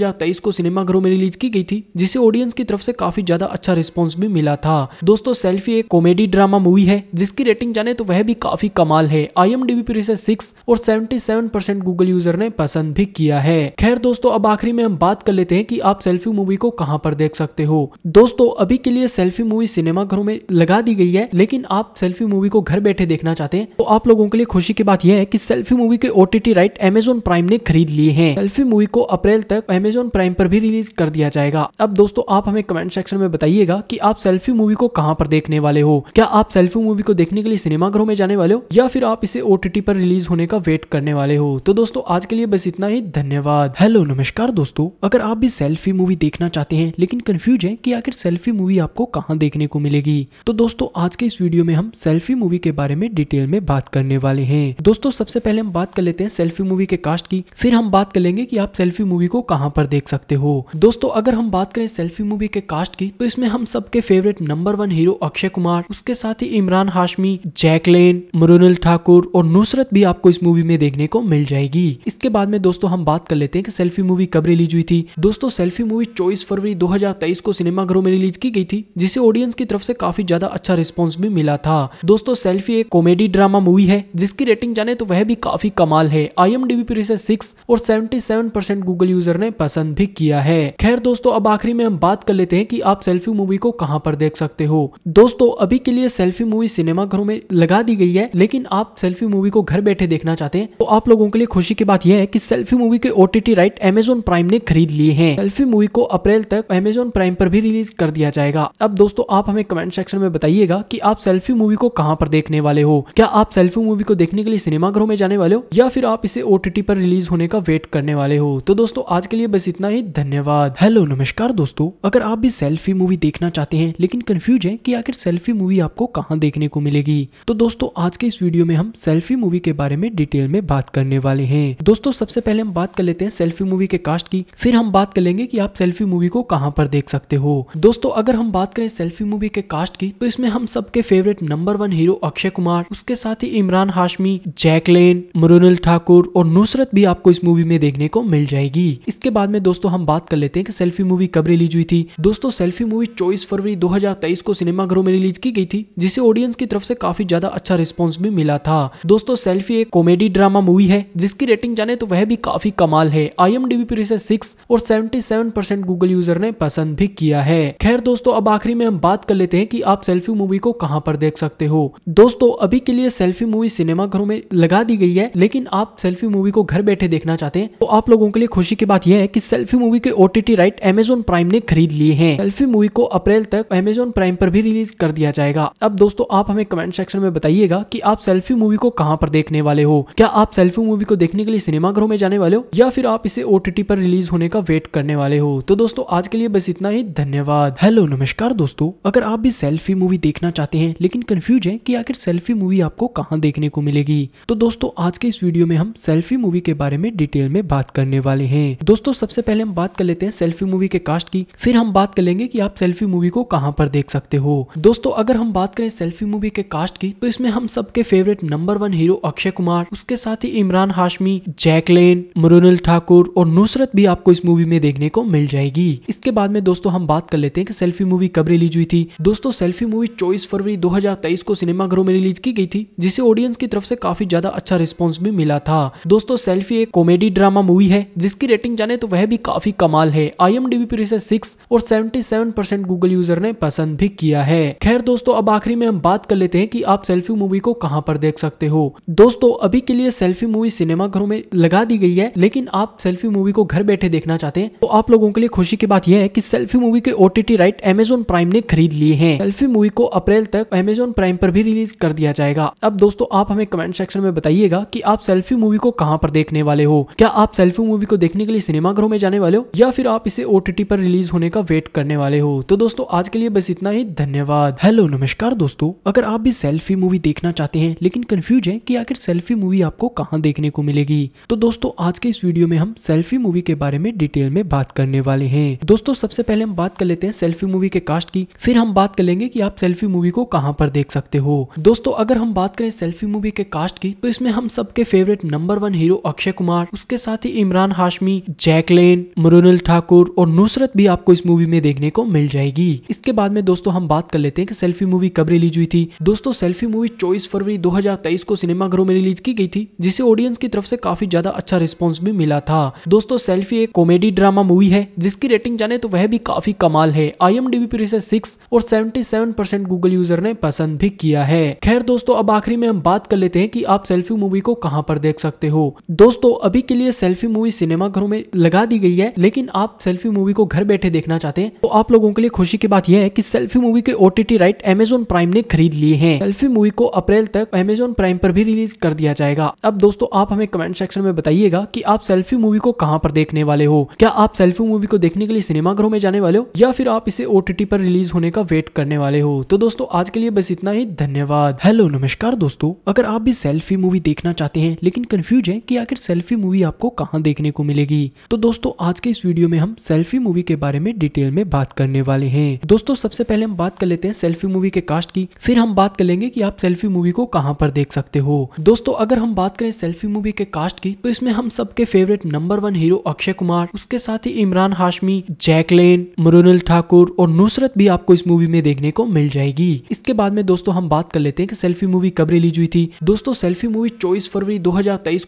को सिनेमाघरों में रिलीज की गई थी जिसे ऑडियंस की तरफ से काफी ज्यादा अच्छा रिस्पॉन्स भी मिला था दोस्तों सेल्फी एक कॉमेडी ड्रामा मूवी है जिसकी रेटिंग जाने तो वह भी काफी कमाल है आई एम पर सिक्स और 77% गूगल यूजर ने पसंद भी किया है खैर दोस्तों अब आखिरी में हम बात कर लेते हैं कि आप सेल्फी मूवी को कहाँ पर देख सकते हो दोस्तों अभी के लिए सेल्फी मूवी सिनेमा घरों में लगा दी गई है लेकिन आप सेल्फी मूवी को घर बैठे देखना चाहते हैं तो आप लोगों के लिए खुशी की बात यह है की सेल्फी मूवी के ओटीटी राइट एमेजोन प्राइम ने खरीद लिए हैं सेल्फी मूवी को अप्रैल तक एमेजोन प्राइम पर भी रिलीज कर दिया जाएगा अब दोस्तों आप हमें कमेंट सेक्शन में बताइएगा की आप सेल्फी मूवी को कहाँ पर देखने वाले हो क्या आप सेल्फी मूवी को देखने के लिए सिनेमा घरों में जाने वाले हो या फिर आप इसे ओटीटी पर रिलीज होने का वेट मोटिवेट करने वाले हो तो दोस्तों आज के लिए बस इतना ही धन्यवाद हेलो नमस्कार दोस्तों अगर आप भी सेल्फी मूवी देखना चाहते हैं लेकिन कंफ्यूज है कि आखिर सेल्फी मूवी आपको कहाँ देखने को मिलेगी तो दोस्तों आज के इस वीडियो में हम सेल्फी मूवी के बारे में डिटेल में बात करने वाले हैं दोस्तों सबसे पहले हम बात कर लेते हैं सेल्फी मूवी के कास्ट की फिर हम बात कर लेंगे की आप सेल्फी मूवी को कहाँ पर देख सकते हो दोस्तों अगर हम बात करें सेल्फी मूवी के कास्ट की तो इसमें हम सबके favourite number one hero Akshay Kumar उसके साथ ही इमरान हाशमी जैकलेन मरुनल ठाकुर और नुसरत भी आपको इस मूवी में देखने को मिल जाएगी इसके बाद में दोस्तों हम बात कर लेते हैं कि सेल्फी मूवी कब रिलीज हुई थी दोस्तों सेल्फी मूवी चौबीस फरवरी 2023 को सिनेमाघरों में रिलीज की गई थी जिसे ऑडियंस की तरफ से काफी ज्यादा अच्छा रिस्पॉन्स भी मिला था दोस्तों सेल्फी एक कॉमेडी ड्रामा मूवी है जिसकी रेटिंग जाने तो वह भी काफी कमाल है आई एम पर सिक्स और सेवेंटी गूगल यूजर ने पसंद भी किया है खैर दोस्तों अब आखिरी में हम बात कर लेते हैं की आप सेल्फी मूवी को कहाँ पर देख सकते हो दोस्तों अभी के लिए सेल्फी मूवी सिनेमाघरों में लगा दी गई है लेकिन आप सेल्फी मूवी को घर बैठे देखना चाहते सकते तो आप लोगों के लिए खुशी की बात यह है कि सेल्फी मूवी के ओ राइट एमेजोन प्राइम ने खरीद लिए हैं सेल्फी मूवी को अप्रैल तक एमेजोन प्राइम पर भी रिलीज कर दिया जाएगा अब दोस्तों आप हमें कमेंट सेक्शन में बताइएगा की आप सेल्फी मूवी को कहाँ पर देखने वाले हो क्या आप सेल्फी मूवी को देखने के लिए सिनेमाघरों में जाने वाले हो या फिर आप इसे ओ पर रिलीज होने का वेट करने वाले हो तो दोस्तों आज के लिए बस इतना ही धन्यवाद हेलो नमस्कार दोस्तों अगर आप भी सेल्फी मूवी देखना चाहते हैं लेकिन कंफ्यूज है कि आखिर सेल्फी मूवी आपको कहाँ देखने को मिलेगी तो दोस्तों आज के इस वीडियो में हम सेल्फी मूवी के बारे में डिटेल में बात करने वाले हैं दोस्तों सबसे पहले हम बात कर लेते हैं सेल्फी मूवी के कास्ट की फिर हम बात कर लेंगे कि आप सेल्फी मूवी को कहाँ पर देख सकते हो दोस्तों अगर हम बात करें सेल्फी मूवी के कास्ट की तो इसमें हम सबके favourite number one hero Akshay Kumar उसके साथ ही इमरान हाशमी जैकलेन मरुनल ठाकुर और नुसरत भी आपको इस मूवी में देखने को मिल जाएगी इसके बाद में दोस्तों हम बात कर लेते हैं कि सेल्फी मूवी कब रिलीज हुई थी दोस्तों सेल्फी मूवी चौबीस फरवरी 2023 को सिनेमा घरों में रिलीज की गई थी जिसे ऑडियंस की तरफ से काफी ज्यादा अच्छा रिस्पॉन्स भी मिला था दोस्तों सेल्फी एक कॉमेडी ड्रामा मूवी है जिसकी रेटिंग जाने तो वह भी काफी कमाल है आई एम डी पर इसे सिक्स और seventy seven percent Google user ने पसंद भी किया है खैर दोस्तों अब आखिरी में हम बात कर लेते हैं कि आप सेल्फी मूवी को कहां पर देख सकते हो दोस्तों अभी के लिए सेल्फी मूवी सिनेमा घरों में लगा दी गई है लेकिन आप सेल्फी मूवी को घर बैठे देखना चाहते हैं तो आप लोगों के लिए खुशी की बात यह है की सेल्फी मूवी के ओटीटी राइट एमेजोन प्राइम ने खरीद लिए हैं सेल्फी मूवी को अप्रैल तक एमेजोन प्राइम पर भी रिलीज कर दिया जाएगा अब दोस्तों आप हमें कमेंट सेक्शन में बताइएगा की आप सेल्फी मूवी को कहाँ पर देखने वाले हो क्या आप सेल्फी मूवी को देखने के लिए सिनेमाघरों में जाने वाले हो या फिर आप इसे ओ पर रिलीज होने का वेट करने वाले हो तो दोस्तों आज के लिए बस इतना ही धन्यवाद हेलो नमस्कार दोस्तों अगर आप भी सेल्फी मूवी देखना चाहते हैं लेकिन कंफ्यूज है कि आखिर सेल्फी मूवी आपको कहाँ देखने को मिलेगी तो दोस्तों आज के इस वीडियो में हम सेल्फी मूवी के बारे में डिटेल में बात करने वाले है दोस्तों सबसे पहले हम बात कर लेते हैं सेल्फी मूवी के कास्ट की फिर हम बात कर लेंगे की आप सेल्फी मूवी को कहाँ पर देख सकते हो दोस्तों अगर हम बात करें सेल्फी मूवी के कास्ट की तो इसमें हम सबके favourite number one hero Akshay Kumar इसके साथ ही इमरान हाशमी जैकलेन मरुनल ठाकुर और नुसरत भी आपको इस मूवी में देखने को मिल जाएगी इसके बाद में दोस्तों हम बात कर लेते हैं कि सेल्फी मूवी कब रिलीज हुई थी दोस्तों सेल्फी मूवी चौबीस फरवरी 2023 को सिनेमाघरों में रिलीज की गई थी जिसे ऑडियंस की तरफ से काफी ज्यादा अच्छा रिस्पॉन्स भी मिला था दोस्तों सेल्फी एक कॉमेडी ड्रामा मूवी है जिसकी रेटिंग जाने तो वह भी काफी कमाल है I M D B six और seventy seven percent Google user ने पसंद भी किया है खैर दोस्तों अब आखिरी में हम बात कर लेते हैं की आप सेल्फी मूवी को कहाँ पर देख सकते हो दोस्तों अभी के लिए सेल्फी मूवी सिनेमा घरों में लगा दी गई है लेकिन आप सेल्फी मूवी को घर बैठे देखना चाहते हैं तो आप लोगों के लिए खुशी की बात यह है कि सेल्फी मूवी के ओटीटी राइट एमेजोन प्राइम ने खरीद लिए हैं सेल्फी मूवी को अप्रैल तक एमेजोन प्राइम पर भी रिलीज कर दिया जाएगा अब दोस्तों आप हमें कमेंट सेक्शन में बताइएगा की आप सेल्फी मूवी को कहाँ पर देखने वाले हो क्या आप सेल्फी मूवी को देखने के लिए सिनेमा घरों में जाने वाले हो या फिर आप इसे ओटीटी पर रिलीज होने का वेट करने वाले हो तो दोस्तों आज के लिए बस इतना ही धन्यवाद हेलो नमस्कार दोस्तों अगर आप भी सेल्फी मूवी देखना चाहते हैं लेकिन कंफ्यूज है कि आखिर सेल्फी मूवी आपको कहाँ देखने को मिलेगी तो दोस्तों आज के इस वीडियो में हम सेल्फी मूवी के बारे में डिटेल में बात करने वाले हैं दोस्तों सबसे पहले हम बात कर लेते हैं सेल्फी मूवी के कास्ट की फिर हम बात कर लेंगे की आप सेल्फी मूवी को कहाँ पर देख सकते हो दोस्तों अगर हम बात करें सेल्फी मूवी के कास्ट की तो इसमें हम सबके favourite number one hero Akshay Kumar उसके साथ ही इमरान हाशमी जैकलेन मृणाल ठाकुर और नुसरत भी आपको इस मूवी में देखने को मिल जाएगी इसके बाद में दोस्तों हम बात कर लेते हैं कि सेल्फी मूवी कब रिलीज हुई थी दोस्तों सेल्फी मूवी चौबीस फरवरी 2023 को सिनेमाघरों में रिलीज की गई थी थी जिसे ऑडियंस की तरफ से काफी ज्यादा अच्छा रिस्पॉन्स भी मिला था दोस्तों सेल्फी एक कॉमेडी ड्रामा मूवी है जिसकी रेटिंग जाने तो वह भी काफी कमाल है आई एम पर इसे सिक्स और seventy seven percent Google user ने पसंद भी किया है खैर दोस्तों अब आखिरी में हम बात कर लेते हैं की आप सेल्फी मूवी को कहाँ पर देख सकते हो दोस्तों अभी के लिए सेल्फी मूवी सिनेमा घरों में लगा दी गई है लेकिन आप सेल्फी मूवी को घर बैठे देखना चाहते हैं तो आप लोगों के लिए खुशी की बात यह है कि सेल्फी मूवी के ओटीटी राइट एमेजोन प्राइम ने खरीद लिए हैं सेल्फी मूवी को अप्रैल तक एमेजोन प्राइम पर भी रिलीज कर दिया जाएगा था हाँ, अब दोस्तों आप हमें कमेंट सेक्शन में बताइएगा कि आप सेल्फी मूवी को कहाँ पर देखने वाले हो क्या आप सेल्फी मूवी को देखने के लिए सिनेमाघरों में जाने वाले हो या फिर आप इसे ओ पर रिलीज होने का वेट करने वाले हो तो दोस्तों आज के लिए बस इतना ही धन्यवाद हेलो नमस्कार दोस्तों अगर आप भी सेल्फी मूवी देखना चाहते हैं लेकिन कंफ्यूज है की आखिर सेल्फी मूवी आपको कहाँ देखने को मिलेगी तो दोस्तों आज के इस वीडियो में हम सेल्फी मूवी के बारे में डिटेल में बात करने वाले हैं दोस्तों सबसे पहले हम बात कर लेते हैं सेल्फी मूवी के कास्ट की फिर हम बात कर लेंगे की आप सेल्फी मूवी को कहाँ पर देख सकते हो दोस्तों अगर हम बात करें सेल्फी मूवी के कास्ट की तो इसमें हम सबके favourite number one hero Akshay Kumar उसके साथ ही इमरान हाशमी जैकलेन मरुनल ठाकुर और नुसरत भी आपको इस मूवी में देखने को मिल जाएगी इसके बाद में दोस्तों हम बात कर लेते हैं कि सेल्फी मूवी कब रिलीज हुई थी दोस्तों सेल्फी मूवी चौबीस फरवरी दो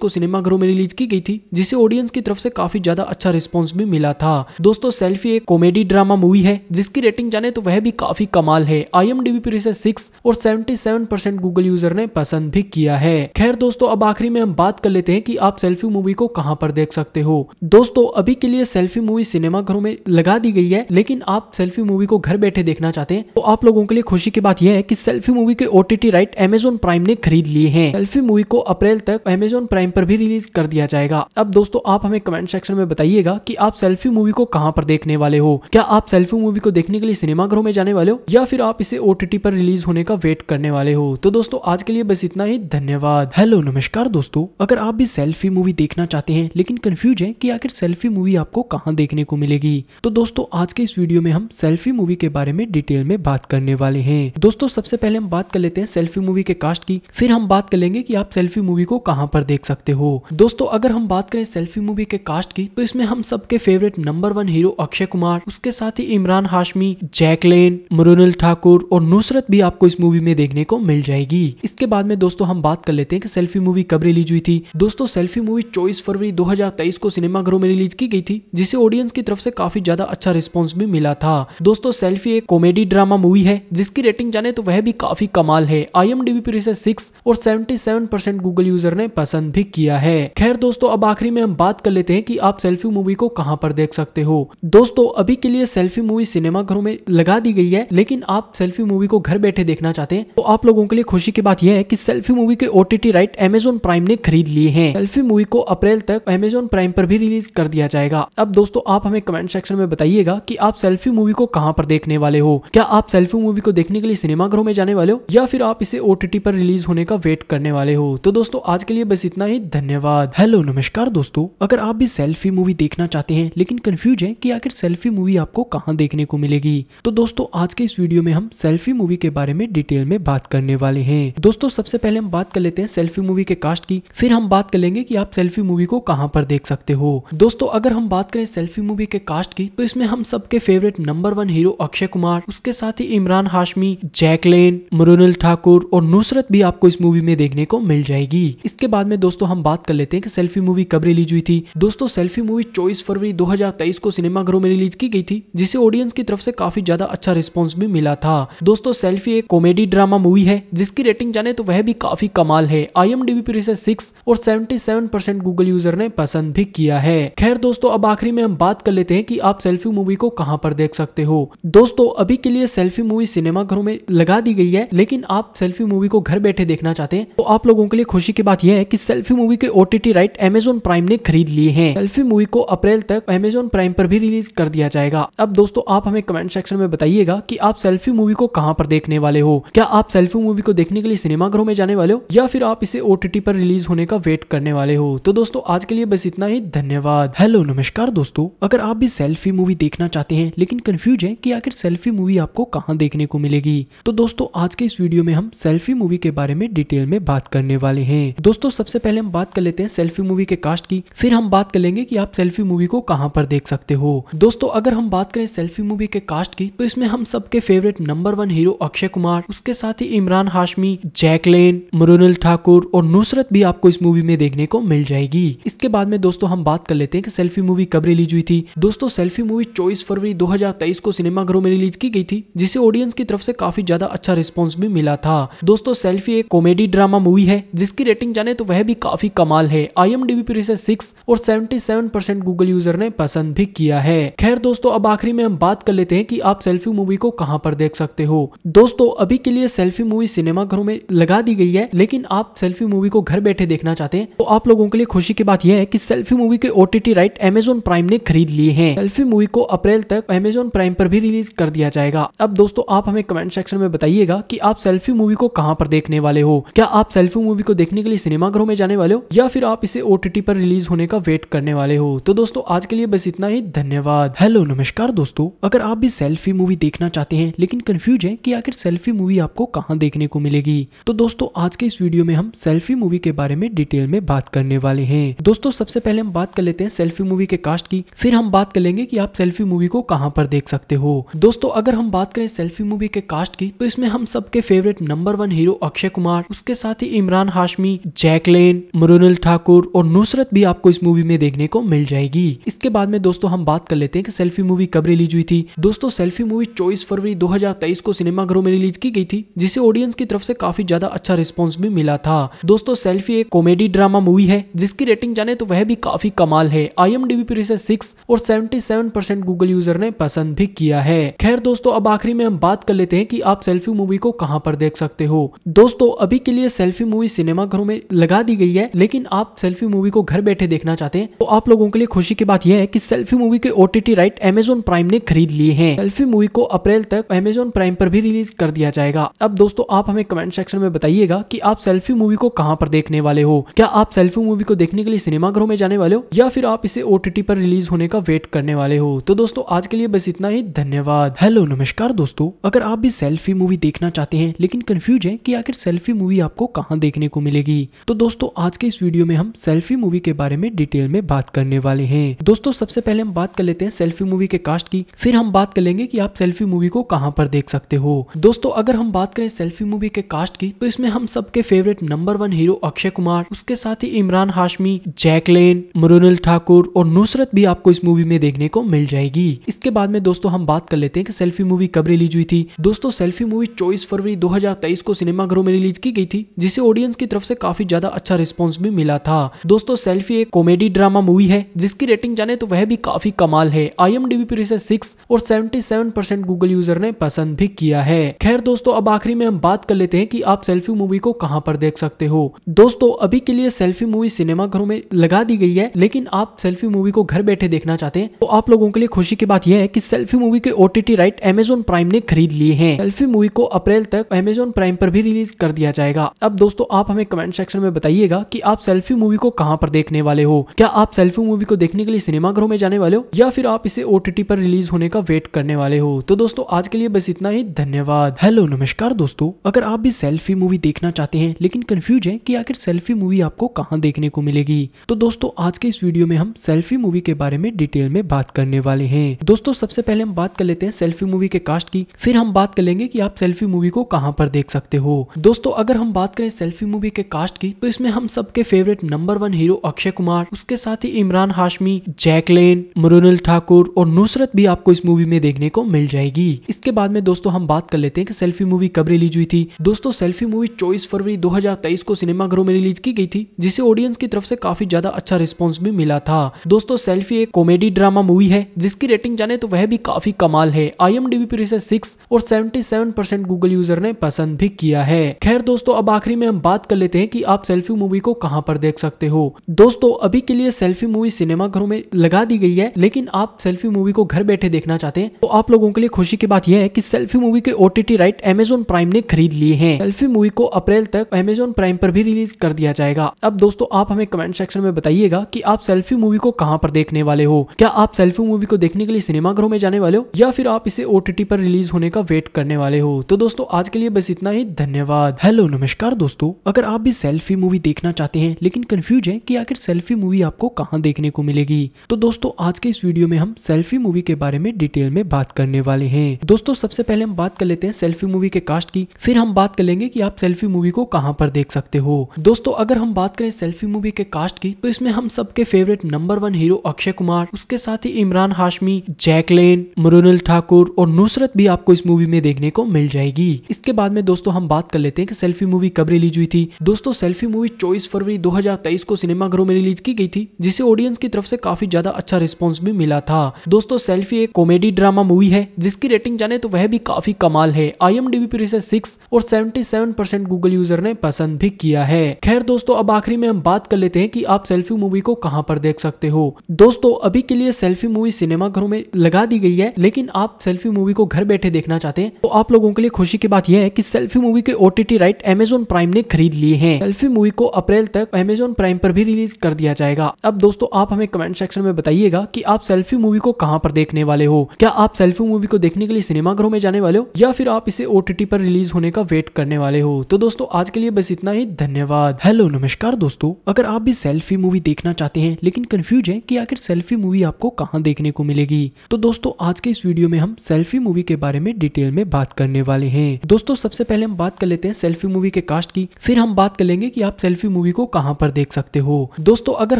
को सिनेमाघरों में रिलीज की गई थी जिसे ऑडियंस की तरफ से काफी ज्यादा अच्छा रिस्पॉन्स भी मिला था दोस्तों सेल्फी एक कॉमेडी ड्रामा मूवी है जिसकी रेटिंग जाने तो वह भी काफी कमाल है आई पर इसे सिक्स और सेवेंटी गूगल यूजर ने पसंद भी किया है खैर दोस्तों अब आखिरी में हम बात कर लेते हैं कि आप सेल्फी मूवी को कहाँ पर देख सकते हो दोस्तों अभी के लिए सेल्फी मूवी सिनेमा घरों में लगा दी गई है लेकिन आप सेल्फी मूवी को घर बैठे देखना चाहते हैं तो आप लोगों के लिए खुशी की बात यह है कि सेल्फी मूवी के ओटीटी राइट एमेजोन प्राइम ने खरीद लिए हैं सेल्फी मूवी को अप्रैल तक एमेजोन प्राइम पर भी रिलीज कर दिया जाएगा अब दोस्तों आप हमें कमेंट सेक्शन में बताइएगा की आप सेल्फी मूवी को कहाँ पर देखने वाले हो क्या आप सेल्फी मूवी को देखने के लिए सिनेमा घरों में जाने वाले हो या फिर आप इसे ओटीटी पर रिलीज होने का वेट करने वाले हो तो दोस्तों आज के लिए बस इतना ही धन्यवाद हेलो नमस्कार नमस्कार दोस्तों अगर आप भी सेल्फी मूवी देखना चाहते हैं लेकिन कंफ्यूज हैं कि आखिर सेल्फी मूवी आपको कहाँ देखने को मिलेगी तो दोस्तों आज के इस वीडियो में हम सेल्फी मूवी के बारे में डिटेल में बात करने वाले हैं दोस्तों सबसे पहले हम बात कर लेते हैं सेल्फी मूवी के कास्ट की फिर हम बात कर लेंगे की आप सेल्फी मूवी को कहाँ पर देख सकते हो दोस्तों अगर हम बात करें सेल्फी मूवी के कास्ट की तो इसमें हम सबके favourite number one hero Akshay Kumar उसके साथ ही इमरान हाशमी जैकलेन मरुनल ठाकुर और नुसरत भी आपको इस मूवी में देखने को मिल जाएगी इसके बाद में दोस्तों हम बात कर लेते हैं की सेल्फी मूवी कब रिलीज हुई थी दोस्तों सेल्फी मूवी चौबीस फरवरी 2023 को सिनेमाघरों में रिलीज की गई थी जिसे ऑडियंस की तरफ से काफी ज्यादा अच्छा रिस्पॉन्स भी मिला था दोस्तों सेल्फी एक कॉमेडी ड्रामा मूवी है जिसकी रेटिंग जाने तो वह भी काफी कमाल है आई एम पर इसे सिक्स और सेवेंटी गूगल यूजर ने पसंद भी किया है खैर दोस्तों अब आखिरी में हम बात कर लेते हैं की आप सेल्फी मूवी को कहाँ पर देख सकते हो दोस्तों अभी के लिए सेल्फी मूवी सिनेमाघरों में लगा दी गई है लेकिन आप सेल्फी मूवी को घर बैठे देखना चाहते हैं तो आप लोगों के लिए खुशी की बात यह है कि सेल्फी मूवी के ओटीटी राइट एम अमेजोन प्राइम ने खरीद लिए हैं सेल्फी मूवी को अप्रैल तक अमेजोन प्राइम पर भी रिलीज कर दिया जाएगा अब दोस्तों आप हमें कमेंट सेक्शन में बताइएगा की आप सेल्फी मूवी को कहां पर देखने वाले हो क्या आप सेल्फी मूवी को देखने के लिए सिनेमाघरों में जाने वाले हो या फिर आप इसे ओटीटी पर रिलीज होने का वेट करने वाले हो तो दोस्तों आज के लिए बस इतना ही धन्यवाद हेलो नमस्कार दोस्तों अगर आप भी सेल्फी मूवी देखना चाहते हैं लेकिन कन्फ्यूज है की आखिर सेल्फी मूवी आपको कहाँ देखने को मिलेगी तो दोस्तों आज के इस वीडियो में हम सेल्फी मूवी के बारे में डिटेल में बात करने वाले हैं दोस्तों सबसे पहले हम बात कर लेते हैं सेल्फी मूवी के कास्ट की फिर हम बात करेंगे कि आप सेल्फी मूवी को कहाँ पर देख सकते हो दोस्तों अगर हम बात करें सेल्फी मूवी के कास्ट की तो इसमें हम सबके favourite number one hero Akshay Kumar उसके साथ ही इमरान हाशमी जैकलेन मृणाल ठाकुर और नुसरत भी आपको इस मूवी में देखने को मिल जाएगी इसके बाद में दोस्तों हम बात कर लेते हैं कि सेल्फी मूवी कब रिलीज हुई थी दोस्तों सेल्फी मूवी चौबीस फरवरी 2023 को सिनेमाघरों में रिलीज की गई थी जिसे ऑडियंस की तरफ से काफी ज्यादा अच्छा रिस्पॉन्स भी मिला था दोस्तों सेल्फी एक कॉमेडी ड्रामा मूवी है जिसकी रेटिंग जाने तो वह भी काफी कमाल है आई एबीपी से सिक्स और seventy seven percent Google user ने पसंद भी किया है खैर दोस्तों अब आखिरी में हम बात कर लेते हैं कि आप सेल्फी मूवी को कहाँ पर देख सकते हो दोस्तों अभी के लिए सेल्फी मूवी सिनेमा घरों में लगा दी गई है लेकिन आप सेल्फी मूवी को घर बैठे देखना चाहते हैं तो आप लोगों के लिए खुशी की बात यह है की सेल्फी मूवी के ओटीटी राइट एमेजोन प्राइम ने खरीद लिए हैं सेल्फी मूवी को अप्रैल तक एमेजोन प्राइम पर भी रिलीज कर दिया जाएगा अब दोस्तों आप हमें कमेंट सेक्शन में बताइएगा कि आप सेल्फी मूवी को कहाँ पर देखने वाले हो क्या आप सेल्फी मूवी को देखने के लिए सिनेमा घरों में जाने वाले हो या फिर आप इसे ओटीटी ओटीटी पर रिलीज होने का वेट करने वाले हो तो दोस्तों आज के लिए बस इतना ही धन्यवाद हेलो नमस्कार दोस्तों अगर आप भी सेल्फी मूवी देखना चाहते हैं लेकिन कंफ्यूज है कि आखिर सेल्फी मूवी आपको कहाँ देखने को मिलेगी तो दोस्तों आज के इस वीडियो में हम सेल्फी मूवी के बारे में डिटेल में बात करने वाले हैं दोस्तों सबसे पहले हम बात कर लेते हैं सेल्फी मूवी के कास्ट की फिर हम बात कर लेंगे की आप सेल्फी मूवी को कहाँ पर देख सकते हो दोस्तों अगर हम बात करें सेल्फी मूवी के कास्ट की तो इसमें हम सबके favourite number one hero Akshay Kumar उसके साथ ही इमरान हाशमी जैकलेन मुरुनल ठाकुर और नुसरत भी आपको इस मूवी में देखने को मिल जाएगी इसके बाद में दोस्तों हम बात कर लेते हैं कि सेल्फी मूवी कब रिलीज हुई थी दोस्तों सेल्फी मूवी चौबीस फरवरी 2023 को सिनेमाघरों में रिलीज की गई थी जिसे ऑडियंस की तरफ से काफी ज्यादा अच्छा रिस्पॉन्स भी मिला था दोस्तों सेल्फी एक कॉमेडी ड्रामा मूवी है जिसकी रेटिंग जाने तो वह भी काफी कमाल है आई एम पर इसे सिक्स और सेवेंटी गूगल यूजर ने पसंद भी किया है खैर दोस्तों अब आखिरी में हम बात कर लेते हैं कि आप सेल्फी मूवी को कहां पर देख सकते हो दोस्तों अभी के लिए सेल्फी मूवी सिनेमाघरों में लगा दी गई है लेकिन आप सेल्फी मूवी मूवी को घर बैठे देखना चाहते हैं तो आप लोगों के लिए खुशी की बात यह है कि सेल्फी मूवी के ओटीटी राइट एमेजोन प्राइम ने खरीद लिए हैं सेल्फी मूवी को अप्रैल तक एमेजोन प्राइम पर भी रिलीज कर दिया जाएगा अब दोस्तों आप हमें कमेंट सेक्शन में बताइएगा की आप सेल्फी मूवी को कहाँ पर देखने वाले हो क्या आप सेल्फी मूवी को देखने के लिए सिनेमाघरों में जाने वाले हो या फिर आप इसे ओटीटी पर रिलीज होने का वेट करने वाले हो तो दोस्तों आज के लिए बस इतना ही धन्यवाद हेलो नमस्कार दोस्तों अगर आप भी सेल्फी मूवी देखना चाहते हैं लेकिन कंफ्यूज है कि आखिर सेल्फी मूवी आपको कहाँ देखने को मिलेगी तो दोस्तों आज के इस वीडियो में हम सेल्फी सेल्फी मूवी के बारे में डिटेल में बात करने वाले हैं दोस्तों सबसे पहले हम बात कर लेते हैं सेल्फी मूवी के कास्ट की फिर हम बात कर लेंगे की आप सेल्फी मूवी को कहाँ पर देख सकते हो दोस्तों अगर हम बात करें सेल्फी मूवी के कास्ट की तो इसमें हम सबके favourite number one hero Akshay Kumar उसके साथ ही इमरान हाशमी जैकलेन मुरुनल ठाकुर और नुसरत भी आपको इस मूवी में देखने को मिल जाएगी इसके बाद में दोस्तों हम बात कर लेते हैं कि सेल्फी मूवी कब रिलीज हुई थी दोस्तों सेल्फी मूवी चौबीस फरवरी 2023 को सिनेमाघरों में रिलीज की गई थी जिसे ऑडियंस की तरफ से काफी ज्यादा अच्छा रिस्पॉन्स भी मिला था दोस्तों दोस्तों सेल्फी एक कॉमेडी ड्रामा मूवी है जिसकी रेटिंग जाने तो वह भी काफी कमाल है आई एम पर इसे सिक्स और seventy seven percent Google user ने पसंद भी किया है खैर दोस्तों अब आखिरी में हम बात कर लेते हैं कि आप सेल्फी मूवी को कहां पर देख सकते हो दोस्तों अभी के लिए सेल्फी मूवी सिनेमा घरों में लगा दी गई है लेकिन आप सेल्फी मूवी को घर बैठे देखना चाहते हैं तो आप लोगों के लिए खुशी की बात यह है की सेल्फी मूवी के ओटीटी राइट एमेजोन प्राइम ने खरीद लिए हैं सेल्फी मूवी को अप्रैल तक एमेजोन प्राइम पर भी रिलीज कर दिया जाएगा अब दोस्तों आप हमें कमेंट सेक्शन में बताइएगा की आप सेल्फी मूवी को कहा कहाँ पर देखने वाले हो क्या आप सेल्फी मूवी को देखने के लिए सिनेमाघरों में जाने वाले हो या फिर आप इसे ओ पर रिलीज होने का वेट करने वाले हो तो दोस्तों आज के लिए बस इतना ही धन्यवाद हेलो नमस्कार दोस्तों अगर आप भी सेल्फी मूवी देखना चाहते हैं लेकिन कंफ्यूज है कि आखिर सेल्फी मूवी आपको कहाँ देखने को मिलेगी तो दोस्तों आज के इस वीडियो में हम सेल्फी मूवी के बारे में डिटेल में बात करने वाले हैं दोस्तों सबसे पहले हम बात कर लेते हैं सेल्फी मूवी के कास्ट की फिर हम बात कर लेंगे कि आप सेल्फी मूवी को कहाँ पर देख सकते हो दोस्तों अगर हम बात करें सेल्फी मूवी के कास्ट की तो इसमें हम सबके favourite number one hero Akshay Kumar उसके साथ ही इमरान हाशमी जैकलेन मरुनल ठाकुर और नुसरत भी आपको इस मूवी में देखने को मिल जाएगी इसके बाद में दोस्तों हम बात कर लेते हैं कि सेल्फी मूवी कब रिलीज हुई थी दोस्तों सेल्फी मूवी चौबीस फरवरी 2023 को सिनेमाघरों में रिलीज की गई थी जिसे ऑडियंस की तरफ से काफी ज्यादा अच्छा रिस्पॉन्स भी मिला था दोस्तों सेल्फी एक कॉमेडी ड्रामा मूवी है जिसकी रेटिंग जाने तो वह भी काफी कमाल है आई एम पर इसे सिक्स और seventy seven percent Google user ने पसंद भी किया है खैर दोस्तों अब आखिरी में हम बात कर लेते हैं कि आप सेल्फी मूवी को कहाँ पर देख सकते हो दोस्तों अभी के लिए सेल्फी मूवी सिनेमा घरों में लगा दी गई है लेकिन आप सेल्फी मूवी को घर बैठे देखना चाहते हैं तो आप लोगों के लिए खुशी की बात यह है कि सेल्फी मूवी के ओटीटी राइट एमेजोन प्राइम ने खरीद लिए हैं सेल्फी मूवी को अप्रैल तक एमेजोन प्राइम पर भी रिलीज कर दिया जाएगा अब दोस्तों आप हमें कमेंट सेक्शन में बताइएगा की आप सेल्फी मूवी को कहाँ पर देखने वाले हो क्या आप सेल्फी मूवी को देखने के लिए सिनेमा घरों में जाने वाले हो या फिर आप इसे ओटीटी पर रिलीज होने का वेट करने वाले हो तो दोस्तों आज के लिए बस इतना ही धन्यवाद हेलो नमस्कार दोस्तों अगर आप भी सेल्फी मूवी देखना चाहते हैं लेकिन कंफ्यूज है कि आखिर सेल्फी मूवी आपको कहाँ देखने को मिलेगी तो दोस्तों आज के इस वीडियो में हम सेल्फी मूवी के बारे में डिटेल में बात करने वाले हैं दोस्तों सबसे पहले हम बात कर लेते हैं सेल्फी मूवी के कास्ट की फिर हम बात कर लेंगे की आप सेल्फी मूवी को कहाँ पर देख सकते हो दोस्तों अगर हम बात करें सेल्फी मूवी के कास्ट की तो इसमें हम सबके favourite number one hero Akshay Kumar उसके साथ ही इमरान हाशमी जैकलेन मुरुनल ठाकुर और नुसरत भी आपको इस मूवी में देखने को मिल जाएगी इसके बाद में दोस्तों हम बात कर लेते हैं कि सेल्फी मूवी कब रिलीज हुई थी दोस्तों सेल्फी मूवी चौबीस फरवरी 2023 को सिनेमा सिनेमाघरों में रिलीज की गई थी जिसे ऑडियंस की तरफ से काफी ज्यादा अच्छा रिस्पॉन्स भी मिला था दोस्तों सेल्फी एक कॉमेडी ड्रामा मूवी है जिसकी रेटिंग जाने तो वह भी काफी कमाल है आई एम पर इसे सिक्स और seventy seven percent Google user ने पसंद भी किया है खैर दोस्तों अब आखिरी में हम बात कर लेते हैं की आप सेल्फी मूवी को कहाँ पर देख सकते हो दोस्तों अभी के लिए सेल्फी मूवी सिनेमाघरों में लगा दी गई है लेकिन आप सेल्फी मूवी को घर बैठे देखना चाहते हैं तो आप लोगों के लिए खुशी की बात यह है कि सेल्फी मूवी के ओटीटी राइट एमेजोन प्राइम ने खरीद लिए हैं सेल्फी मूवी को अप्रैल तक एमेजोन प्राइम पर भी भी रिलीज कर दिया जाएगा अब दोस्तों आप हमें कमेंट सेक्शन में बताइएगा कि आप सेल्फी मूवी को कहाँ पर देखने वाले हो क्या आप सेल्फी मूवी को देखने के लिए सिनेमाघरों में जाने वाले हो या फिर आप इसे ओटीटी पर रिलीज होने का वेट करने वाले हो तो दोस्तों आज के लिए बस इतना ही धन्यवाद हेलो नमस्कार दोस्तों अगर आप भी सेल्फी मूवी देखना चाहते हैं लेकिन कंफ्यूज है कि आखिर सेल्फी मूवी आपको कहाँ देखने को मिलेगी तो दोस्तों आज के इस वीडियो में हम सेल्फी मूवी के बारे में डिटेल में बात करने वाले हैं दोस्तों सबसे पहले हम बात कर लेते हैं सेल्फी मूवी के कास्ट की फिर हम बात कर लेंगे की आप सेल्फी मूवी को कहाँ पर देख सकते हो हो दोस्तों अगर हम बात करें सेल्फी मूवी के कास्ट की तो इसमें हम सबके favourite number one hero Akshay Kumar उसके साथ ही इमरान हाशमी जैकलेन मरुनल ठाकुर और नुसरत भी आपको इस मूवी में देखने को मिल जाएगी इसके बाद में दोस्तों हम बात कर लेते हैं कि सेल्फी मूवी कब रिलीज हुई थी दोस्तों सेल्फी मूवी चौबीस फरवरी 2023 को सिनेमा घरों में रिलीज की गई थी जिसे ऑडियंस की तरफ से काफी ज्यादा अच्छा रिस्पॉन्स भी मिला था दोस्तों सेल्फी एक कॉमेडी ड्रामा मूवी है जिसकी रेटिंग जाने तो वह भी काफी कमाल है आई एम डीबी सिक्स और सेवेंटी गूगल यूजर ने पसंद भी किया किया है खैर दोस्तों अब आखिरी में हम बात कर लेते हैं कि आप सेल्फी मूवी को कहां पर देख सकते हो दोस्तों अभी के लिए सेल्फी मूवी सिनेमा घरों में लगा दी गई है लेकिन आप सेल्फी मूवी को घर बैठे देखना चाहते हैं तो आप लोगों के लिए खुशी की बात यह है कि सेल्फी मूवी के ओटीटी राइट एमेजोन प्राइम ने खरीद लिए हैं सेल्फी मूवी को अप्रैल तक एमेजोन प्राइम पर भी रिलीज कर दिया जाएगा अब दोस्तों आप हमें कमेंट सेक्शन में बताइएगा की आप सेल्फी मूवी को कहाँ पर देखने वाले हो क्या आप सेल्फी मूवी को देखने के लिए सिनेमा घरों में जाने वाले हो या फिर आप इसे ओटीटी पर रिलीज होने का वेट करने वाले हो तो दोस्तों आज के लिए बस इतना ही धन्यवाद हेलो नमस्कार दोस्तों अगर आप भी सेल्फी मूवी देखना चाहते हैं लेकिन कंफ्यूज है कि आखिर सेल्फी मूवी आपको कहाँ देखने को मिलेगी तो दोस्तों आज के इस वीडियो में हम सेल्फी मूवी के बारे में डिटेल में बात करने वाले हैं दोस्तों सबसे पहले हम बात कर लेते हैं सेल्फी मूवी के कास्ट की फिर हम बात कर लेंगे की आप सेल्फी मूवी को कहाँ पर देख सकते हो दोस्तों अगर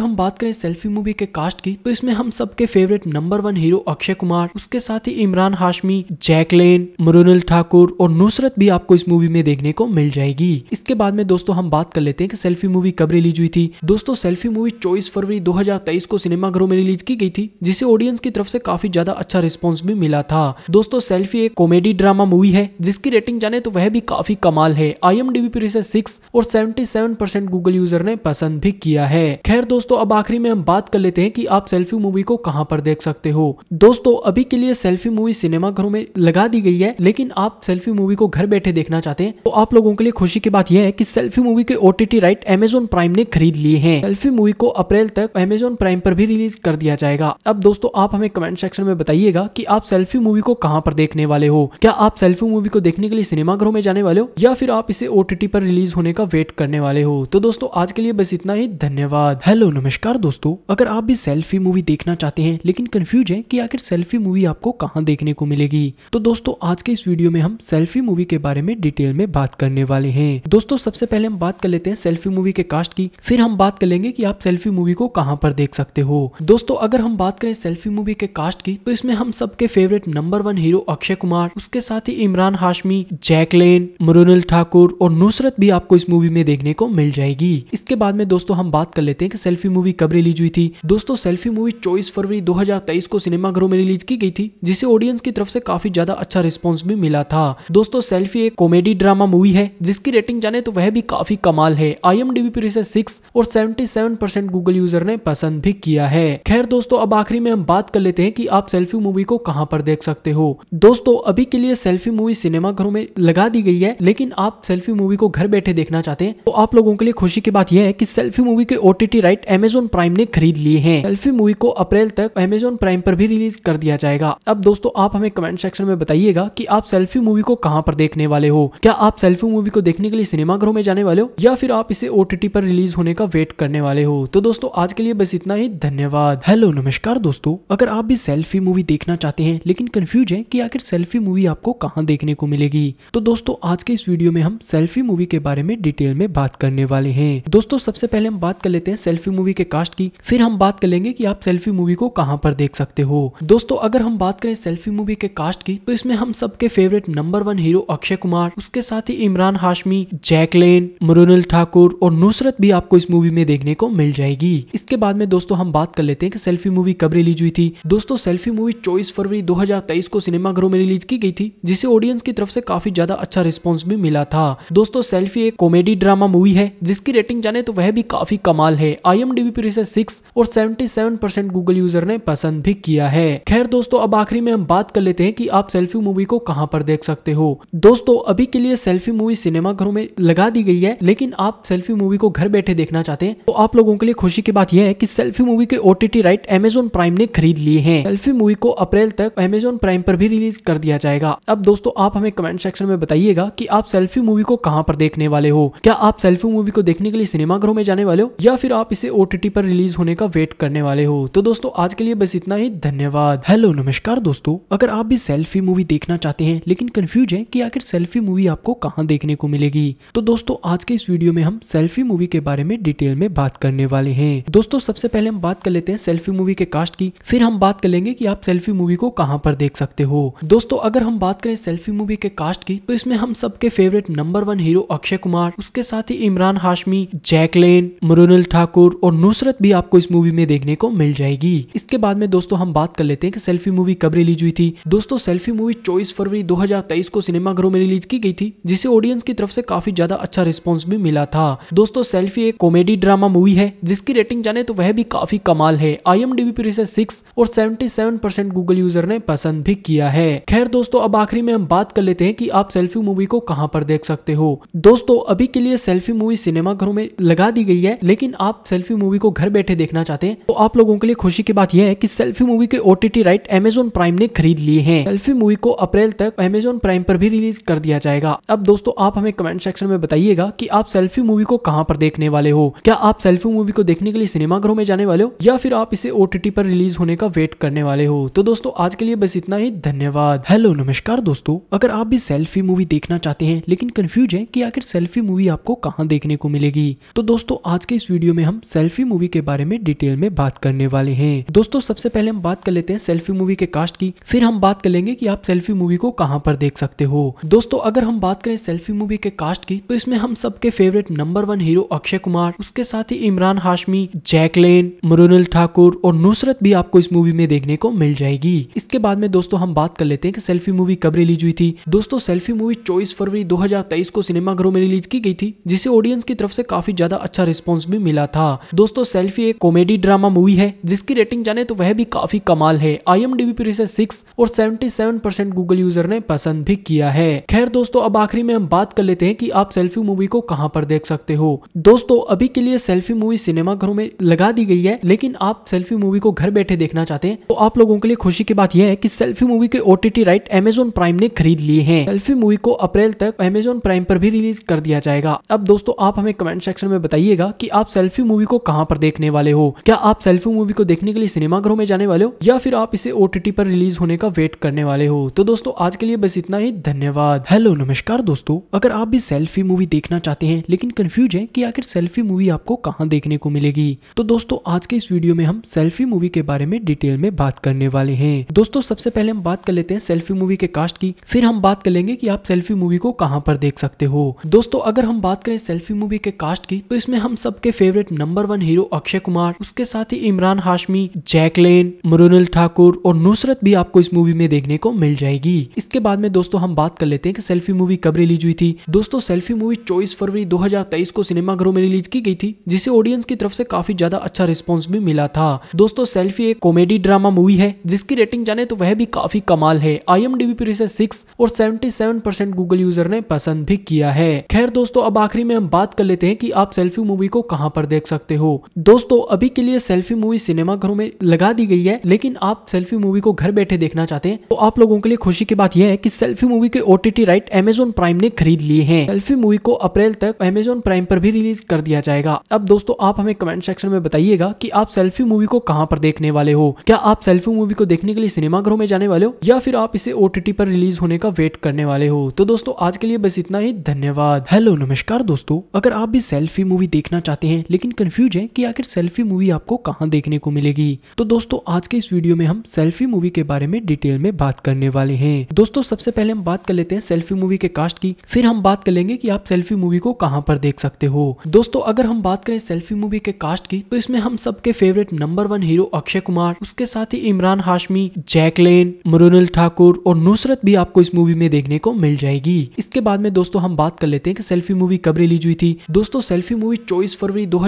हम बात करें सेल्फी मूवी के कास्ट की तो इसमें हम सबके favourite number one hero Akshay Kumar उसके साथ ही इमरान हाशमी जैकलेन मरुनल ठाकुर और नुसरत भी आपको इस मूवी में देखने को मिल जाएगी इसके बाद में दोस्तों हम बात कर लेते हैं कि सेल्फी मूवी कब रिलीज हुई थी दोस्तों सेल्फी मूवी चौबीस फरवरी 2023 को सिनेमाघरों में रिलीज की गई थी जिसे ऑडियंस की तरफ से काफी ज्यादा अच्छा रिस्पॉन्स भी मिला था दोस्तों सेल्फी एक कॉमेडी ड्रामा मूवी है जिसकी रेटिंग जाने तो वह भी काफी कमाल है आई एम डी सिक्स और सेवेंटी गूगल यूजर ने पसंद भी किया है खैर दोस्तों अब आखिरी में हम बात कर लेते हैं की आप सेल्फी मूवी को कहाँ पर देख सकते हो दोस्तों अभी के लिए सेल्फी मूवी सिनेमाघरों में लगा दी गई है लेकिन आप सेल्फी मूवी को घर बैठे देखना चाहते हैं तो आप लोगों के लिए खुशी की बात यह है कि सेल्फी मूवी मूवी के ओटीटी राइट एमेजोन प्राइम ने खरीद लिए हैं सेल्फी मूवी को अप्रैल तक एमेजोन प्राइम पर भी रिलीज कर दिया जाएगा अब दोस्तों आप हमें कमेंट सेक्शन में बताइएगा की आप सेल्फी मूवी को कहाँ पर देखने वाले हो क्या आप सेल्फी मूवी को देखने के लिए सिनेमाघरों में जाने वाले हो या फिर आप इसे ओटीटी पर रिलीज होने का वेट करने वाले हो तो दोस्तों आज के लिए बस इतना ही धन्यवाद हेलो नमस्कार दोस्तों अगर आप भी सेल्फी मूवी देखना चाहते हैं लेकिन कंफ्यूज है की आखिर सेल्फी मूवी आपको कहाँ देखने को मिलेगी तो दोस्तों आज के इस वीडियो में हम सेल्फी मूवी के बारे में डिटेल में बात करने वाले हैं दोस्तों सबसे पहले हम बात बात कर लेते हैं सेल्फी मूवी के कास्ट की फिर हम बात कर लेंगे कि आप सेल्फी मूवी को कहाँ पर देख सकते हो दोस्तों अगर हम बात करें सेल्फी मूवी के कास्ट की तो इसमें हम सबके favourite number one hero Akshay Kumar उसके साथ ही इमरान हाशमी जैकलेन मरुनल ठाकुर और नुसरत भी आपको इस मूवी में देखने को मिल जाएगी इसके बाद में दोस्तों हम बात कर लेते हैं कि सेल्फी मूवी कब रिलीज हुई थी दोस्तों सेल्फी मूवी चौबीस फरवरी 2023 को सिनेमा घरों में रिलीज की गई थी जिसे ऑडियंस की तरफ से काफी ज्यादा अच्छा रिस्पॉन्स भी मिला था दोस्तों सेल्फी एक कॉमेडी ड्रामा मूवी है जिसकी रेटिंग जाने तो वह भी काफी कमाल है आई एम डी पर इसे सिक्स और seventy seven percent Google user ने पसंद भी किया है खैर दोस्तों अब आखिरी में हम बात कर लेते हैं की आप सेल्फी मूवी को कहाँ पर देख सकते हो दोस्तों अभी के लिए सेल्फी मूवी सिनेमा घरों में लगा दी गई है लेकिन आप सेल्फी मूवी को घर बैठे देखना चाहते हैं तो आप लोगों के लिए खुशी की बात यह है कि सेल्फी मूवी के ओटीटी राइट एमेजोन प्राइम ने खरीद लिए हैं सेल्फी मूवी को अप्रैल तक एमेजोन प्राइम पर भी रिलीज कर दिया जाएगा अब दोस्तों आप हमें कमेंट सेक्शन में बताइएगा की आप सेल्फी मूवी को कहाँ पर देखने वाले हो क्या आप सेल्फी मूवी को देखने के लिए सिनेमा घरों में जाने वाले हो या फिर आप इसे ओ पर रिलीज होने का वेट करने वाले हो तो दोस्तों आज के लिए बस इतना ही धन्यवाद हेलो नमस्कार दोस्तों अगर आप भी सेल्फी मूवी देखना चाहते हैं लेकिन कंफ्यूज है कि आखिर सेल्फी मूवी आपको कहाँ देखने को मिलेगी तो दोस्तों आज के इस वीडियो में हम सेल्फी मूवी के बारे में डिटेल में बात करने वाले हैं दोस्तों सबसे पहले हम बात कर लेते हैं सेल्फी मूवी के कास्ट की फिर हम बात कर लेंगे की आप सेल्फी मूवी को कहाँ पर देख सकते हो दोस्तों अगर हम बात करें सेल्फी मूवी के कास्ट की तो इसमें हम सबके favourite number one hero Akshay Kumar उसके साथ ही इमरान हाशमी जैकलेन मृणाल ठाकुर और नुसरत भी आपको इस मूवी में देखने को मिल जाएगी इसके बाद में दोस्तों हम बात कर लेते हैं कि सेल्फी मूवी कब रिलीज हुई थी दोस्तों सेल्फी मूवी चौबीस फरवरी 2023 को सिनेमाघरों में रिलीज की गई थी जिसे ऑडियंस की तरफ से काफी ज्यादा अच्छा रिस्पॉन्स भी मिला था दोस्तों सेल्फी एक कॉमेडी ड्रामा मूवी है जिसकी रेटिंग जाने तो वह भी काफी कमाल है आई एम पर इसे सिक्स और सेवेंटी गूगल यूजर ने पसंद भी किया है खैर दोस्तों अब आखिरी में हम बात कर लेते हैं कि आप सेल्फी मूवी को कहां पर देख सकते हो दोस्तों अभी के लिए सेल्फी मूवी सिनेमा घरों में लगा दी गई है लेकिन आप सेल्फी मूवी को घर बैठे देखना चाहते हैं तो आप लोगों के लिए खुशी की बात यह है कि सेल्फी मूवी के ओटीटी राइट एमेजोन प्राइम ने खरीद लिए हैं सेल्फी मूवी को अप्रैल तक एमेजोन प्राइम पर भी रिलीज कर दिया जाएगा अब दोस्तों आप हमें कमेंट सेक्शन में बताइएगा की आप सेल्फी मूवी को कहाँ पर देखने वाले हो क्या आप सेल्फी मूवी को देखने के लिए सिनेमाघरों में जाने वाले हो या फिर आप इसे ओटीटी पर रिलीज होने का वेट करने वाले हो तो दोस्तों आज के लिए बस इतना ही धन्यवाद हेलो नमस्कार दोस्तों अगर आप भी सेल्फी मूवी देखना चाहते हैं लेकिन कंफ्यूज है कि आखिर सेल्फी मूवी आपको कहाँ देखने को मिलेगी तो दोस्तों आज के के इस वीडियो में हम सेल्फी मूवी के बारे में डिटेल में बात करने वाले हैं दोस्तों सबसे पहले हम बात कर लेते हैं सेल्फी मूवी के कास्ट की फिर हम बात कर लेंगे कि आप सेल्फी मूवी को कहाँ पर देख सकते हो दोस्तों अगर हम बात करें सेल्फी मूवी के कास्ट की तो इसमें हम सबके favourite number one hero Akshay Kumar उसके साथ ही इमरान हाशमी जैकलेन मुरुनल ठाकुर और नुसरत भी आपको इस मूवी में देखने को मिल जाएगी इसके बाद में दोस्तों हम बात कर लेते हैं कि सेल्फी मूवी कब रिलीज हुई थी दोस्तों सेल्फी मूवी चौबीस फरवरी 2023 को सिनेमाघरों में रिलीज की गई थी जिसे ऑडियंस की तरफ से काफी ज्यादा अच्छा रिस्पॉन्स रिस्पॉन्स भी मिला था दोस्तों सेल्फी एक कॉमेडी ड्रामा मूवी है जिसकी रेटिंग जाने तो वह भी काफी कमाल है आई पर इसे सिक्स और सेवेंटी गूगल यूजर ने पसंद भी किया है खैर दोस्तों अब आखिरी में हम बात कर लेते हैं की आप सेल्फी मूवी को कहाँ पर देख सकते हो दोस्तों अभी के लिए सेल्फी मूवी सिनेमा घरों में लगा दी गई है लेकिन आप सेल्फी मूवी को घर बैठे देखना चाहते हैं तो आप लोगों के लिए खुशी की बात यह है कि सेल्फी मूवी के ओटीटी राइट एमेजोन प्राइम ने खरीद लिए हैं सेल्फी मूवी को अप्रैल तक एमेजोन प्राइम पर भी रिलीज कर दिया जाएगा अब दोस्तों आप हमें कमेंट सेक्शन में बताइएगा की आप सेल्फी मूवी को कहाँ पर देखने वाले हो क्या आप सेल्फी मूवी को देखने के लिए सिनेमाघरों में जाने वाले हो या फिर आप इसे ओटीटी पर रिलीज होने का वेट करने वाले हो तो दोस्तों आज के लिए बस इतना ही धन्यवाद हेलो नमस्कार दोस्तों अगर आप भी सेल्फी मूवी देखना चाहते हैं लेकिन कंफ्यूज है की आखिर सेल्फी मूवी आपको कहाँ देखने को मिलेगी तो दोस्तों आज के इस वीडियो में हम सेल्फी मूवी के बारे में डिटेल में बात करने वाले हैं दोस्तों सबसे पहले हम बात कर लेते हैं सेल्फी मूवी के कास्ट की फिर हम बात कर लेंगे कि आप सेल्फी मूवी को कहाँ पर देख सकते हो दोस्तों अगर हम बात करें सेल्फी मूवी के कास्ट की तो इसमें हम सब सबके favourite number one hero Akshay Kumar उसके साथ ही इमरान हाशमी जैकलेन मुरुनल ठाकुर और नुसरत भी आपको इस मूवी में देखने को मिल जाएगी इसके बाद में दोस्तों हम बात कर लेते हैं कि सेल्फी मूवी कब रिलीज हुई थी दोस्तों सेल्फी मूवी चौबीस फरवरी 2023 को सिनेमाघरों में रिलीज की गई थी जिसे ऑडियंस की तरफ से काफी ज्यादा अच्छा रिस्पॉन्स भी मिला था दोस्तों सेल्फी एक कॉमेडी ड्रामा मूवी है जिसकी रेटिंग जाने तो वह भी काफी कमाल है आई एम पर इसे सिक्स और seventy seven percent Google user ने पसंद भी किया है खैर दोस्तों अब आखिरी में हम बात कर लेते हैं की आप सेल्फी मूवी को कहाँ पर देख सकते हो दोस्तों अभी के लिए सेल्फी मूवी सिनेमा घरों में लगा दी गई है लेकिन आप सेल्फी मूवी को घर बैठे देखना चाहते हैं तो आप लोगों के लिए खुशी की बात यह है कि सेल्फी मूवी के ओटीटी राइट एमेजोन प्राइम ने खरीद लिए हैं सेल्फी मूवी को अप्रैल तक एमेजोन प्राइम पर भी रिलीज कर दिया जाएगा अब दोस्तों आप हमें कमेंट सेक्शन में बताइएगा की आप सेल्फी मूवी को कहाँ पर देखने वाले हो क्या आप सेल्फी मूवी को देखने के लिए सिनेमाघरों में जाने वाले हो या फिर आप इसे ओटीटी पर रिलीज होने का वेट करने वाले हो तो दोस्तों आज के लिए बस इतना ही धन्यवाद हेलो नमस्कार दोस्तों अगर आप भी सेल्फी मूवी देखना चाहते चाहते हैं लेकिन कंफ्यूज हैं कि आखिर सेल्फी मूवी आपको कहाँ देखने को मिलेगी तो दोस्तों आज के इस वीडियो में हम सेल्फी मूवी के बारे में डिटेल में बात करने वाले हैं दोस्तों सबसे पहले हम बात कर लेते हैं सेल्फी मूवी के कास्ट की फिर हम बात कर लेंगे की आप सेल्फी मूवी को कहाँ पर देख सकते हो दोस्तों अगर हम बात करें सेल्फी मूवी के कास्ट की तो इसमें हम सबके favourite number one hero Akshay Kumar उसके साथ ही इमरान हाशमी जैकलेन मुरुनल ठाकुर और नुसरत भी आपको इस मूवी में देखने को मिल जाएगी इसके बाद में दोस्तों हम बात कर लेते हैं कि सेल्फी मूवी कब रिलीज हुई थी दोस्तों सेल्फी मूवी चौबीस फरवरी 2023 को सिनेमाघरों में रिलीज की गई थी जिसे ऑडियंस की तरफ से काफी ज्यादा अच्छा रिस्पॉन्स भी मिला था दोस्तों सेल्फी एक कॉमेडी ड्रामा मूवी है जिसकी रेटिंग जाने तो वह भी काफी कमाल है आई एम पर इसे सिक्स और सेवेंटी गूगल यूजर ने पसंद भी किया है खैर दोस्तों अब आखिरी में हम बात कर लेते हैं की आप सेल्फी मूवी को कहाँ पर देख सकते हो दोस्तों अभी के लिए सेल्फी मूवी सिनेमाघरों में लगा दी गई है लेकिन आप सेल्फी मूवी को घर बैठे देखना चाहते हैं तो आप लोगों के लिए खुशी की बात यह है कि सेल्फी मूवी के ओटीटी राइट एमेजोन प्राइम ने खरीद लिए हैं सेल्फी मूवी को अप्रैल अप्रैल तक अमेजोन प्राइम पर भी रिलीज कर दिया जाएगा अब दोस्तों आप हमें कमेंट सेक्शन में बताइएगा कि आप सेल्फी मूवी को कहाँ पर देखने वाले हो क्या आप सेल्फी मूवी को देखने के लिए सिनेमाघरों में जाने वाले हो या फिर आप इसे ओटीटी पर रिलीज होने का वेट करने वाले हो तो दोस्तों आज के लिए बस इतना ही धन्यवाद हेलो नमस्कार दोस्तों अगर आप भी सेल्फी मूवी देखना चाहते हैं लेकिन कंफ्यूज है की आखिर सेल्फी मूवी आपको कहाँ देखने को मिलेगी तो दोस्तों आज के इस वीडियो में हम सेल्फी मूवी के बारे में डिटेल में बात करने वाले हैं दोस्तों सबसे पहले हम बात कर लेते हैं सेल्फी मूवी के कास्ट की फिर हम बात कर लेंगे की आप सेल्फी मूवी को कहां पर देख सकते हो दोस्तों अगर हम बात करें सेल्फी मूवी के कास्ट की तो इसमें हम सबके favourite number one hero Akshay Kumar उसके साथ ही इमरान हाशमी जैकलेन मरुनल ठाकुर और नुसरत भी आपको इस मूवी में देखने को मिल जाएगी इसके बाद में दोस्तों हम बात कर लेते हैं कि सेल्फी मूवी कब रिलीज हुई थी दोस्तों सेल्फी मूवी चौबीस फरवरी दो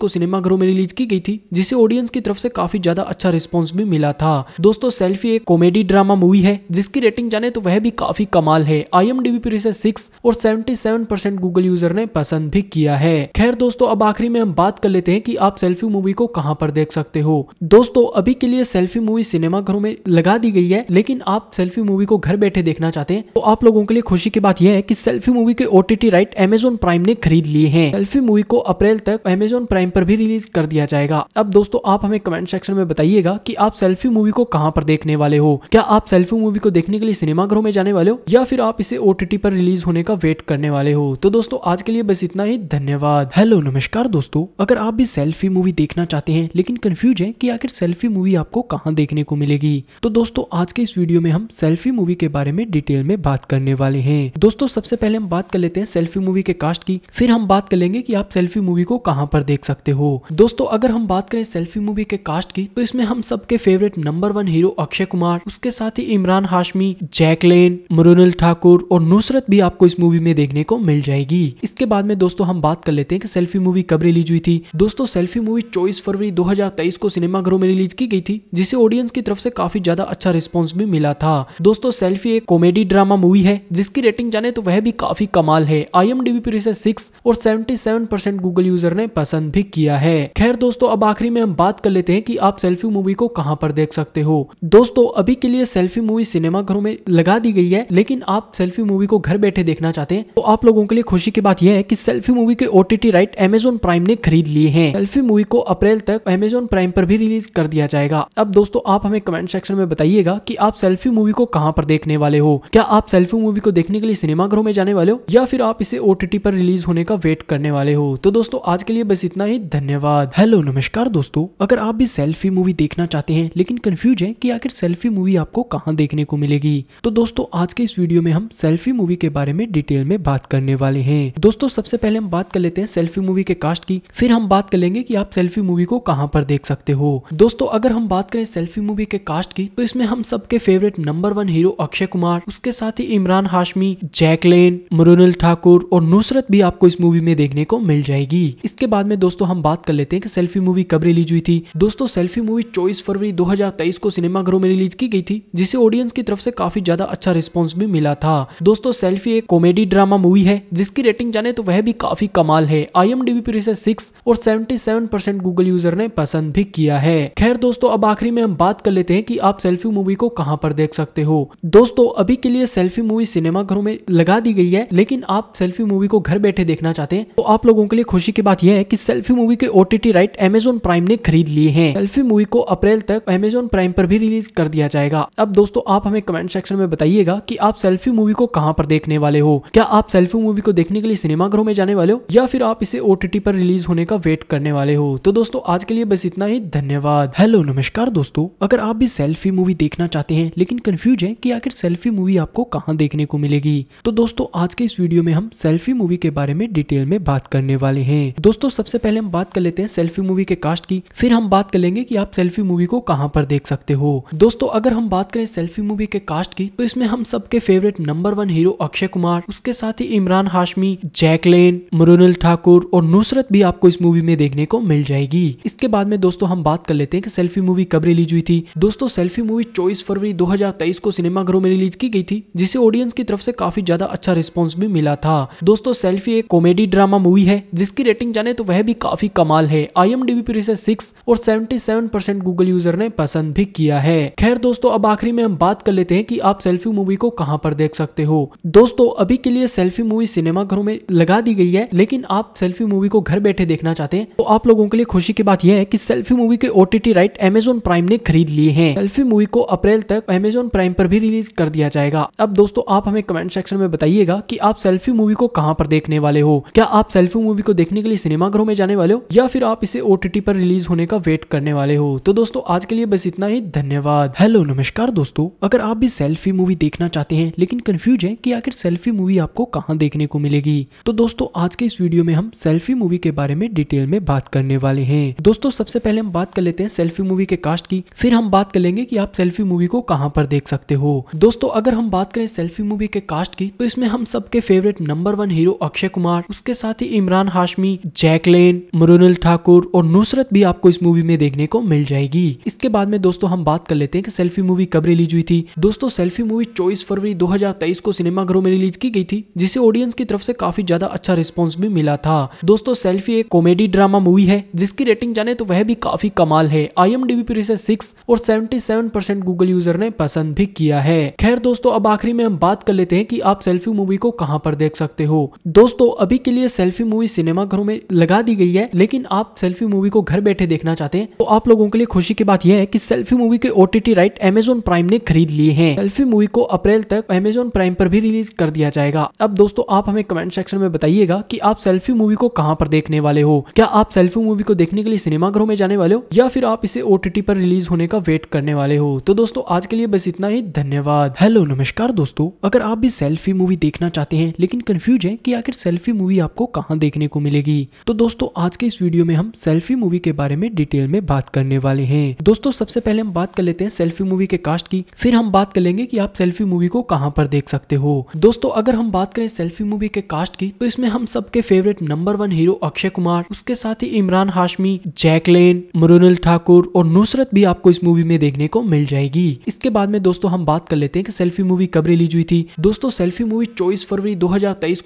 को सिनेमाघरों में रिलीज की गई थी जिसे ऑडियंस की तरफ से काफी ज्यादा अच्छा रिस्पॉन्स भी मिला था दोस्तों सेल्फी एक कॉमेडी ड्रामा मूवी है जिसकी रेटिंग जाने तो वह भी काफी कमाल है आई पे इसे सिक्स और सेवेंटी गूगल यूजर ने पसंद भी किया है खैर दोस्तों अब आखिरी में हम बात कर लेते हैं कि आप सेल्फी मूवी को कहां पर देख सकते हो दोस्तों अभी के लिए सेल्फी मूवी सिनेमा घरों में लगा दी गई है लेकिन आप सेल्फी मूवी को घर बैठे देखना चाहते हैं तो आप लोगों के लिए खुशी की बात यह है कि सेल्फी मूवी के ओटीटी राइट एमेजोन प्राइम ने खरीद लिए हैं सेल्फी मूवी को अप्रैल तक एमेजोन प्राइम पर भी रिलीज कर दिया जाएगा अब दोस्तों आप हमें कमेंट सेक्शन में बताइएगा की आप सेल्फी मूवी को कहाँ पर देखने वाले हो क्या आप सेल्फी मूवी को देखने के लिए सिनेमा घरों में जाने वाले हो या फिर आप इसे ओटीटी पर रिलीज होने का वेट करने वाले हो तो दोस्तों आज के लिए बस इतना ही धन्यवाद हेलो नमस्कार दोस्तों अगर आप भी सेल्फी मूवी देखना चाहते हैं लेकिन कंफ्यूज है कि आखिर सेल्फी मूवी आपको कहाँ देखने को मिलेगी तो दोस्तों आज के इस वीडियो में हम सेल्फी मूवी के बारे में डिटेल में बात करने वाले हैं दोस्तों सबसे पहले हम बात कर लेते हैं सेल्फी मूवी के कास्ट की फिर हम बात कर लेंगे की आप सेल्फी मूवी को कहाँ पर देख सकते हो दोस्तों अगर हम बात करें सेल्फी मूवी के कास्ट की तो इसमें हम सबके favourite number one hero Akshay Kumar उसके साथ ही इमरान हाशमी जैकलेन मरुनल ठाकुर और नुसरत भी आपको इस मूवी में देखने को मिल जाएगी इसके बाद में दोस्तों हम बात कर लेते हैं कि सेल्फी मूवी कब रिलीज हुई थी दोस्तों सेल्फी मूवी चौबीस फरवरी 2023 को सिनेमाघरों में रिलीज की गई थी जिसे ऑडियंस की तरफ से काफी ज्यादा अच्छा रिस्पॉन्स भी मिला था दोस्तों सेल्फी एक कॉमेडी ड्रामा मूवी है जिसकी रेटिंग जाने तो वह भी काफी कमाल है आई एम पर सिक्स और सेवेंटी गूगल यूजर ने पसंद भी किया है खैर दोस्तों अब आखिरी में हम बात कर लेते हैं की आप सेल्फी मूवी को कहाँ पर देख सकते हो दोस्तों अभी के लिए सेल्फी मूवी सिनेमाघरों में लगा दी गई है लेकिन आप सेल्फी मूवी को घर बैठे देखना चाहते हैं तो आप लोगों के लिए खुशी की बात यह है कि सेल्फी मूवी के ओटीटी राइट एमेजोन प्राइम ने खरीद लिए हैं सेल्फी मूवी को अप्रैल तक एमेजोन प्राइम पर भी रिलीज कर दिया जाएगा अब दोस्तों आप हमें कमेंट सेक्शन में बताइएगा की आप सेल्फी मूवी को कहां पर देखने वाले हो क्या आप सेल्फी मूवी को देखने के लिए सिनेमाघरों में जाने वाले हो या फिर आप इसे ओटीटी पर रिलीज होने का वेट करने वाले हो तो दोस्तों आज के लिए बस इतना ही धन्यवाद हेलो नमस्कार दोस्तों अगर आप भी सेल्फी मूवी देखना चाहते हैं लेकिन कंफ्यूज है की आखिर सेल्फी मूवी आपको कहाँ देखने को मिलेगी तो दोस्तों आज के इस वीडियो में हम सेल्फी मूवी के बारे में डिटेल में बात करने वाले हैं दोस्तों सबसे पहले हम बात कर लेते हैं सेल्फी मूवी के कास्ट की फिर हम बात कर लेंगे कि आप सेल्फी मूवी को कहां पर देख सकते हो दोस्तों अगर हम बात करें सेल्फी मूवी के कास्ट की तो इसमें हम सबके favourite number one hero Akshay Kumar उसके साथ ही इमरान हाशमी जैकलेन मरुनल ठाकुर और नुसरत भी आपको इस मूवी में देखने को मिल जाएगी इसके बाद में दोस्तों हम बात कर लेते हैं कि सेल्फी मूवी कब रिलीज हुई थी दोस्तों सेल्फी मूवी चौबीस फरवरी 2023 को सिनेमा घरों में रिलीज की गई थी जिसे ऑडियंस की तरफ से काफी ज्यादा अच्छा रिस्पॉन्स भी मिला था दोस्तों सेल्फी एक कॉमेडी ड्रामा मूवी है जिसकी रेटिंग रेटिंग जाने तो वह भी काफी कमाल है आई एम डी पर इसे सिक्स और seventy seven percent Google user ने पसंद भी किया है खैर दोस्तों अब आखिरी में हम बात कर लेते हैं कि आप सेल्फी मूवी को कहाँ पर देख सकते हो दोस्तों अभी के लिए सेल्फी मूवी सिनेमा घरों में लगा दी गई है लेकिन आप सेल्फी मूवी को घर बैठे देखना चाहते हैं तो आप लोगों के लिए खुशी की बात यह है कि सेल्फी मूवी के ओटीटी राइट एमेजोन प्राइम ने खरीद लिए हैं सेल्फी मूवी को अप्रैल तक एमेजोन प्राइम पर भी रिलीज कर दिया जाएगा अब दोस्तों आप हमें कमेंट सेक्शन में बताइएगा की आप सेल्फी मूवी को कहाँ पर देखने वाले हो क्या आप सेल्फी मूवी को देखने के लिए सिनेमाघरों में जाने वाले हो या फिर आप इसे ओ पर रिलीज होने का वेट करने वाले हो तो दोस्तों आज के लिए बस इतना ही धन्यवाद हेलो नमस्कार दोस्तों अगर आप भी सेल्फी मूवी देखना चाहते हैं लेकिन कंफ्यूज है कि आखिर सेल्फी मूवी आपको कहाँ देखने को मिलेगी तो दोस्तों आज के इस वीडियो में हम सेल्फी मूवी के बारे में डिटेल में बात करने वाले हैं दोस्तों सबसे पहले हम बात कर लेते हैं सेल्फी मूवी के कास्ट की फिर हम बात कर लेंगे कि आप सेल्फी मूवी को कहाँ पर देख सकते हो दोस्तों अगर हम बात करें सेल्फी मूवी के कास्ट की तो इसमें हम सबके favourite number one hero Akshay Kumar उसके साथ ही इमरान हाशमी जैकलेन मरुनल ठाकुर और नुसरत भी आपको इस मूवी में देखने को मिल जाएगी इसके बाद में दोस्तों हम बात कर लेते हैं कि सेल्फी मूवी कब रिलीज हुई थी दोस्तों सेल्फी मूवी चौबीस फरवरी 2023 को सिनेमाघरों में रिलीज की गई थी जिसे ऑडियंस की तरफ से काफी ज्यादा अच्छा रिस्पॉन्स भी मिला था दोस्तों सेल्फी एक कॉमेडी ड्रामा मूवी है जिसकी रेटिंग जाने तो वह भी काफी कमाल है आई एम पर इसे सिक्स और seventy seven percent Google user ने पसंद भी किया है खैर दोस्तों अब आखिरी में हम बात कर लेते हैं की आप सेल्फी मूवी को कहाँ पर देख सकते हो दोस्तों अभी के लिए सेल्फी मूवी सिनेमाघरों में लगा दी गई है लेकिन आप सेल्फी मूवी को घर बैठे देखना चाहते हैं तो आप लोगों के लिए खुशी की बात यह है कि सेल्फी मूवी के ओटीटी राइट एमेजोन प्राइम ने खरीद लिए हैं सेल्फी मूवी को अप्रैल तक एमेजोन प्राइम पर भी रिलीज कर दिया जाएगा अब दोस्तों आप हमें कमेंट सेक्शन में बताइएगा की आप सेल्फी मूवी को कहाँ पर देखने वाले हो क्या आप सेल्फी मूवी को देखने के लिए सिनेमाघरों में जाने वाले हो या फिर आप इसे ओटीटी पर रिलीज होने का वेट करने वाले हो तो दोस्तों आज के लिए बस इतना ही धन्यवाद हेलो नमस्कार दोस्तों अगर आप भी सेल्फी मूवी देखना चाहते हैं लेकिन कंफ्यूज है कि आखिर सेल्फी मूवी आपको कहाँ देखने को मिलेगी होगी तो दोस्तों आज के इस वीडियो में हम सेल्फी मूवी के बारे में डिटेल में बात करने वाले हैं दोस्तों सबसे पहले हम बात कर लेते हैं सेल्फी मूवी के कास्ट की फिर हम बात कर लेंगे की आप सेल्फी मूवी को कहाँ पर देख सकते हो दोस्तों अगर हम बात करें सेल्फी मूवी के कास्ट की तो इसमें हम सबके favourite number one hero Akshay Kumar उसके साथ ही इमरान हाशमी जैकलेन मरुनल ठाकुर और नुसरत भी आपको इस मूवी में देखने को मिल जाएगी इसके बाद में दोस्तों हम बात कर लेते हैं कि सेल्फी मूवी कब रिलीज हुई थी दोस्तों सेल्फी मूवी चौबीस फरवरी 2023 को सिनेमाघरों में रिलीज की गई थी जिसे ऑडियंस की तरफ से काफी ज्यादा अच्छा रिस्पॉन्स भी मिला था दोस्तों सेल्फी एक कॉमेडी ड्रामा मूवी है जिसकी रेटिंग जाने तो वह भी काफी कमाल है आई एम पर इसे सिक्स और seventy seven percent Google user ने पसंद भी किया है खैर दोस्तों अब आखिरी में हम बात कर लेते हैं की आप सेल्फी मूवी को कहाँ पर देख सकते हो दोस्तों अभी के लिए सेल्फी मूवी सिनेमा घरों में लगा दी गई है लेकिन आप सेल्फी मूवी को घर बैठे देखना चाहते हैं तो आप लोगों के लिए खुशी की बात यह है कि सेल्फी मूवी के ओटीटी राइट एमेजोन प्राइम ने खरीद लिए हैं सेल्फी मूवी को अप्रैल तक एमेजोन प्राइम पर भी रिलीज कर दिया जाएगा अब दोस्तों आप हमें कमेंट सेक्शन में बताइएगा कि आप सेल्फी मूवी को कहाँ पर देखने वाले हो क्या आप सेल्फी मूवी को देखने के लिए सिनेमाघरों में जाने वाले हो या फिर आप इसे ओ पर रिलीज होने का वेट करने वाले हो तो दोस्तों आज के लिए बस इतना ही धन्यवाद हेलो नमस्कार दोस्तों अगर आप भी सेल्फी मूवी देखना चाहते हैं लेकिन कंफ्यूज है की आखिर सेल्फी मूवी आपको कहाँ देखने को मिलेगी तो दोस्तों आज के इस वीडियो में हम सेल्फी मूवी के बारे में डिटेल में बात करने वाले हैं दोस्तों सबसे पहले हम बात कर लेते हैं सेल्फी मूवी के कास्ट की फिर हम बात कर लेंगे कि आप सेल्फी मूवी को कहाँ पर देख सकते हो दोस्तों अगर हम बात करें सेल्फी मूवी के कास्ट कास्ट की तो इसमें हम सबके favourite number one hero Akshay Kumar उसके साथ ही इमरान हाशमी जैकलेन मरुनल ठाकुर और नुसरत भी आपको इस मूवी में देखने को मिल जाएगी इसके बाद में दोस्तों हम बात कर लेते हैं कि सेल्फी मूवी कब रिलीज हुई थी दोस्तों सेल्फी मूवी चौबीस फरवरी दो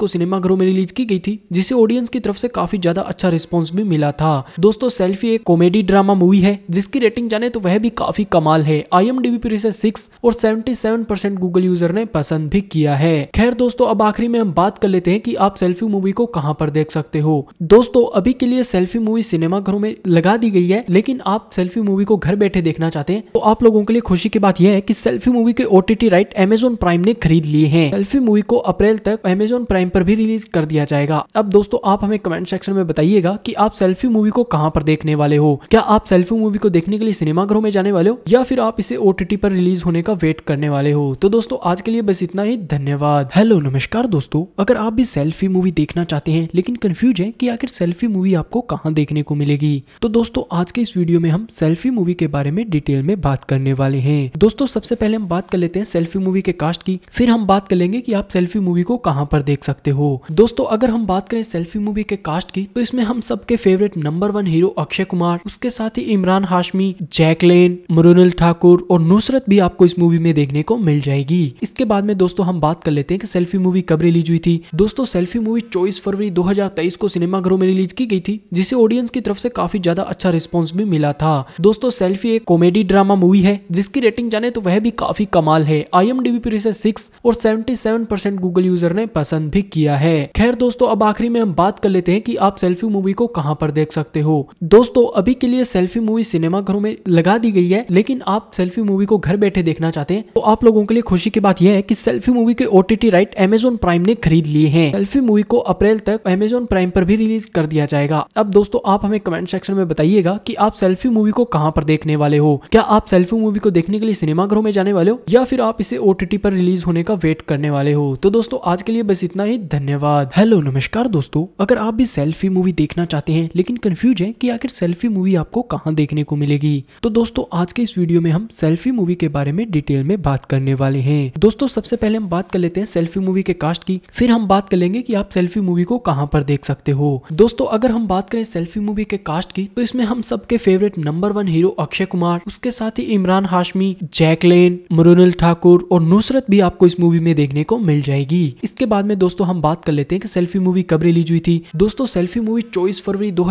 को सिनेमा घरों में रिलीज की गई थी जिसे ऑडियंस की तरफ से काफी ज्यादा अच्छा रिस्पॉन्स भी मिला था दोस्तों सेल्फी एक कॉमेडी ड्रामा मूवी है जिसकी रेटिंग जाने तो वह भी काफी कमाल है आई पर इसे सिक्स और सेवेंटी गूगल यूजर ने पसंद भी किया है खैर दोस्तों अब आखिरी में हम बात कर लेते हैं कि कि आप सेल्फी मूवी को कहाँ पर देख सकते हो दोस्तों अभी के लिए सेल्फी मूवी सिनेमा घरों में लगा दी गई है लेकिन आप सेल्फी मूवी को घर बैठे देखना चाहते हैं तो आप लोगों के लिए खुशी की बात यह है कि सेल्फी मूवी के ओटीटी राइट एमेजोन प्राइम ने खरीद लिए हैं सेल्फी मूवी को अप्रैल तक एमेजोन प्राइम पर भी रिलीज कर दिया जाएगा अब दोस्तों आप हमें कमेंट सेक्शन में बताइएगा की आप सेल्फी मूवी को कहाँ पर देखने वाले हो क्या आप सेल्फी मूवी को देखने के लिए सिनेमा घरों में जाने वाले हो या फिर आप इसे ओटीटी पर रिलीज होने का वेट करने वाले हो तो दोस्तों आज के लिए बस इतना ही धन्यवाद हेलो नमस्कार दोस्तों अगर आप भी सेल्फी मूवी देखना चाहते हैं लेकिन कंफ्यूज है कि आखिर सेल्फी मूवी आपको कहाँ देखने को मिलेगी तो दोस्तों आज के इस वीडियो में हम सेल्फी मूवी के बारे में डिटेल में बात करने वाले हैं दोस्तों सबसे पहले हम बात कर लेते हैं सेल्फी मूवी के कास्ट की फिर हम बात कर लेंगे की आप सेल्फी मूवी को कहाँ पर देख सकते हो दोस्तों अगर हम बात करें सेल्फी मूवी के कास्ट की तो इसमें हम सबके favourite number one hero Akshay Kumar उसके साथ ही इमरान हाशमी जैकलेन मरुनल ठाकुर और नुसरत भी आपको इस मूवी में देखने को मिल जाएगी इसके बाद में दोस्तों हम बात कर लेते हैं कि सेल्फी मूवी कब रिलीज हुई थी दोस्तों दोस्तों सेल्फी मूवी चौबीस फरवरी 2023 को सिनेमाघरों में रिलीज की गई थी जिसे ऑडियंस की तरफ से काफी ज्यादा अच्छा रिस्पॉन्स भी मिला था दोस्तों सेल्फी एक कॉमेडी ड्रामा मूवी है जिसकी रेटिंग जाने तो वह भी काफी कमाल है आई पर इसे सिक्स और सेवेंटी गूगल यूजर ने पसंद भी किया है खैर दोस्तों अब आखिरी में हम बात कर लेते हैं की आप सेल्फी मूवी को कहाँ पर देख सकते हो दोस्तों अभी के लिए सेल्फी मूवी सिनेमाघरों में लगा दी गई है लेकिन आप सेल्फी मूवी को घर बैठे देखना चाहते हैं तो आप लोगों के लिए खुशी की बात यह है की सेल्फी मूवी के ओटीटी राइट एमेजोन प्राइम ने खरीद लिए हैं सेल्फी मूवी को अप्रैल तक अमेजोन प्राइम पर भी रिलीज कर दिया जाएगा अब दोस्तों आप हमें कमेंट सेक्शन में बताइएगा की आप सेल्फी मूवी को कहाँ पर देखने वाले हो क्या आप सेल्फी मूवी को देखने के लिए सिनेमाघरों में जाने वाले हो या फिर आप इसे ओटीटी पर रिलीज होने का वेट करने वाले हो तो दोस्तों आज के लिए बस इतना ही धन्यवाद हेलो नमस्कार दोस्तों अगर आप भी सेल्फी मूवी देखना चाहते हैं लेकिन कंफ्यूज है की आखिर सेल्फी मूवी आपको कहाँ देखने को मिलेगी तो दोस्तों आज के इस वीडियो में हम सेल्फी मूवी के बारे में डिटेल में बात करने वाले हैं दोस्तों सबसे पहले हम बात कर लेते हैं सेल्फी मूवी के कास्ट की फिर हम बात कर लेंगे कि आप सेल्फी मूवी को कहाँ पर देख सकते हो दोस्तों अगर हम बात करें सेल्फी मूवी के कास्ट की तो इसमें हम सबके favourite number one hero Akshay Kumar उसके साथ ही इमरान हाशमी जैकलेन मुरुनल ठाकुर और नुसरत भी आपको इस मूवी में देखने को मिल जाएगी इसके बाद में दोस्तों हम बात कर लेते हैं कि सेल्फी मूवी कब रिलीज हुई थी दोस्तों सेल्फी मूवी चौबीस फरवरी दो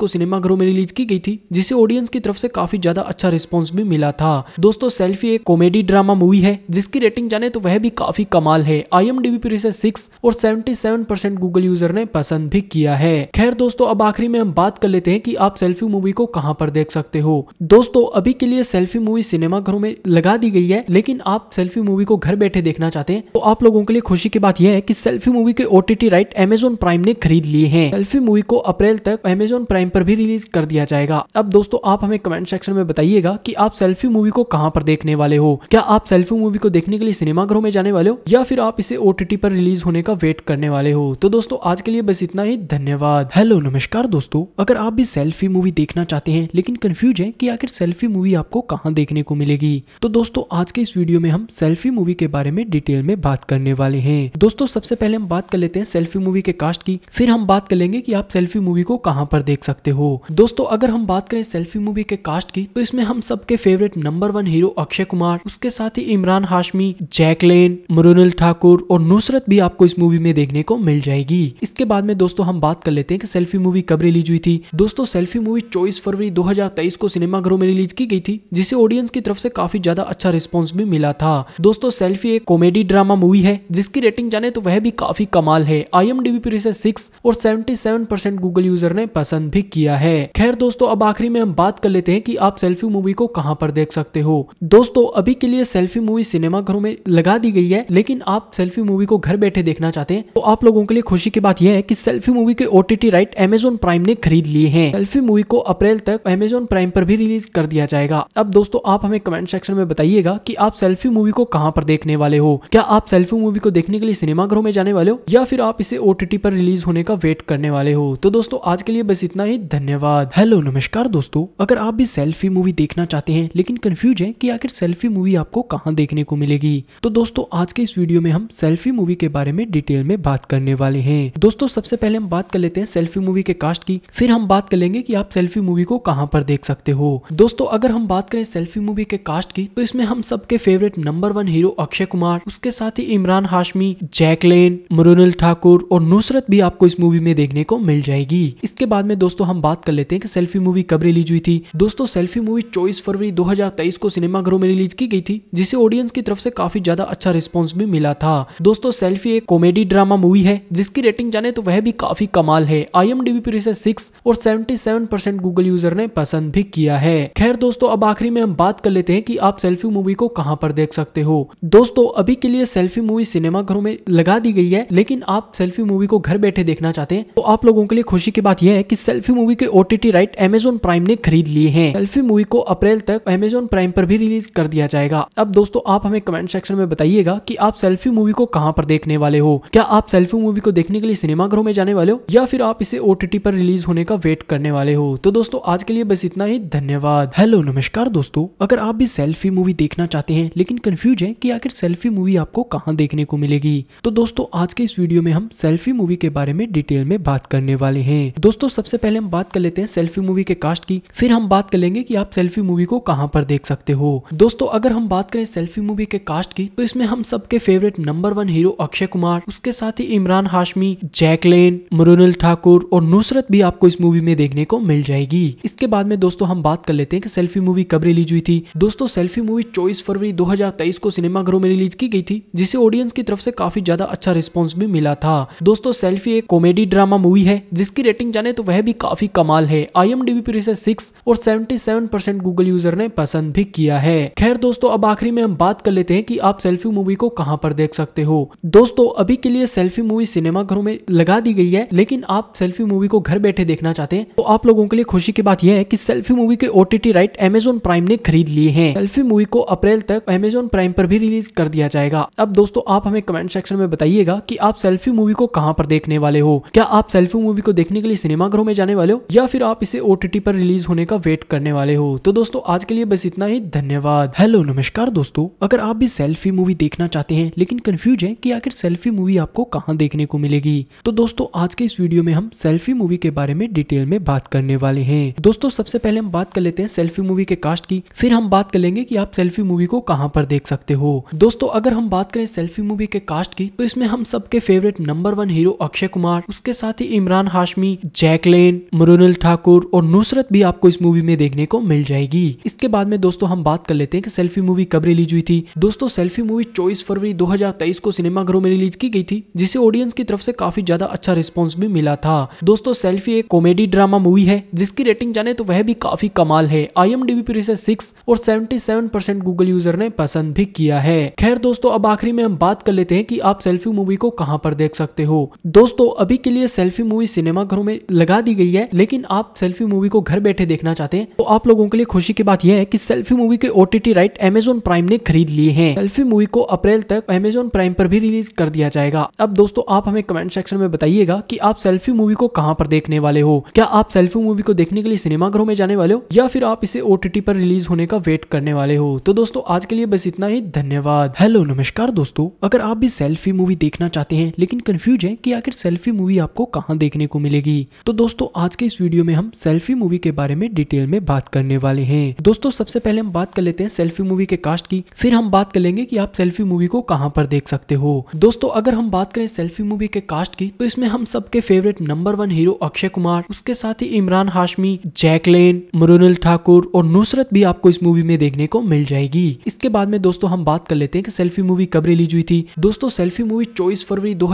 को सिनेमा घरों में रिलीज की गई थी जिसे ऑडियंस की तरफ से काफी ज्यादा अच्छा रिस्पॉन्स भी मिला था दोस्तों सेल्फी एक कॉमेडी ड्रामा मूवी है जिसकी रेटिंग जाने तो वह भी काफी कमाल है आई एम पर इसे सिक्स और सेवन 77% गूगल यूजर ने पसंद भी किया है खैर दोस्तों अब आखिरी में हम बात कर लेते हैं कि आप सेल्फी मूवी को कहां पर देख सकते हो दोस्तों अभी के लिए सेल्फी मूवी सिनेमा घरों में लगा दी गई है लेकिन आप सेल्फी मूवी को घर बैठे देखना चाहते हैं तो आप लोगों के लिए खुशी की बात यह है की सेल्फी मूवी के ओटीटी राइट एमेजोन प्राइम ने खरीद लिए हैं सेल्फी मूवी को अप्रैल तक एमेजोन प्राइम पर भी रिलीज कर दिया जाएगा अब दोस्तों आप हमें कमेंट सेक्शन में बताइएगा की आप सेल्फी मूवी को कहाँ पर देखने वाले हो क्या आप सेल्फी मूवी को देखने के लिए सिनेमा घरों में जाने वाले हो या फिर आप इसे ओटीटी पर रिलीज होने का वेट कर करने वाले हो तो दोस्तों आज के लिए बस इतना ही धन्यवाद हेलो नमस्कार दोस्तों अगर आप भी सेल्फी मूवी देखना चाहते हैं लेकिन कंफ्यूज है कि आखिर सेल्फी मूवी आपको कहाँ देखने को मिलेगी तो दोस्तों आज के इस वीडियो में हम सेल्फी मूवी के बारे में डिटेल में बात करने वाले हैं दोस्तों सबसे पहले हम बात कर लेते हैं सेल्फी मूवी के कास्ट की फिर हम बात कर लेंगे की आप सेल्फी मूवी को कहाँ पर देख सकते हो दोस्तों अगर हम बात करें सेल्फी मूवी के कास्ट की तो इसमें हम सबके favourite number one hero Akshay Kumar उसके साथ ही इमरान हाशमी जैकलेन मुरुनल ठाकुर और नुसरत भी आपको इस मूवी में देख देखने को मिल जाएगी इसके बाद में दोस्तों हम बात कर लेते हैं कि सेल्फी मूवी कब रिलीज हुई थी दोस्तों सेल्फी मूवी चौबीस फरवरी 2023 को सिनेमाघरों में रिलीज की गई थी जिसे ऑडियंस की तरफ से काफी ज्यादा अच्छा रिस्पॉन्स भी मिला था दोस्तों सेल्फी एक कॉमेडी ड्रामा मूवी है जिसकी रेटिंग जाने तो वह भी काफी कमाल है आई एम पर इसे सिक्स और सेवेंटी गूगल यूजर ने पसंद भी किया है खैर दोस्तों अब आखिरी में हम बात कर लेते हैं कि आप सेल्फी मूवी को कहां पर देख सकते हो दोस्तों अभी के लिए सेल्फी मूवी सिनेमाघरों में लगा दी गई है लेकिन आप सेल्फी मूवी को घर बैठे देखना चाहते हैं तो आप लोगों के लिए खुशी की बात यह है कि सेल्फी मूवी के ओटीटी राइट एमेजोन प्राइम ने खरीद लिए हैं सेल्फी मूवी को अप्रैल तक एमेजोन प्राइम पर भी रिलीज कर दिया जाएगा अब दोस्तों आप हमें कमेंट सेक्शन में बताइएगा कि आप सेल्फी मूवी को कहाँ पर देखने वाले हो क्या आप सेल्फी मूवी को देखने के लिए सिनेमाघरों में जाने वाले हो या फिर आप इसे ओटीटी पर रिलीज होने का वेट करने वाले हो तो दोस्तों आज के लिए बस इतना ही धन्यवाद हेलो नमस्कार दोस्तों अगर आप भी सेल्फी मूवी देखना चाहते हैं लेकिन कंफ्यूज है कि आखिर सेल्फी मूवी आपको कहाँ देखने को मिलेगी तो दोस्तों आज के इस वीडियो में हम सेल्फी मूवी के बारे में डिटेल में में बात करने वाले हैं दोस्तों सबसे पहले हम बात कर लेते हैं सेल्फी मूवी के कास्ट की फिर हम बात कर लेंगे कि आप सेल्फी मूवी को कहां पर देख सकते हो दोस्तों अगर हम बात करें सेल्फी मूवी के कास्ट की तो इसमें हम सबके favourite number one hero Akshay Kumar उसके साथ ही इमरान हाशमी जैकलेन मरुनल ठाकुर और नुसरत भी आपको इस मूवी में देखने को मिल जाएगी इसके बाद में दोस्तों हम बात कर लेते हैं कि सेल्फी मूवी कब रिलीज हुई थी दोस्तों सेल्फी मूवी चौबीस फरवरी 2023 को सिनेमाघरों में रिलीज की गई थी जिसे ऑडियंस की तरफ से काफी ज्यादा अच्छा रिस्पॉन्स भी मिला था दोस्तों सेल्फी एक कॉमेडी ड्रामा ड्रामा मूवी है जिसकी रेटिंग जाने तो वह भी काफी कमाल है आई पर इसे सिक्स और सेवेंटी गूगल यूजर ने पसंद भी किया है खैर दोस्तों अब आखिरी में हम बात कर लेते हैं कि आप सेल्फी मूवी को कहां पर देख सकते हो दोस्तों अभी के लिए सेल्फी मूवी सिनेमा घरों में लगा दी गई है लेकिन आप सेल्फी मूवी को घर बैठे देखना चाहते हैं तो आप लोगों के लिए खुशी की बात यह है कि सेल्फी मूवी के ओटीटी राइट एमेजोन प्राइम ने खरीद लिए हैं सेल्फी मूवी को अप्रैल तक एमेजोन प्राइम पर भी रिलीज कर दिया जाएगा अब दोस्तों आप हमें कमेंट सेक्शन में बताइएगा की आप सेल्फी मूवी को कहाँ पर देखने वाले हो क्या आप सेल्फी मूवी को देखने के लिए सिनेमाघरों में जाने वाले हो या फिर आप इसे ओ पर रिलीज होने का वेट करने वाले हो तो दोस्तों आज के लिए बस इतना ही धन्यवाद हेलो नमस्कार दोस्तों अगर आप भी सेल्फी मूवी देखना चाहते हैं लेकिन कंफ्यूज है कि आखिर सेल्फी मूवी आपको कहाँ देखने को मिलेगी तो दोस्तों आज के इस वीडियो में हम सेल्फी मूवी के बारे में डिटेल में बात करने वाले हैं दोस्तों सबसे पहले हम बात कर लेते हैं सेल्फी मूवी के कास्ट की फिर हम बात कर लेंगे की आप सेल्फी मूवी को कहाँ पर देख सकते हो दोस्तों अगर हम बात करें सेल्फी मूवी के कास्ट की तो इसमें हम सबके favourite number one hero Akshay Kumar उसके साथ साथ ही इमरान हाशमी जैकलेन मरुनल ठाकुर और नुसरत भी आपको इस मूवी में देखने को मिल जाएगी इसके बाद में दोस्तों हम बात कर लेते हैं कि सेल्फी मूवी कब रिलीज हुई थी दोस्तों सेल्फी मूवी चौबीस फरवरी 2023 को सिनेमाघरों में रिलीज की गई थी जिसे ऑडियंस की तरफ से काफी ज्यादा अच्छा रिस्पॉन्स भी मिला था दोस्तों सेल्फी एक कॉमेडी ड्रामा मूवी है जिसकी रेटिंग जाने तो वह भी काफी कमाल है आई एम पर इसे सिक्स और seventy seven percent Google user ने पसंद भी किया है खैर दोस्तों अब आखिरी में हम बात कर लेते हैं की आप सेल्फी मूवी को कहाँ पर देख सकते हो दोस्तों अभी के लिए सेल्फी मूवी सिनेमा घरों में लगा दी गई है लेकिन आप सेल्फी मूवी को घर बैठे देखना चाहते हैं तो आप लोगों के लिए खुशी की बात यह है कि सेल्फी मूवी के ओटीटी राइट एमेजोन प्राइम ने खरीद लिए हैं सेल्फी मूवी को अप्रैल तक एमेजोन प्राइम पर भी रिलीज कर दिया जाएगा अब दोस्तों आप हमें कमेंट सेक्शन में बताइएगा की आप सेल्फी मूवी को कहाँ पर देखने वाले हो क्या आप सेल्फी मूवी को देखने के लिए सिनेमा घरों में जाने वाले हो या फिर आप इसे ओटीटी पर रिलीज होने का वेट करने वाले हो तो दोस्तों आज के लिए बस इतना ही धन्यवाद हेलो नमस्कार दोस्तों अगर आप भी सेल्फी मूवी देखना चाहते हैं लेकिन कंफ्यूज है कि आखिर सेल्फी मूवी आपको कहाँ देखने को मिलेगी तो दोस्तों आज के इस वीडियो में हम सेल्फी मूवी के बारे में डिटेल में बात करने वाले हैं दोस्तों सबसे पहले हम बात कर लेते हैं सेल्फी मूवी के कास्ट की फिर हम बात कर लेंगे की आप सेल्फी मूवी को कहाँ पर देख सकते हो दोस्तों अगर हम बात करें सेल्फी मूवी के कास्ट की तो इसमें हम सबके favourite number one hero Akshay Kumar उसके साथ ही इमरान हाशमी जैकलेन मुरुनल ठाकुर और नुसरत भी आपको इस मूवी में देखने को मिल जाएगी इसके बाद में दोस्तों हम बात कर लेते हैं कि सेल्फी मूवी कब रिलीज हुई थी दोस्तों सेल्फी मूवी चौबीस फरवरी 2023 को सिनेमाघरों में रिलीज की गई थी जिसे ऑडियंस की तरफ से काफी ज्यादा अच्छा रिस्पॉन्स भी मिला था दोस्तों सेल्फी एक कॉमेडी ड्रामा मूवी है जिसकी रेटिंग जाने तो वह भी काफी कमाल है आई एम पर इसे सिक्स और seventy seven percent Google user ने पसंद भी किया है खैर दोस्तों अब आखिरी में हम बात कर लेते हैं कि आप सेल्फी मूवी को कहाँ पर देख सकते हो दोस्तों अभी के लिए सेल्फी मूवी सिनेमा घरों में लगा दी गई है लेकिन आप सेल्फी मूवी को घर बैठे देखना चाहते हैं तो आप लोगों के लिए खुशी की बात यह है कि सेल्फी मूवी के ओटीटी राइट एमेजोन प्राइम ने खरीद लिए हैं सेल्फी मूवी को अप्रैल तक एमेजोन प्राइम पर भी रिलीज कर दिया जाएगा अब आप दोस्तों आप हमें कमेंट सेक्शन में बताइएगा कि आप सेल्फी मूवी को कहाँ पर देखने वाले हो क्या आप सेल्फी मूवी को देखने के लिए सिनेमाघरों में जाने वाले हो या फिर आप इसे ओटीटी पर रिलीज होने का वेट करने वाले हो तो दोस्तों आज के लिए बस इतना ही धन्यवाद हेलो नमस्कार दोस्तों अगर आप भी सेल्फी मूवी देखना चाहते हैं लेकिन कंफ्यूज है की आखिर सेल्फी मूवी आपको कहाँ देखने को मिलेगी तो दोस्तों आज के इस वीडियो में हम सेल्फी मूवी के बारे में डिटेल में बात करने वाले हैं दोस्तों सबसे पहले हम बात कर लेते हैं सेल्फी मूवी के कास्ट की फिर हम बात कर लेंगे की आप सेल्फी मूवी को कहाँ पर देख सकते हो दोस्तों अगर हम बात करें सेल्फी मूवी के कास्ट की तो इसमें हम सबके favourite number one hero Akshay Kumar उसके साथ ही इमरान हाशमी जैकलेन मरुनल ठाकुर और नुसरत भी आपको इस मूवी में देखने को मिल जाएगी इसके बाद में दोस्तों हम बात कर लेते हैं कि सेल्फी मूवी कब रिलीज हुई थी दोस्तों सेल्फी मूवी चौबीस फरवरी दो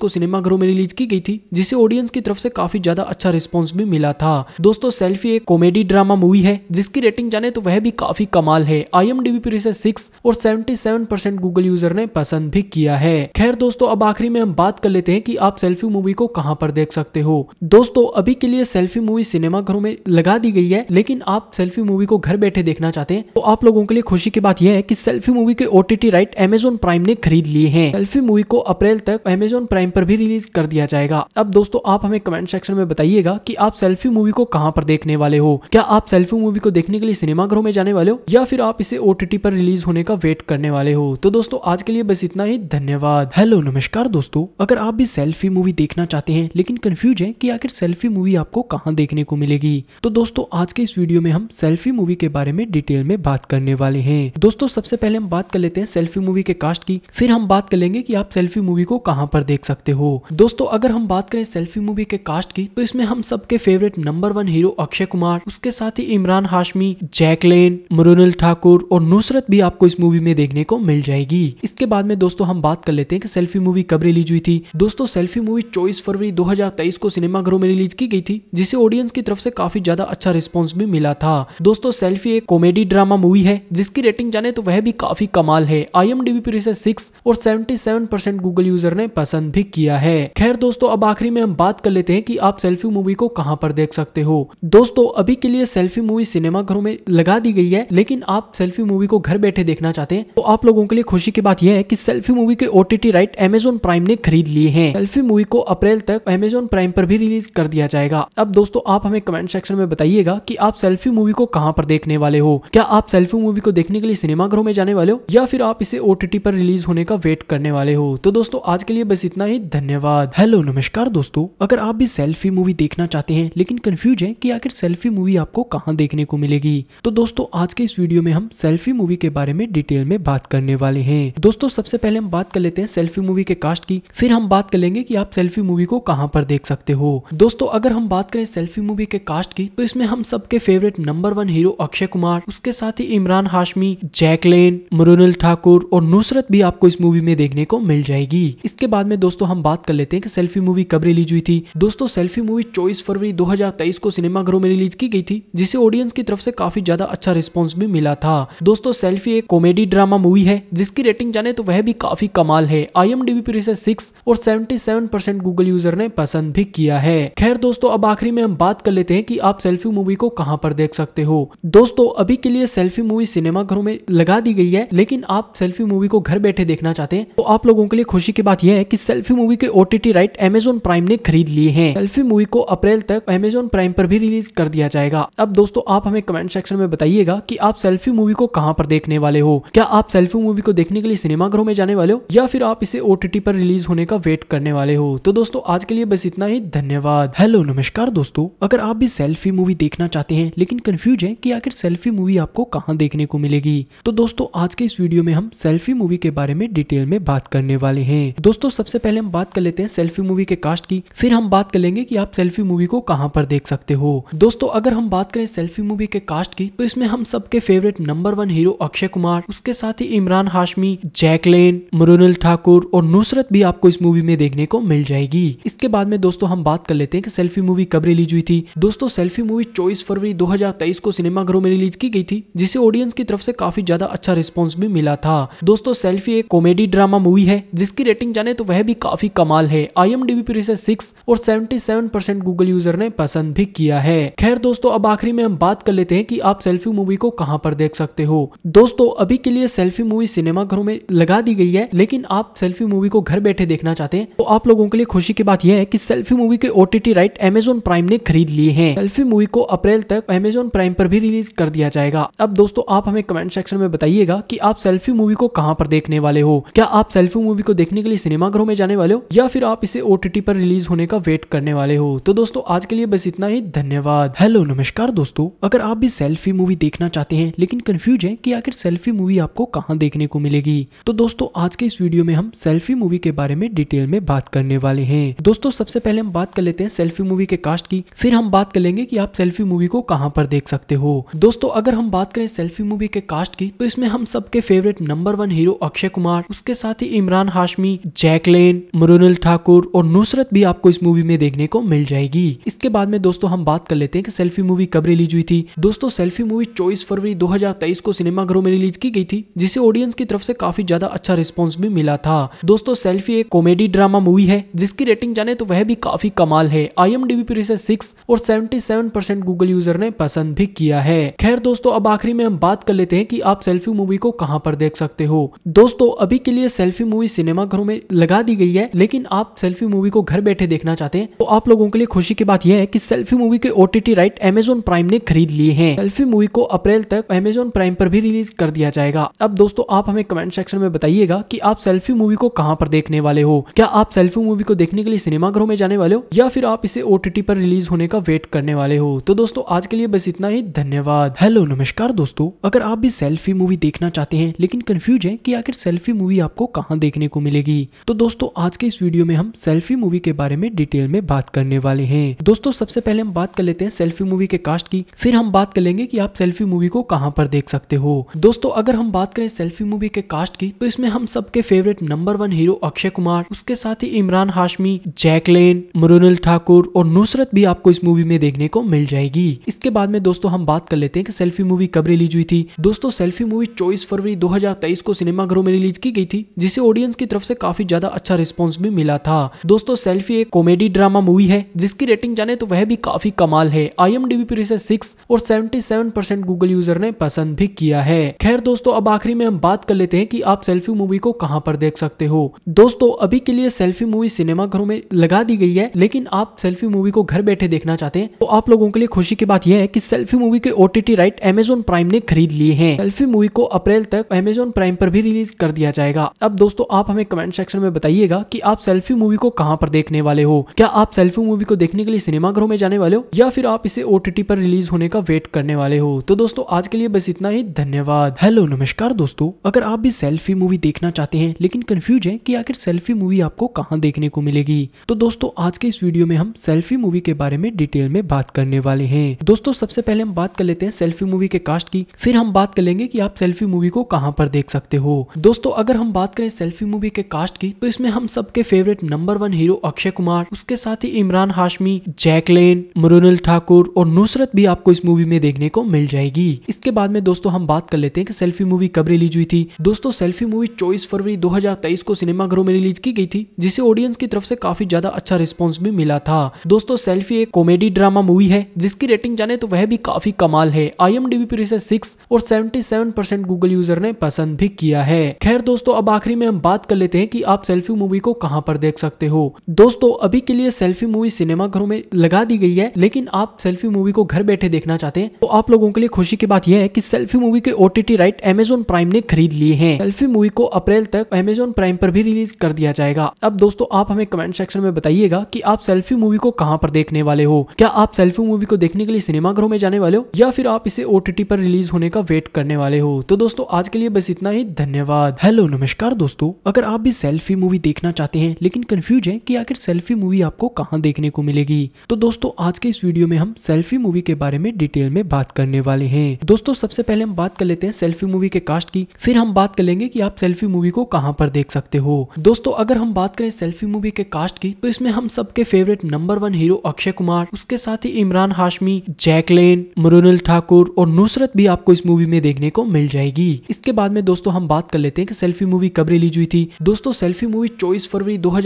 को सिनेमा घरों में रिलीज की गई थी जिसे ऑडियंस की तरफ से काफी ज्यादा अच्छा रिस्पॉन्स भी मिला था दोस्तों सेल्फी एक कॉमेडी ड्रामा मूवी है जिसकी रेटिंग जाने तो वह भी काफी कमाल है आई एम पर इसे सिक्स और सेवेंटी गूगल यूजर ने पसंद भी किया है खैर दोस्तों अब आखिरी में हम बात कर लेते हैं कि आप सेल्फी मूवी को कहाँ पर देख सकते हो दोस्तों अभी के लिए सेल्फी मूवी सिनेमाघरों में लगा दी गई है लेकिन आप सेल्फी मूवी को घर बैठे देखना चाहते हैं तो आप लोगों के लिए खुशी की बात यह है कि सेल्फी मूवी के ओटीटी राइट एमेजोन प्राइम ने खरीद लिए हैं सेल्फी मूवी को अप्रैल तक एमेजोन प्राइम पर भी रिलीज कर दिया जाएगा अब दोस्तों आप हमें कमेंट सेक्शन में बताइएगा की आप सेल्फी मूवी को कहाँ पर देखने वाले हो क्या आप सेल्फी मूवी को देखने के लिए सिनेमाघरों में जाने वाले हो या फिर आप इसे ओटीटी पर रिलीज होने का वेट करने वाले हो तो दोस्तों आज के लिए बस इतना ही धन्यवाद हेलो नमस्कार नमस्कार दोस्तों अगर आप भी सेल्फी मूवी देखना चाहते हैं लेकिन कंफ्यूज हैं कि आखिर सेल्फी मूवी आपको कहाँ देखने को मिलेगी तो दोस्तों आज के इस वीडियो में हम सेल्फी मूवी के बारे में डिटेल में बात करने वाले हैं दोस्तों सबसे पहले हम बात कर लेते हैं सेल्फी मूवी के कास्ट की फिर हम बात कर लेंगे की आप सेल्फी मूवी को कहाँ पर देख सकते हो दोस्तों अगर हम बात करें सेल्फी मूवी के कास्ट की तो इसमें हम सबके favourite number one hero Akshay Kumar उसके साथ ही इमरान हाशमी जैकलेन मरुनल ठाकुर और नुसरत भी आपको इस मूवी में देखने को मिल जाएगी इसके बाद में दोस्तों हम बात कर लेते हैं कि सेल्फी मूवी कब रिलीज हुई थी दोस्तों सेल्फी मूवी चौबीस फरवरी 2023 को सिनेमाघरों में रिलीज की गई थी जिसे ऑडियंस की तरफ से काफी ज्यादा अच्छा रिस्पॉन्स भी मिला था दोस्तों सेल्फी एक कॉमेडी ड्रामा मूवी है जिसकी रेटिंग जाने तो वह भी काफी कमाल है I M D B six और सेवेंटी गूगल यूजर ने पसंद भी किया है खैर दोस्तों अब आखिरी में हम बात कर लेते हैं की आप सेल्फी मूवी को कहाँ पर देख सकते हो दोस्तों अभी के लिए सेल्फी मूवी सिनेमाघरों में लगा दी गई है लेकिन आप सेल्फी मूवी को घर बैठे देखना चाहते हैं तो आप लोगों के लिए खुशी की बात यह है कि सेल्फी मूवी के ओटीटी राइट एमेजोन प्राइम ने खरीद लिए हैं सेल्फी मूवी को अप्रैल तक अमेजोन प्राइम पर भी रिलीज कर दिया जाएगा अब दोस्तों आप हमें कमेंट सेक्शन में बताइएगा की आप सेल्फी मूवी को कहाँ पर देखने वाले हो क्या आप सेल्फी मूवी को देखने के लिए सिनेमाघरों में जाने वाले हो या फिर आप इसे ओटीटी पर रिलीज होने का वेट करने वाले हो तो दोस्तों आज के लिए बस इतना ही धन्यवाद हेलो नमस्कार दोस्तों अगर आप भी सेल्फी मूवी देखना चाहते हैं लेकिन कन्फ्यूज है की आखिर सेल्फी मूवी आपको कहाँ देखने को मिलेगी तो दोस्तों आज के इस वीडियो में हम सेल्फी मूवी के बारे में डिटेल में बात करने वाले हैं दोस्तों सबसे पहले हम बात कर लेते हैं सेल्फी मूवी के कास्ट पॉडकास्ट की फिर हम बात कर लेंगे कि आप सेल्फी मूवी को कहाँ पर देख सकते हो दोस्तों अगर हम बात करें सेल्फी मूवी के कास्ट की तो इसमें हम सबके favourite number one hero Akshay Kumar उसके साथ ही इमरान हाशमी जैकलेन मरुनल ठाकुर और नुसरत भी आपको इस मूवी में देखने को मिल जाएगी इसके बाद में दोस्तों हम बात कर लेते हैं कि सेल्फी मूवी कब रिलीज हुई थी दोस्तों सेल्फी मूवी चौबीस फरवरी 2023 को सिनेमा घरों में रिलीज की गई थी जिसे ऑडियंस की तरफ से काफी ज्यादा अच्छा रिस्पॉन्स भी मिला था दोस्तों सेल्फी एक कॉमेडी ड्रामा मूवी है जिसकी रेटिंग जाने तो वह भी काफी कमाल है आई पर से सिक्स और seventy seven percent Google user ने पसंद भी किया है खैर दोस्तों अब आखिरी में हम बात कर लेते हैं कि आप सेल्फी मूवी को कहाँ पर देख सकते हो दोस्तों अभी के लिए सेल्फी मूवी सिनेमा घरों में लगा दी गई है लेकिन आप सेल्फी मूवी को घर बैठे देखना चाहते हैं तो आप लोगों के लिए खुशी की बात यह है की सेल्फी मूवी के ओटीटी राइट एमेजोन प्राइम ने खरीद लिए हैं सेल्फी मूवी को अप्रैल तक एमेजोन प्राइम पर भी रिलीज कर दिया जाएगा अब दोस्तों आप हमें कमेंट सेक्शन में बताइएगा कि आप सेल्फी मूवी को कहाँ पर देखने वाले हो क्या आप सेल्फी मूवी को देखने के लिए घरों में जाने वाले हो या फिर आप इसे ओटीटी पर पर रिलीज होने का वेट करने वाले हो तो दोस्तों आज के लिए बस इतना ही धन्यवाद हेलो नमस्कार दोस्तों अगर आप भी सेल्फी मूवी देखना चाहते हैं लेकिन कंफ्यूज है कि आखिर सेल्फी मूवी आपको कहाँ देखने को मिलेगी तो दोस्तों आज के इस वीडियो में हम सेल्फी मूवी के बारे में डिटेल में बात करने वाले हैं दोस्तों सबसे पहले हम बात कर लेते हैं सेल्फी मूवी के कास्ट की फिर हम बात कर लेंगे की आप सेल्फी मूवी को कहाँ पर देख सकते हो दोस्तों अगर हम बात करें सेल्फी मूवी के कास्ट की तो इसमें हम सबके favourite number one hero Akshay Kumar उसके साथ ही इमरान हाशमी जैकलेन मरुनल ठाकुर और नुसरत खूबसूरत भी आपको इस मूवी में देखने को मिल जाएगी इसके बाद में दोस्तों हम बात कर लेते हैं कि सेल्फी मूवी कब रिलीज हुई थी दोस्तों सेल्फी मूवी चौबीस फरवरी 2023 को सिनेमाघरों में रिलीज की गई थी जिसे ऑडियंस की तरफ से काफी ज्यादा अच्छा रिस्पॉन्स भी मिला था दोस्तों सेल्फी एक कॉमेडी ड्रामा मूवी है जिसकी रेटिंग जाने तो वह भी काफी कमाल है आई पर इसे सिक्स और सेवेंटी गूगल यूजर ने पसंद भी किया है खैर दोस्तों अब आखिरी में हम बात कर लेते हैं की आप सेल्फी मूवी को कहाँ पर देख सकते हो दोस्तों अभी के लिए सेल्फी मूवी सिनेमाघरों में लगा दी गई है लेकिन आप सेल्फी मूवी को घर बैठे देखना चाहते हैं तो आप लोगों के लिए खुशी की बात यह है कि सेल्फी मूवी के ओटीटी राइट एमेजोन प्राइम ने खरीद लिए हैं सेल्फी मूवी को अप्रैल तक एमेजोन प्राइम पर भी रिलीज कर दिया जाएगा अब दोस्तों आप हमें कमेंट सेक्शन में बताइएगा की आप सेल्फी मूवी को कहाँ पर देखने वाले हो क्या आप सेल्फी मूवी को देखने के लिए सिनेमाघरों में जाने वाले हो या फिर आप इसे ओटीटी पर रिलीज होने का वेट करने वाले हो तो दोस्तों आज के लिए बस इतना ही धन्यवाद हेलो नमस्कार दोस्तों अगर आप भी सेल्फी मूवी देखना चाहते हैं लेकिन कंफ्यूज है कि आखिर सेल्फी मूवी आपको कहाँ देखने को मिलेगी तो दोस्तों आज के इस वीडियो में हम सेल्फी मूवी मूवी के बारे में डिटेल में बात करने वाले हैं दोस्तों सबसे पहले हम बात कर लेते हैं सेल्फी मूवी के कास्ट की फिर हम बात करेंगे कि आप सेल्फी मूवी को कहाँ पर देख सकते हो दोस्तों अगर हम बात करें सेल्फी मूवी के कास्ट की तो इसमें हम सबके favourite number one hero Akshay Kumar उसके साथ ही इमरान हाशमी जैकलेन मृणाल ठाकुर और नुसरत भी आपको इस मूवी में देखने को मिल जाएगी इसके बाद में दोस्तों हम बात कर लेते हैं कि सेल्फी मूवी कब रिलीज हुई थी दोस्तों सेल्फी मूवी चौबीस फरवरी 2023 को सिनेमाघरों में रिलीज की गई थी जिसे ऑडियंस की तरफ से काफी ज्यादा अच्छा रिस्पॉन्स भी मिला था दोस्तों सेल्फी एक कॉमेडी ड्रामा मूवी है जिसकी रेटिंग जाने तो वह भी काफी कमाल है आई एम पर इसे सिक्स और seventy seven percent Google user ने पसंद भी किया है खैर दोस्तों अब आखिरी में हम बात कर लेते हैं कि आप सेल्फी मूवी को कहाँ पर देख सकते हो दोस्तों अभी के लिए सेल्फी मूवी सिनेमा घरों में लगा दी गई है लेकिन आप सेल्फी मूवी को घर बैठे देखना चाहते हैं तो आप लोगों के लिए खुशी की बात यह है की सेल्फी मूवी के ओटीटी राइट एमेजोन प्राइम ने खरीद लिए हैं सेल्फी मूवी को अप्रैल तक एमेजोन प्राइम पर भी रिलीज कर दिया जाएगा अब दोस्तों आप हमें कमेंट सेक्शन में बताइएगा की आप सेल्फी मूवी को कहाँ पर देखने वाले हो क्या आप सेल्फी मूवी को देखने के लिए सिनेमाघरों में जाने वाले हो या फिर आप इसे ओटीटी पर रिलीज होने का वेट करने वाले हो तो दोस्तों आज के लिए बस इतना ही धन्यवाद हेलो नमस्कार दोस्तों अगर आप भी सेल्फी मूवी देखना चाहते हैं लेकिन कंफ्यूज है की आखिर सेल्फी मूवी आपको कहाँ देखने को मिलेगी तो दोस्तों आज के इस वीडियो में हम सेल्फी मूवी के बारे में डिटेल में बात करने वाले हैं दोस्तों सबसे पहले हम बात कर लेते हैं सेल्फी मूवी के कास्ट की फिर हम बात कर लेंगे कि आप सेल्फी मूवी को कहाँ पर देख सकते हो दोस्तों अगर हम बात करें सेल्फी मूवी के कास्ट की तो इसमें हम सबके favourite number one hero Akshay Kumar उसके साथ ही इमरान हाशमी जैकलेन मरुनल ठाकुर और नुसरत भी आपको इस मूवी में देखने को मिल जाएगी इसके बाद में दोस्तों हम बात कर लेते हैं कि सेल्फी मूवी कब रिलीज हुई थी दोस्तों सेल्फी मूवी चौबीस फरवरी 2023 को सिनेमाघरों में रिलीज की गई थी जिसे ऑडियंस की तरफ से काफी ज्यादा अच्छा रिस्पॉन्स भी मिला था दोस्तों सेल्फी एक कॉमेडी ड्रामा मूवी है जिसकी रेटिंग जाने तो वह भी काफी कमाल है आई पर इसे सिक्स और सेवेंटी गूगल यूजर ने पसंद भी किया है खैर दोस्तों अब आखिरी में हम बात कर लेते हैं की आप सेल्फी मूवी को कहाँ पर देख सकते हो दोस्तों अभी के लिए सेल्फी मूवी सिनेमा घरों में लगा दी गई है लेकिन आप सेल्फी मूवी को घर बैठे देखना चाहते हैं तो आप लोगों के लिए खुशी की बात यह है कि सेल्फी मूवी के ओटीटी राइट एमेजोन प्राइम ने खरीद लिए हैं सेल्फी मूवी को अप्रैल तक एमेजोन प्राइम पर भी रिलीज कर दिया जाएगा अब दोस्तों आप हमें कमेंट सेक्शन में बताइएगा की आप सेल्फी मूवी को कहाँ पर देखने वाले हो क्या आप सेल्फी मूवी को देखने के लिए सिनेमा घरों में जाने वाले हो या फिर आप इसे ओटीटी पर रिलीज होने का वेट करने वाले हो तो दोस्तों आज के लिए बस इतना ही धन्यवाद हेलो नमस्कार दोस्तों अगर आप भी सेल्फी मूवी देखना चाहते हैं लेकिन कंफ्यूज है की आखिर सेल्फी मूवी आपको कहाँ देखने को मिलेगी तो दोस्तों आज के इस वीडियो में हम सेल्फी मूवी के बारे में डिटेल में बात करने वाले हैं दोस्तों सबसे पहले हम बात कर लेते हैं सेल्फी मूवी के कास्ट की फिर हम बात कर लेंगे की आप सेल्फी मूवी को कहाँ पर देख सकते हो दोस्तों अगर हम बात करें सेल्फी मूवी के कास्ट की तो इसमें हम सबके favourite number one hero Akshay Kumar उसके साथ ही इमरान हाशमी जैकलेन मुरुनल ठाकुर और नुसरत भी आपको इस मूवी में देखने को मिल जाएगी इसके बाद में दोस्तों हम बात कर लेते हैं कि सेल्फी मूवी कब रिलीज हुई थी दोस्तों सेल्फी मूवी चौबीस फरवरी 2023 को सिनेमा घरों में रिलीज की गई थी जिसे ऑडियंस की तरफ से काफी ज्यादा अच्छा रिस्पॉन्स भी मिला था दोस्तों सेल्फी एक कॉमेडी ड्रामा मूवी है जिसकी रेटिंग जाने तो वह भी काफी कमाल है आई एम पर इसे सिक्स और सेवेंटी गूगल यूजर ने पसंद भी किया है खैर दोस्तों अब आखिरी में हम बात कर लेते हैं की आप सेल्फी मूवी को कहाँ पर देख सकते हो दोस्तों अभी के लिए सेल्फी मूवी सिनेमा घरों में लगा दी गई है लेकिन आप सेल्फी मूवी को घर बैठे देखना चाहते हैं तो आप लोगों के लिए खुशी की बात यह है कि सेल्फी मूवी के ओटीटी राइट एमेजोन प्राइम ने खरीद लिए हैं सेल्फी मूवी को अप्रैल तक अमेजोन प्राइम पर भी रिलीज कर दिया जाएगा अब दोस्तों आप हमें कमेंट सेक्शन में बताइएगा कि आप सेल्फी मूवी को कहाँ पर देखने वाले हो क्या आप सेल्फी मूवी को देखने के लिए सिनेमाघरों में जाने वाले हो या फिर आप इसे ओटीटी पर रिलीज होने का वेट करने वाले हो तो दोस्तों आज के लिए बस इतना ही धन्यवाद हेलो नमस्कार दोस्तों अगर आप भी सेल्फी मूवी देखना चाहते हैं लेकिन कंफ्यूज है की आखिर सेल्फी मूवी आपको कहाँ देखने को मिलेगी तो दोस्तों आज के इस वीडियो में हम सेल्फी मूवी के बारे में डिटेल में बात करने वाले हैं दोस्तों सबसे पहले हम बात कर लेते हैं सेल्फी मूवी के कास्ट की फिर हम बात कर लेंगे की आप सेल्फी मूवी को कहाँ पर देख सकते हो दोस्तों अगर हम बात करें सेल्फी मूवी के कास्ट की तो इसमें हम सबके favourite number one hero Akshay Kumar उसके साथ ही इमरान हाशमी जैकलेन मरुनल ठाकुर और नुसरत भी आपको इस मूवी में देखने को मिल जाएगी इसके बाद में दोस्तों हम बात कर लेते हैं कि सेल्फी मूवी कब रिलीज हुई थी दोस्तों सेल्फी मूवी चौबीस फरवरी दो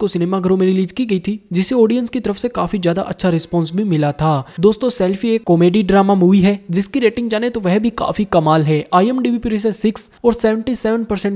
को सिनेमाघरों में रिलीज की गई थी जिसे ऑडियंस की तरफ से काफी ज्यादा अच्छा रिस्पॉन्स भी मिला था दोस्तों सेल्फी एक कॉमेडी ड्रामा मूवी है जिसकी रेटिंग जाने तो वह भी काफी कमाल है आई पर इसे सिक्स और सेवेंटी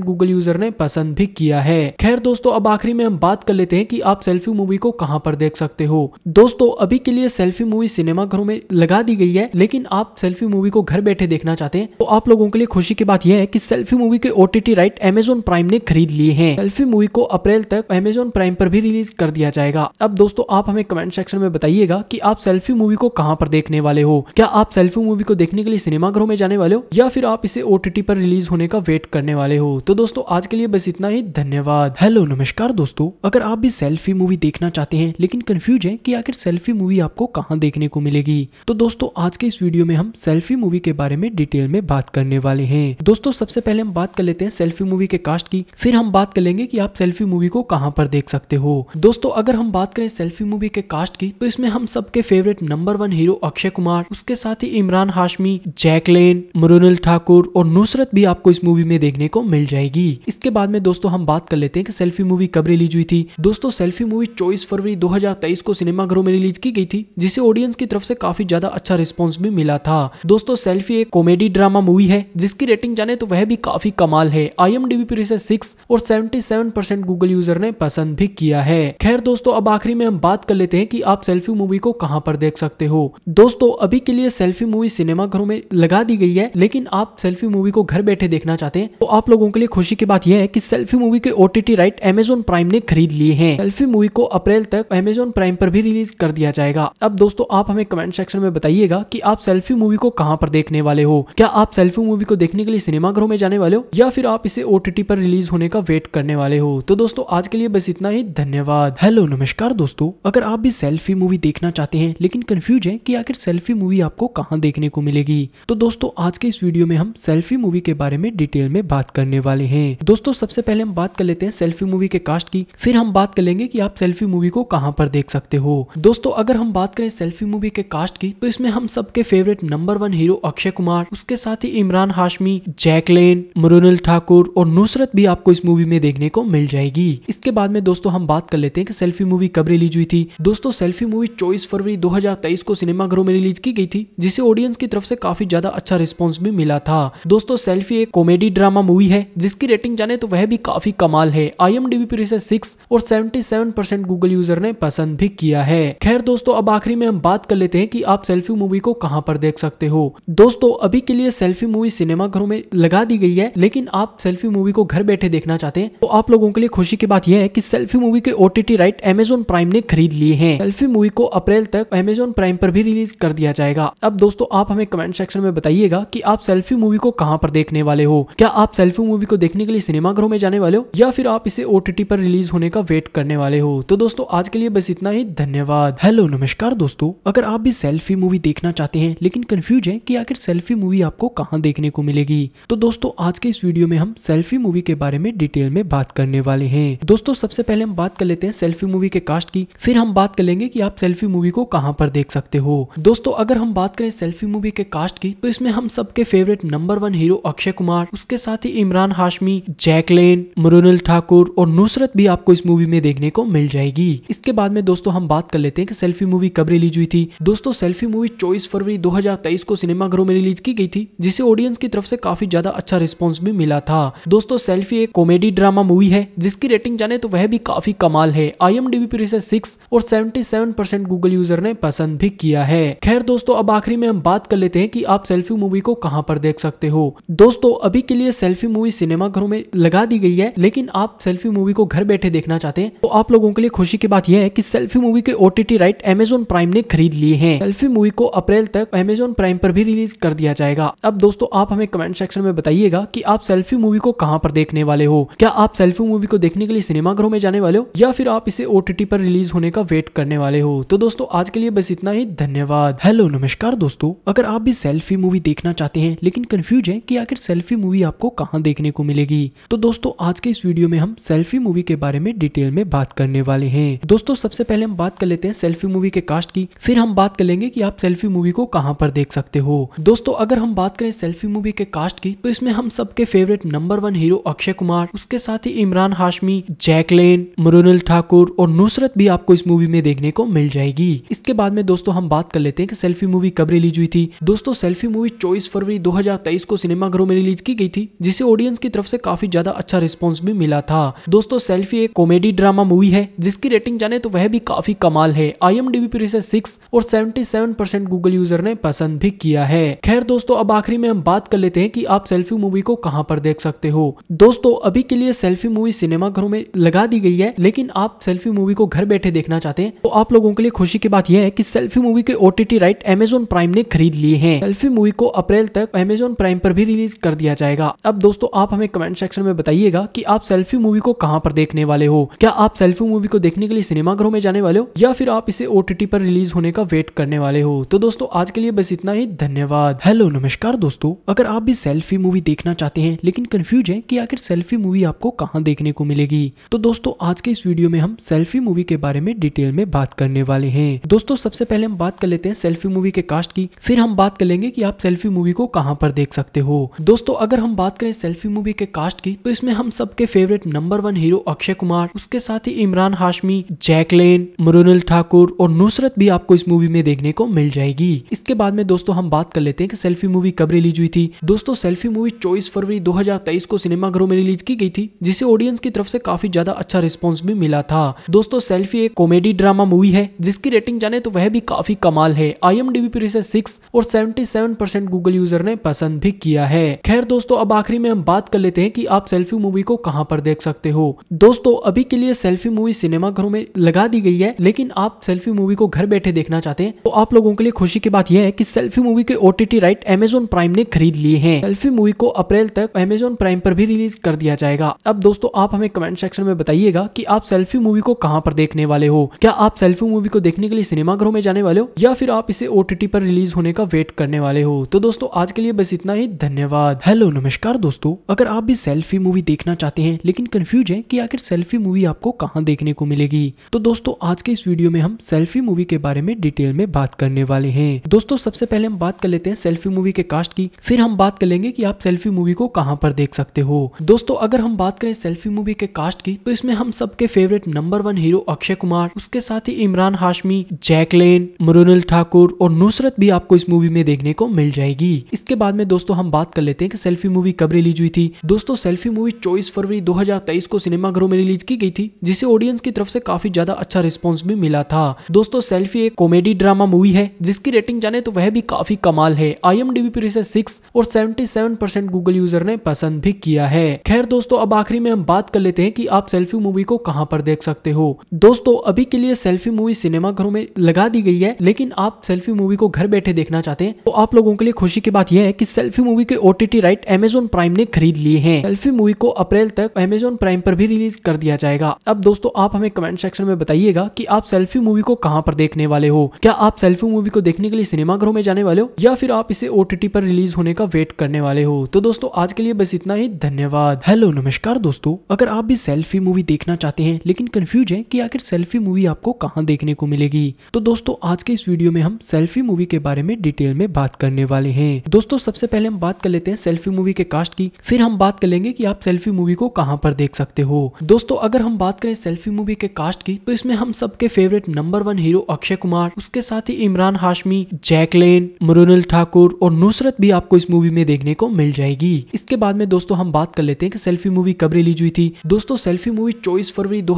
गूगल यूजर ने पसंद भी किया है है खैर दोस्तों अब आखिरी में हम बात कर लेते हैं कि आप सेल्फी मूवी को कहां पर देख सकते हो दोस्तों अभी के लिए सेल्फी मूवी सिनेमा घरों में लगा दी गई है लेकिन आप सेल्फी मूवी को घर बैठे देखना चाहते हैं तो आप लोगों के लिए खुशी की बात यह है कि सेल्फी मूवी के ओटीटी राइट एमेजोन प्राइम ने खरीद लिए हैं सेल्फी मूवी को अप्रैल तक एमेजोन प्राइम पर भी रिलीज कर दिया जाएगा अब दोस्तों आप हमें कमेंट सेक्शन में बताइएगा की आप सेल्फी मूवी को कहाँ पर देखने वाले हो क्या आप सेल्फी मूवी को देखने के लिए सिनेमा घरों में जाने वाले हो या फिर आप इसे ओटीटी पर रिलीज होने का वेट करने वाले हो तो दोस्तों आज के लिए बस इतना ही धन्यवाद धन्यवाद हेलो नमस्कार दोस्तों अगर आप भी सेल्फी मूवी देखना चाहते हैं लेकिन कंफ्यूज हैं कि आखिर सेल्फी मूवी आपको कहाँ देखने को मिलेगी तो दोस्तों आज के इस वीडियो में हम सेल्फी मूवी के बारे में डिटेल में बात करने वाले हैं दोस्तों सबसे पहले हम बात कर लेते हैं सेल्फी मूवी के कास्ट की फिर हम बात कर लेंगे की आप सेल्फी मूवी को कहाँ पर देख सकते हो दोस्तों अगर हम बात करें सेल्फी मूवी के कास्ट की तो इसमें हम सबके favourite number one hero Akshay Kumar उसके साथ ही इमरान हाशमी जैकलेन मृणाल ठाकुर और नुसरत भी आपको इस मूवी में देखने को मिल जाएगी इसके बाद में दोस्तों हम बात कर लेते हैं कि सेल्फी मूवी कब रिलीज हुई थी दोस्तों सेल्फी मूवी 24 फरवरी 2023 को सिनेमाघरों में रिलीज की गई थी जिसे ऑडियंस की तरफ से काफी ज्यादा अच्छा रिस्पॉन्स भी मिला था दोस्तों सेल्फी एक कॉमेडी ड्रामा मूवी है जिसकी रेटिंग जाने तो वह भी काफी कमाल है आई एम पर इसे सिक्स और सेवेंटी गूगल यूजर ने पसंद भी किया है खैर दोस्तों अब आखिरी में हम बात कर लेते हैं की आप सेल्फी मूवी को कहाँ पर देख सकते हो दोस्तों अभी के लिए सेल्फी मूवी सिनेमाघरों में लगा दी गई है लेकिन आप सेल्फी मूवी को घर बैठे देखना चाहते हैं तो आप लोगों के लिए खुशी की बात यह है कि सेल्फी मूवी के ओ राइट एमेजोन प्राइम ने खरीद लिए हैं सेल्फी मूवी को अप्रैल तक एमेजोन प्राइम पर भी रिलीज कर दिया जाएगा अब दोस्तों आप हमें कमेंट सेक्शन में बताइएगा कि आप सेल्फी मूवी को कहाँ पर देखने वाले हो क्या आप सेल्फी मूवी को देखने के लिए सिनेमाघरों में जाने वाले हो या फिर आप इसे ओ पर रिलीज होने का वेट करने वाले हो तो दोस्तों आज के लिए बस इतना ही धन्यवाद हेलो नमस्कार दोस्तों अगर आप भी सेल्फी मूवी देखना चाहते हैं लेकिन कन्फ्यूज है की आखिर सेल्फी मूवी आपको कहाँ देखने को मिलेगी तो दोस्तों आज के इस वीडियो में हम सेल्फी मूवी के बारे में डिटेल में बात करने वाले हैं दोस्तों सबसे पहले हम बात कर लेते हैं सेल्फी मूवी के कास्ट की फिर हम बात कर लेंगे कि आप सेल्फी मूवी को कहाँ पर देख सकते हो दोस्तों अगर हम बात करें सेल्फी मूवी के कास्ट की तो इसमें हम सबके favourite number one hero Akshay Kumar उसके साथ ही इमरान हाशमी जैकलेन मृणाल ठाकुर और नुसरत भी आपको इस मूवी में देखने को मिल जाएगी इसके बाद में दोस्तों हम बात कर लेते हैं कि सेल्फी मूवी कब रिलीज हुई थी दोस्तों सेल्फी मूवी चौबीस फरवरी 2023 को सिनेमा घरों में रिलीज की गई थी जिसे ऑडियंस की तरफ से काफी ज्यादा अच्छा रिस्पॉन्स भी मिला था दोस्तों सेल्फी एक कॉमेडी ड्रामा मूवी है जिसकी रेटिंग जाने तो वह भी काफी कमाल कमाल है आई एम डी पर इसे सिक्स और seventy seven percent Google user ने पसंद भी किया है खैर दोस्तों अब आखिरी में हम बात कर लेते हैं कि आप सेल्फी मूवी को कहाँ पर देख सकते हो दोस्तों अभी के लिए सेल्फी मूवी सिनेमा घरों में लगा दी गई है लेकिन आप सेल्फी मूवी को घर बैठे देखना चाहते हैं तो आप लोगों के लिए खुशी की बात यह है कि सेल्फी मूवी के ओटीटी राइट एमेजोन प्राइम ने खरीद लिए हैं सेल्फी मूवी को अप्रैल तक एमेजोन प्राइम पर भी रिलीज कर दिया जाएगा अब दोस्तों आप हमें कमेंट सेक्शन में बताइएगा की आप सेल्फी मूवी को कहाँ पर देखने वाले हो क्या आप सेल्फी मूवी को देखने के लिए सिनेमा घरों में जाने वाले हो या फिर आप इसे ओ पर रिलीज होने का वेट करने वाले हो तो दोस्तों आज के लिए बस इतना ही धन्यवाद हेलो नमस्कार दोस्तों अगर आप भी सेल्फी मूवी देखना चाहते हैं लेकिन कंफ्यूज है कि आखिर सेल्फी मूवी आपको कहाँ देखने को मिलेगी तो दोस्तों आज के इस वीडियो में हम सेल्फी मूवी के बारे में डिटेल में बात करने वाले हैं दोस्तों सबसे पहले हम बात कर लेते हैं सेल्फी मूवी के कास्ट की फिर हम बात कर लेंगे की आप सेल्फी मूवी को कहाँ पर देख सकते हो दोस्तों अगर हम बात करें सेल्फी मूवी के कास्ट की तो इसमें हम सबके favourite number one hero Akshay Kumar उसके साथ ही इमरान हाशमी जैकलेन मुरुन सुनील ठाकुर और नुसरत भी आपको इस मूवी में देखने को मिल जाएगी इसके बाद में दोस्तों हम बात कर लेते हैं कि सेल्फी मूवी कब रिलीज हुई थी दोस्तों सेल्फी मूवी चौबीस फरवरी 2023 को सिनेमा घरों में रिलीज की गई थी जिसे ऑडियंस की तरफ से काफी ज्यादा अच्छा रिस्पॉन्स भी मिला था दोस्तों सेल्फी एक कॉमेडी ड्रामा मूवी है जिसकी रेटिंग जाने तो वह भी काफी कमाल है आई एम पर इसे सिक्स और सेवेंटी गूगल यूजर ने पसंद भी किया है खैर दोस्तों अब आखिरी में हम बात कर लेते हैं की आप सेल्फी मूवी को कहाँ पर देख सकते हो दोस्तों अभी के लिए सेल्फी मूवी सिनेमा घरों में लगा दी गई है लेकिन लेकिन आप सेल्फी मूवी को घर बैठे देखना चाहते हैं तो आप लोगों के लिए खुशी की बात यह है कि सेल्फी मूवी के ओटीटी राइट एमेजोन प्राइम ने खरीद लिए हैं सेल्फी मूवी को अप्रैल तक एमेजोन प्राइम पर भी रिलीज कर दिया जाएगा अब दोस्तों आप हमें कमेंट सेक्शन में बताइएगा की आप सेल्फी मूवी को कहाँ पर देखने वाले हो क्या आप सेल्फी मूवी को देखने के लिए सिनेमाघरों में जाने वाले हो या फिर आप इसे ओटीटी पर रिलीज होने का वेट करने वाले हो तो दोस्तों आज के लिए बस इतना ही धन्यवाद हेलो नमस्कार दोस्तों अगर आप भी सेल्फी मूवी देखना चाहते हैं लेकिन कंफ्यूज है कि आखिर सेल्फी मूवी आपको कहाँ देखने को मिलेगी तो दोस्तों आज के इस वीडियो में हम सेल्फी मूवी के बारे में डिटेल में बात करने वाले हैं दोस्तों सबसे पहले हम बात कर लेते हैं सेल्फी मूवी के कास्ट की फिर हम बात कर लेंगे की आप सेल्फी मूवी को कहाँ पर देख सकते हो दोस्तों अगर हम बात करें सेल्फी मूवी के कास्ट की तो इसमें हम सबके favourite number one hero Akshay Kumar उसके साथ ही इमरान हाशमी जैकलेन मरुनल ठाकुर और नुसरत भी आपको इस मूवी में देखने को मिल जाएगी इसके बाद में दोस्तों हम बात कर लेते हैं कि सेल्फी मूवी कब रिलीज हुई थी दोस्तों सेल्फी मूवी चौबीस फरवरी 2023 को सिनेमाघरों में रिलीज की गई थी जिसे ऑडियंस की तरफ से काफी ज्यादा अच्छा रिस्पॉन्स भी मिला था दोस्तों सेल्फी एक कॉमेडी ड्रामा मूवी है जिसकी रेटिंग जाने तो वह भी काफी कमाल है आई एम पर इसे सिक्स और seventy seven percent Google user ने पसंद भी किया है खैर दोस्तों अब आखिरी में हम बात कर लेते हैं कि आप सेल्फी मूवी को कहाँ पर देख सकते हो दोस्तों अभी के लिए सेल्फी मूवी सिनेमा घरों में लगा दी गई है लेकिन आप सेल्फी मूवी को घर बैठे देखना चाहते हैं तो आप लोगों के लिए खुशी की बात यह है कि सेल्फी मूवी के ओटीटी राइट एमेजोन प्राइम ने खरीद लिए हैं सेल्फी मूवी को अप्रैल तक एमेजोन प्राइम पर भी रिलीज कर दिया जाएगा अब दोस्तों आप हमें कमेंट सेक्शन में बताइएगा की आप सेल्फी मूवी को कहाँ पर देखने वाले हो क्या आप सेल्फी मूवी को देखने के लिए सिनेमाघरों में जाने वाले हो या फिर आप इसे ओ पर रिलीज होने का वेट करने वाले हो तो दोस्तों आज के लिए बस इतना ही धन्यवाद हेलो नमस्कार दोस्तों अगर आप भी सेल्फी मूवी देखना चाहते हैं लेकिन कंफ्यूज है की आखिर सेल्फी मूवी आपको कहाँ देखने को मिलेगी तो दोस्तों आज के इस वीडियो में हम सेल्फी मूवी के बारे में डिटेल में बात करने वाले हैं दोस्तों सबसे पहले हम बात कर लेते हैं सेल्फी मूवी के कास्ट की फिर हम बात कर लेंगे की आप सेल्फी मूवी को कहाँ पर देख सकते हो दोस्तों अगर हम बात करें सेल्फी मूवी के कास्ट की तो इसमें हम सबके favourite number one hero Akshay Kumar उसके साथ ही इमरान हाशमी जैकलेन मरुनल ठाकुर और नुसरत भी आपको इस मूवी में देखने को मिल जाएगी इसके बाद में दोस्तों हम बात कर लेते हैं कि सेल्फी मूवी कब रिलीज हुई थी दोस्तों सेल्फी मूवी चौबीस फरवरी 2023 को घरों में रिलीज की गई थी जिसे ऑडियंस की तरफ से काफी ज्यादा अच्छा रिस्पॉन्स भी मिला था दोस्तों सेल्फी एक कॉमेडी ड्रामा मूवी है जिसकी रेटिंग जाने तो वह भी काफी कमाल है आई एम पर इसे सिक्स और seventy seven percent Google user ने पसंद भी किया है खैर दोस्तों अब आखिरी में हम बात कर लेते हैं की आप सेल्फी मूवी को कहाँ पर देख सकते हो दोस्तों अभी के लिए सेल्फी मूवी सिनेमा घरों में लगा दी गई है लेकिन आप सेल्फी मूवी को घर बैठे देखना चाहते हैं तो आप लोगों के लिए खुशी की बात यह है कि सेल्फी मूवी के ओटीटी राइट एमेजोन प्राइम ने खरीद लिए हैं सेल्फी मूवी को अप्रैल तक एमेजोन प्राइम पर भी रिलीज कर दिया जाएगा अब दोस्तों आप हमें कमेंट सेक्शन में बताइएगा की आप सेल्फी मूवी को कहाँ पर देखने वाले हो क्या आप सेल्फी मूवी को देखने के लिए सिनेमा घरों में जाने वाले हो या फिर आप इसे ओटीटी पर रिलीज होने का वेट करने वाले हो तो दोस्तों आज के लिए बस इतना ही धन्यवाद हेलो नमस्कार दोस्तों अगर आप भी सेल्फी मूवी देखना चाहते हैं लेकिन कन्फ्यूज हैं कि आखिर सेल्फी मूवी आपको कहाँ देखने को मिलेगी तो दोस्तों आज के इस वीडियो में हम सेल्फी मूवी के बारे में डिटेल में बात करने वाले हैं दोस्तों सबसे पहले हम बात कर लेते हैं सेल्फी मूवी के कास्ट की फिर हम बात कर लेंगे की आप सेल्फी मूवी को कहाँ पर देख सकते हो दोस्तों अगर हम बात करें सेल्फी मूवी के कास्ट की तो इसमें हम सबके favourite number one hero Akshay Kumar उसके साथ ही इमरान हाशमी जैकलेन मरुनल ठाकुर और नुसरत भी आपको इस मूवी में देखने को मिल जाएगी इसके बाद में दोस्तों हम बात कर लेते हैं कि सेल्फी मूवी कब रिलीज हुई थी दोस्तों सेल्फी मूवी 24 फरवरी मूवी 2023 को सिनेमाघरों में रिलीज की गई थी जिसे ऑडियंस की तरफ से काफी ज्यादा अच्छा रिस्पॉन्स भी मिला था दोस्तों सेल्फी एक कॉमेडी ड्रामा मूवी है जिसकी रेटिंग जाने तो वह भी काफी कमाल है आई पर इसे सिक्स और सेवेंटी गूगल यूजर ने पसंद भी किया है खैर दोस्तों अब आखिरी में हम बात कर लेते हैं की आप सेल्फी मूवी को कहाँ पर देख सकते हो दोस्तों अभी के लिए सेल्फी मूवी सिनेमाघरों में लगा दी गई है लेकिन आप सेल्फी मूवी को घर बैठे देखना चाहते हैं तो आप लोगों के लिए खुशी की बात यह है कि सेल्फी मूवी के ओटीटी राइट एमेजोन प्राइम ने खरीद लिए हैं सेल्फी मूवी को अप्रैल तक ऐप अमेजोन प्राइम पर भी रिलीज कर दिया जाएगा अब दोस्तों आप हमें कमेंट सेक्शन में बताइएगा कि आप सेल्फी मूवी को कहाँ पर देखने वाले हो क्या आप सेल्फी मूवी को देखने के लिए सिनेमाघरों में जाने वाले हो या फिर आप इसे ओटीटी पर रिलीज होने का वेट करने वाले हो तो दोस्तों आज के लिए बस इतना ही धन्यवाद हेलो नमस्कार दोस्तों अगर आप भी सेल्फी मूवी देखना चाहते हैं लेकिन कंफ्यूज है की आखिर सेल्फी मूवी आपको कहाँ देखने को मिलेगी तो दोस्तों आज के इस वीडियो में हम सेल्फी मूवी के बारे में डिटेल में बात करने वाले हैं दोस्तों सबसे पहले हम बात कर लेते हैं सेल्फी मूवी के कास्ट की फिर हम बात कर लेंगे की आप सेल्फी मूवी को कहां पर देख सकते हो दोस्तों अगर हम बात करें सेल्फी मूवी के कास्ट की तो इसमें हम सबके favourite number one hero Akshay Kumar उसके साथ ही इमरान हाशमी जैकलेन मुरुनल ठाकुर और नुसरत भी आपको इस मूवी में देखने को मिल जाएगी इसके बाद में दोस्तों हम बात कर लेते हैं कि सेल्फी मूवी कब रिलीज हुई थी दोस्तों सेल्फी मूवी चौबीस फरवरी दो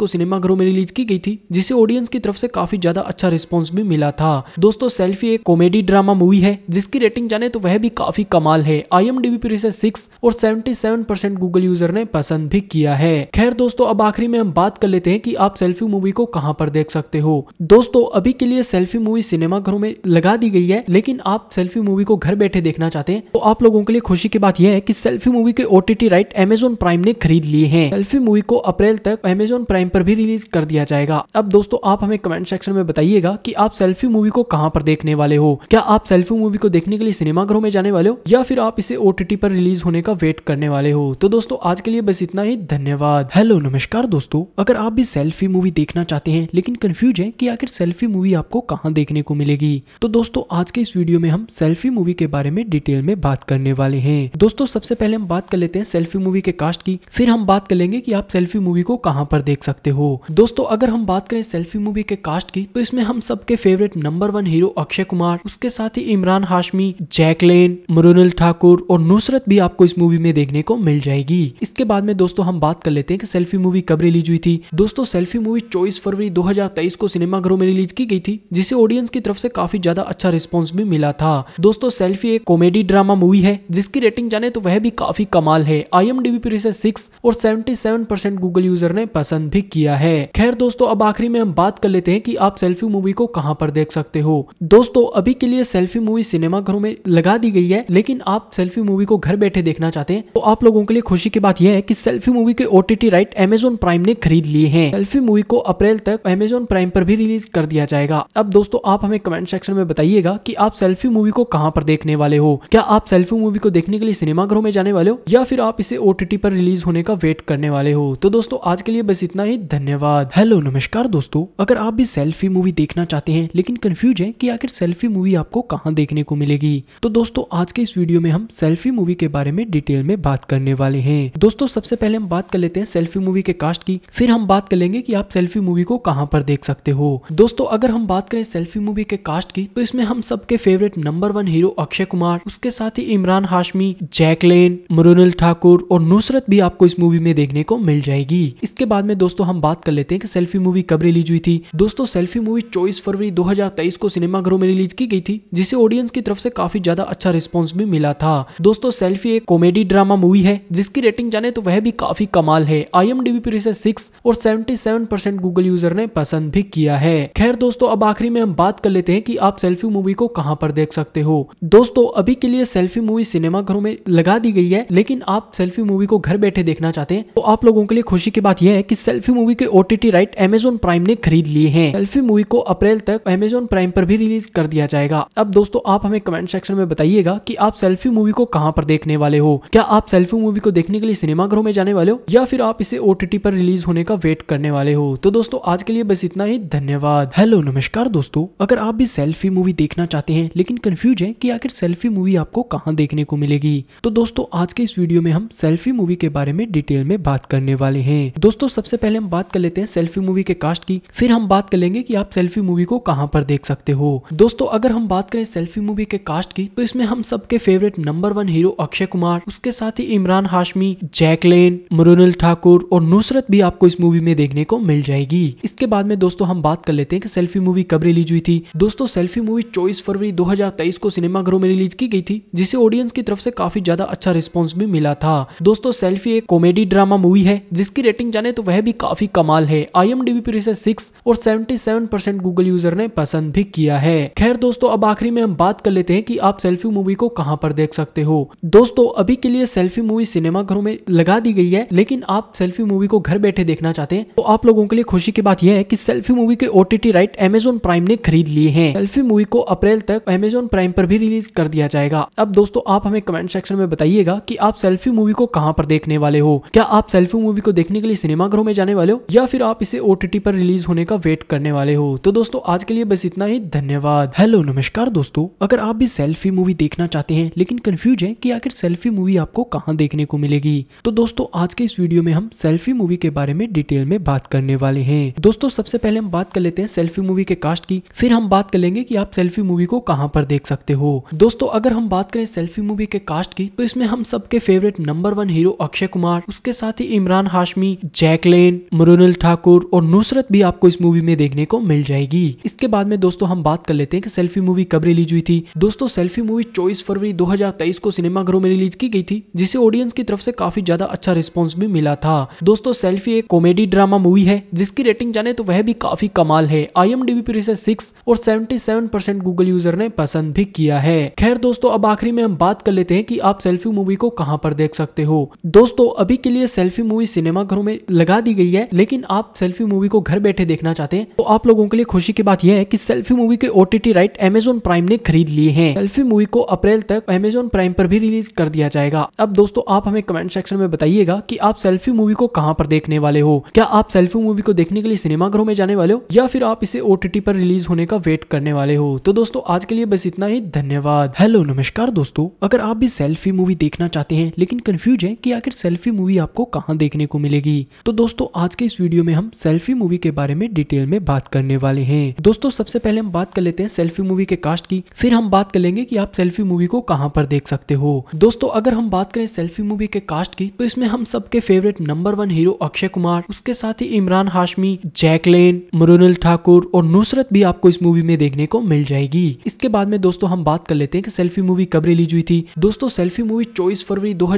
को सिनेमा घरों में रिलीज की गई थी जिसे ऑडियंस की तरफ से काफी ज्यादा अच्छा रिस्पॉन्स भी मिला था दोस्तों सेल्फी एक कॉमेडी ड्रामा मूवी है जिसकी रेटिंग जाने तो वह भी काफी कमाल है आई एम पे इसे सिक्स और सेवेंटी गूगल यूजर ने ने पसंद भी किया है खैर दोस्तों अब आखिरी में हम बात कर लेते हैं कि आप सेल्फी मूवी को कहां पर देख सकते हो दोस्तों अभी के लिए सेल्फी मूवी सिनेमा घरों में लगा दी गई है लेकिन आप सेल्फी मूवी को घर बैठे देखना चाहते हैं तो आप लोगों के लिए खुशी की बात यह है कि सेल्फी मूवी के ओटीटी राइट एमेजोन प्राइम ने खरीद लिए हैं सेल्फी मूवी को अप्रैल तक एमेजोन प्राइम पर भी रिलीज कर दिया जाएगा अब दोस्तों आप हमें कमेंट सेक्शन में बताइएगा की आप सेल्फी मूवी को कहाँ पर देखने वाले हो क्या आप सेल्फी मूवी को देखने के लिए सिनेमा घरों में जाने वाले हो या फिर आप इसे ओटीटी पर रिलीज होने का वेट करने वाले हो तो दोस्तों आज के के लिए बस इतना ही धन्यवाद हेलो नमस्कार दोस्तों अगर आप भी सेल्फी मूवी देखना चाहते हैं लेकिन कंफ्यूज है कि आखिर सेल्फी मूवी आपको कहाँ देखने को मिलेगी तो दोस्तों आज के इस वीडियो में हम सेल्फी मूवी के बारे में डिटेल में बात करने वाले हैं दोस्तों सबसे पहले हम बात कर लेते हैं सेल्फी मूवी के कास्ट की फिर हम बात कर लेंगे की आप सेल्फी मूवी को कहाँ पर देख सकते हो दोस्तों अगर हम बात करें सेल्फी मूवी के कास्ट की तो इसमें हम सबके favourite number one hero Akshay Kumar उसके साथ ही इमरान हाशमी जैकलेन मृणाल ठाकुर और नुसरत भी आपको इस मूवी में देखने को मिल जाएगी इस इसके बाद में दोस्तों हम बात कर लेते हैं कि सेल्फी मूवी कब रिलीज हुई थी दोस्तों सेल्फी मूवी चौबीस फरवरी 2023 को सिनेमाघरों में रिलीज की गई थी जिसे ऑडियंस की तरफ से काफी ज्यादा अच्छा रिस्पॉन्स भी मिला था दोस्तों सेल्फी एक कॉमेडी ड्रामा मूवी है जिसकी रेटिंग जाने तो वह भी काफी कमाल है आई एम पर इसे सिक्स और सेवेंटी गूगल यूजर ने पसंद भी किया है खैर दोस्तों अब आखिरी में हम बात कर लेते हैं की आप सेल्फी मूवी को कहाँ पर देख सकते हो दोस्तों अभी के लिए सेल्फी मूवी सिनेमाघरों में लगा दी गई है लेकिन आप सेल्फी मूवी को घर बैठे देखना चाहते हैं तो आप लोगों के लिए खुशी की बात यह यह है कि सेल्फी मूवी के ओ राइट एमेजोन प्राइम ने खरीद लिए हैं सेल्फी मूवी को अप्रैल तक एमेजोन प्राइम पर भी रिलीज कर दिया जाएगा अब दोस्तों आप हमें कमेंट सेक्शन में बताइएगा कि आप सेल्फी मूवी को कहां पर देखने वाले हो क्या आप सेल्फी मूवी को देखने के लिए सिनेमाघरों में जाने वाले हो या फिर आप इसे ओ पर रिलीज होने का वेट करने वाले हो तो दोस्तों आज के लिए बस इतना ही धन्यवाद हेलो नमस्कार दोस्तों अगर आप भी सेल्फी मूवी देखना चाहते हैं लेकिन कंफ्यूज है की आखिर सेल्फी मूवी आपको कहाँ देखने को मिलेगी तो दोस्तों आज के इस वीडियो में हम सेल्फी मूवी के बारे में डिटेल में बात करने वाले हैं दोस्तों दोस्तों सबसे पहले हम बात कर लेते हैं सेल्फी मूवी के कास्ट की फिर हम बात कर लेंगे कि आप सेल्फी मूवी को कहां पर देख सकते हो दोस्तों अगर हम बात करें सेल्फी मूवी के कास्ट की तो इसमें हम सबके favourite number one hero Akshay Kumar उसके साथ ही इमरान हाशमी जैकलेन मुरुनल ठाकुर और नुसरत भी आपको इस मूवी में देखने को मिल जाएगी इसके बाद में दोस्तों हम बात कर लेते हैं कि सेल्फी मूवी कब रिलीज हुई थी दोस्तों सेल्फी मूवी चौबीस फरवरी 2023 को सिनेमाघरों में रिलीज की गई थी जिसे ऑडियंस की तरफ से काफी ज्यादा अच्छा रिस्पॉन्स भी मिला था दोस्तों सेल्फी एक कॉमेडी ड्रामा मूवी है जिसकी रेटिंग जाने तो वह भी काफी कमाल है आई पर इसे सिक्स और seventy seven percent Google user ने पसंद भी किया है खैर दोस्तों अब आखिरी में हम बात कर लेते हैं कि आप सेल्फी मूवी को कहां पर देख सकते हो दोस्तों अभी के लिए सेल्फी मूवी सिनेमा घरों में लगा दी गई है लेकिन आप सेल्फी मूवी को घर बैठे देखना चाहते हैं तो आप लोगों के लिए खुशी की बात यह है कि सेल्फी मूवी के ओटीटी राइट एमेजोन प्राइम ने खरीद लिए हैं सेल्फी मूवी को अप्रैल तक एमेजोन प्राइम पर भी रिलीज कर दिया जाएगा अब दोस्तों आप हमें कमेंट सेक्शन में बताइएगा की आप सेल्फी मूवी को कहाँ पर देखने वाले हो क्या आप सेल्फी मूवी को देखने के लिए सिनेमाघरों में जाने वाले हो या फिर आप इसे ओ पर रिलीज होने का वेट करने वाले हो तो दोस्तों आज के लिए बस इतना ही धन्यवाद हेलो नमस्कार दोस्तों अगर आप भी सेल्फी मूवी देखना चाहते हैं लेकिन कंफ्यूज है कि आखिर सेल्फी मूवी आपको कहाँ देखने को मिलेगी तो दोस्तों आज के इस वीडियो में हम सेल्फी मूवी के बारे में डिटेल में बात करने वाले हैं दोस्तों सबसे पहले हम बात कर लेते हैं सेल्फी मूवी के कास्ट की फिर हम बात कर लेंगे की आप सेल्फी मूवी को कहाँ पर देख सकते हो दोस्तों अगर हम बात करें सेल्फी मूवी के कास्ट की तो इसमें हम सबके favourite number one hero Akshay Kumar उसके साथ ही इमरान हाशमी जैकलेन मुरुनल ठाकुर और नुसरत भी आपको इस मूवी में देखने को मिल जाएगी इसके बाद में दोस्तों हम बात कर लेते हैं कि सेल्फी मूवी कब रिलीज हुई थी दोस्तों सेल्फी मूवी चौबीस फरवरी 2023 को सिनेमाघरों में रिलीज की गई थी जिसे ऑडियंस की तरफ से काफी ज्यादा अच्छा रिस्पॉन्स भी मिला था दोस्तों सेल्फी एक कॉमेडी ड्रामा मूवी है जिसकी रेटिंग जाने तो वह भी काफी कमाल है आई एम पर इसे सिक्स और सेवेंटी गूगल यूजर ने पसंद भी किया है खैर दोस्तों अब आखिरी में हम बात कर लेते हैं की आप सेल्फी मूवी को कहाँ पर देख सकते हो दोस्तों अभी के लिए सेल्फी मूवी सिनेमाघरों में लगा दी गई है लेकिन आप सेल्फी मूवी को घर बैठे देखना चाहते हैं तो आप लोगों के लिए खुशी की बात यह है कि सेल्फी मूवी के ओटीटी राइट एमेजोन प्राइम ने खरीद लिए हैं सेल्फी मूवी को अप्रैल तक एमेजोन प्राइम पर भी रिलीज कर दिया जाएगा अब दोस्तों आप हमें कमेंट सेक्शन में बताइएगा की आप सेल्फी मूवी को कहाँ पर देखने वाले हो क्या आप सेल्फी मूवी को देखने के लिए सिनेमाघरों में जाने वाले हो या फिर आप इसे ओटीटी पर रिलीज होने का वेट करने वाले हो तो दोस्तों आज के लिए बस इतना ही धन्यवाद हेलो नमस्कार दोस्तों अगर आप भी सेल्फी मूवी देखना चाहते हैं लेकिन कंफ्यूज है कि आखिर सेल्फी मूवी आपको कहाँ देखने को मिलेगी तो दोस्तों आज के इस वीडियो में हम सेल्फी मूवी के बारे में डिटेल में बात करने वाले हैं दोस्तों सबसे पहले हम बात कर लेते हैं सेल्फी मूवी के कास्ट की फिर हम बात कर लेंगे कि आप सेल्फी मूवी को कहां पर देख सकते हो दोस्तों अगर हम बात करें सेल्फी मूवी के कास्ट की तो इसमें हम सबके favourite number one hero Akshay Kumar उसके साथ ही इमरान हाशमी जैकलेन मरुनल ठाकुर और नुसरत भी आपको इस मूवी में देखने को मिल जाएगी इसके बाद में दोस्तों हम बात कर लेते हैं कि सेल्फी मूवी कब रिलीज हुई थी दोस्तों सेल्फी मूवी चौबीस फरवरी 2023 को सिनेमाघरों में रिलीज की गई थी जिसे ऑडियंस की तरफ से काफी ज्यादा अच्छा रिस्पॉन्स भी मिला था दोस्तों सेल्फी एक कॉमेडी ड्रामा मूवी है जिसकी रेटिंग जाने तो वह भी काफी कमाल है आई एम पर इसे सिक्स और seventy seven percent Google user ने पसंद भी किया है खैर दोस्तों अब आखिरी में हम बात कर लेते हैं की आप सेल्फी मूवी को कहाँ पर देख सकते हो दोस्तों अभी के लिए सेल्फी मूवी सिनेमा घरों में लगा दी गई है लेकिन आप सेल्फी मूवी को घर बैठे देखना चाहते हैं तो आप लोगों के लिए खुशी की बात यह है कि सेल्फी मूवी के ओटीटी राइट एमेजोन प्राइम ने खरीद लिए हैं सेल्फी मूवी को अप्रैल तक एमेजोन प्राइम पर भी रिलीज कर दिया जाएगा अब दोस्तों आप हमें कमेंट सेक्शन में बताइएगा कि आप सेल्फी मूवी को कहाँ पर देखने वाले हो क्या आप सेल्फी मूवी को देखने के लिए सिनेमाघरों में जाने वाले हो या फिर आप इसे ओ पर रिलीज होने का वेट करने वाले हो तो दोस्तों आज के लिए बस इतना ही धन्यवाद हेलो नमस्कार दोस्तों अगर आप भी सेल्फी मूवी देखना चाहते हैं लेकिन कंफ्यूज है की आखिर सेल्फी मूवी आपको कहाँ देखने को मिलेगी तो दोस्तों आज के इस वीडियो में हम सेल्फी मूवी के बारे में डिटेल में बात करने वाले हैं दोस्तों सबसे पहले हम बात कर लेते हैं सेल्फी मूवी के कास्ट की फिर हम बात कर लेंगे कि आप सेल्फी मूवी को कहाँ पर देख सकते हो दोस्तों अगर हम बात करें सेल्फी मूवी के कास्ट की तो इसमें हम सबके favourite number one hero Akshay Kumar उसके साथ ही इमरान हाशमी जैकलेन मृणाल ठाकुर और नुसरत भी आपको इस मूवी में देखने को मिल जाएगी इसके बाद में दोस्तों हम बात कर लेते हैं कि सेल्फी मूवी कब रिलीज हुई थी दोस्तों सेल्फी मूवी चौबीस फरवरी दो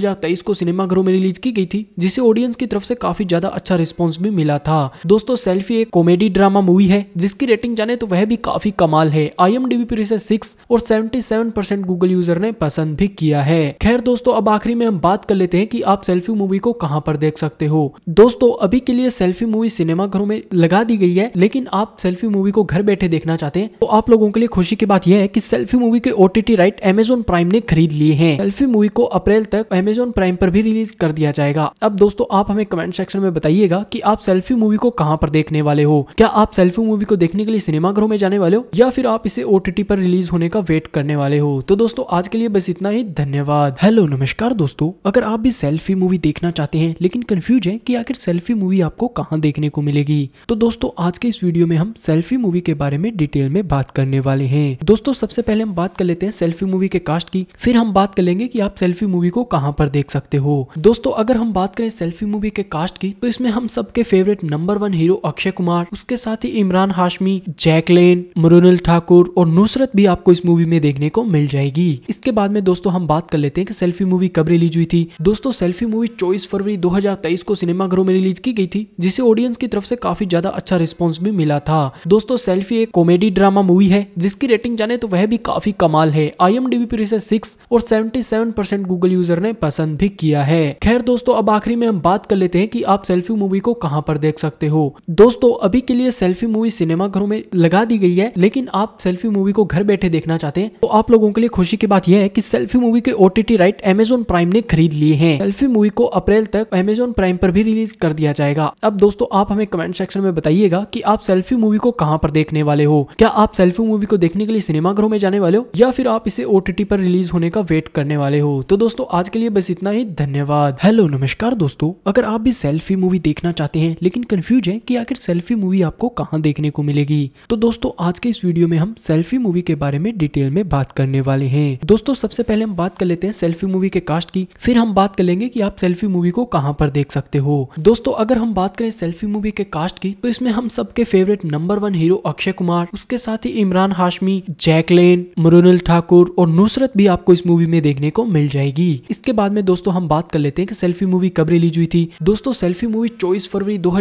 को सिनेमा घरों में रिलीज की गई थी जिसे ऑडियंस की तरफ से काफी ज्यादा अच्छा रिस्पॉन्स भी मिला था दोस्तों सेल्फी एक कॉमेडी ड्रामा मूवी है जिसकी रेटिंग जाने तो वह भी काफी कमाल है आई एम पर इसे सिक्स और सेवेंटी गूगल यूजर ने पसंद भी किया है खैर दोस्तों अब आखिरी में हम बात कर लेते हैं की आप आप सेल्फी मूवी को कहाँ पर देख सकते हो दोस्तों अभी के लिए सेल्फी मूवी सिनेमा घरों में लगा दी गई है लेकिन आप सेल्फी मूवी को घर बैठे देखना चाहते हैं तो आप लोगों के लिए खुशी की बात यह है कि सेल्फी मूवी के ओटीटी राइट एमेजोन प्राइम ने खरीद लिए हैं सेल्फी मूवी को अप्रैल तक एमेजोन प्राइम पर भी रिलीज कर दिया जाएगा अब दोस्तों आप हमें कमेंट सेक्शन में बताइएगा की आप सेल्फी मूवी को कहाँ पर देखने वाले हो क्या आप सेल्फी मूवी को देखने के लिए सिनेमा घरों में जाने वाले हो या फिर आप इसे ओटीटी पर रिलीज होने का वेट करने वाले हो तो दोस्तों आज के लिए बस इतना ही धन्यवाद हेलो नमस्कार दोस्तों अगर आप भी सेल्फी सेल्फी मूवी देखना चाहते हैं लेकिन कंफ्यूज है कि आखिर सेल्फी मूवी आपको कहाँ देखने को मिलेगी तो दोस्तों आज के इस वीडियो में हम सेल्फी मूवी के बारे में डिटेल में बात करने वाले हैं दोस्तों सबसे पहले हम बात कर लेते हैं सेल्फी मूवी के कास्ट की फिर हम बात कर लेंगे की आप सेल्फी मूवी को कहाँ पर देख सकते हो दोस्तों अगर हम बात करें सेल्फी मूवी के कास्ट की तो इसमें हम सबके favourite number one hero Akshay Kumar उसके साथ ही इमरान हाशमी जैकलेन मरुनल ठाकुर और नुसरत भी आपको इस मूवी में देखने को मिल जाएगी इसके बाद में दोस्तों हम बात कर लेते हैं कि सेल्फी मूवी कब रिलीज हुई थी दोस्तों सेल्फी मूवी चौबीस फरवरी 2023 को सिनेमाघरों में रिलीज की गई थी जिसे ऑडियंस की तरफ से काफी ज्यादा अच्छा रिस्पॉन्स भी मिला था दोस्तों सेल्फी एक कॉमेडी ड्रामा मूवी है जिसकी रेटिंग जाने तो वह भी काफी कमाल है आई एम पर इसे सिक्स और सेवेंटी गूगल यूजर ने पसंद भी किया है खैर दोस्तों अब आखिरी में हम बात कर लेते हैं की आप सेल्फी मूवी को कहाँ पर देख सकते हो दोस्तों अभी के लिए सेल्फी मूवी सिनेमाघरों में लगा दी गई है लेकिन आप सेल्फी मूवी को घर बैठे देखना चाहते हैं तो आप लोगों के लिए खुशी की बात यह है कि सेल्फी मूवी के ओटीटी राइट एमेजोन प्राइम ने खरीद लिए हैं सेल्फी इफ्फी मूवी को अप्रैल तक अमेजोन प्राइम पर भी रिलीज कर दिया जाएगा अब दोस्तों आप हमें कमेंट सेक्शन में बताइएगा कि आप सेल्फी मूवी को कहाँ पर देखने वाले हो क्या आप सेल्फी मूवी को देखने के लिए सिनेमाघरों में जाने वाले हो या फिर आप इसे ओटीटी पर रिलीज होने का वेट करने वाले हो तो दोस्तों आज के लिए बस इतना ही धन्यवाद हेलो नमस्कार दोस्तों अगर आप भी सेल्फी मूवी देखना चाहते हैं लेकिन कन्फ्यूज है की आखिर सेल्फी मूवी आपको कहाँ देखने को मिलेगी तो दोस्तों आज के इस वीडियो में हम सेल्फी मूवी के बारे में डिटेल में बात करने वाले हैं दोस्तों सबसे पहले हम बात कर लेते हैं सेल्फी मूवी के कास्ट की फिर हम बात कर लेंगे कि आप सेल्फी मूवी को कहाँ पर देख सकते हो दोस्तों अगर हम बात करें सेल्फी मूवी के कास्ट की तो इसमें हम सबके favourite number one hero Akshay Kumar उसके साथ ही इमरान हाशमी जैकलेन मरुनल ठाकुर और नुसरत भी आपको इस मूवी में देखने को मिल जाएगी इसके बाद में दोस्तों हम बात कर लेते हैं कि सेल्फी मूवी कब रिलीज हुई थी दोस्तों सेल्फी मूवी चौबीस फरवरी दो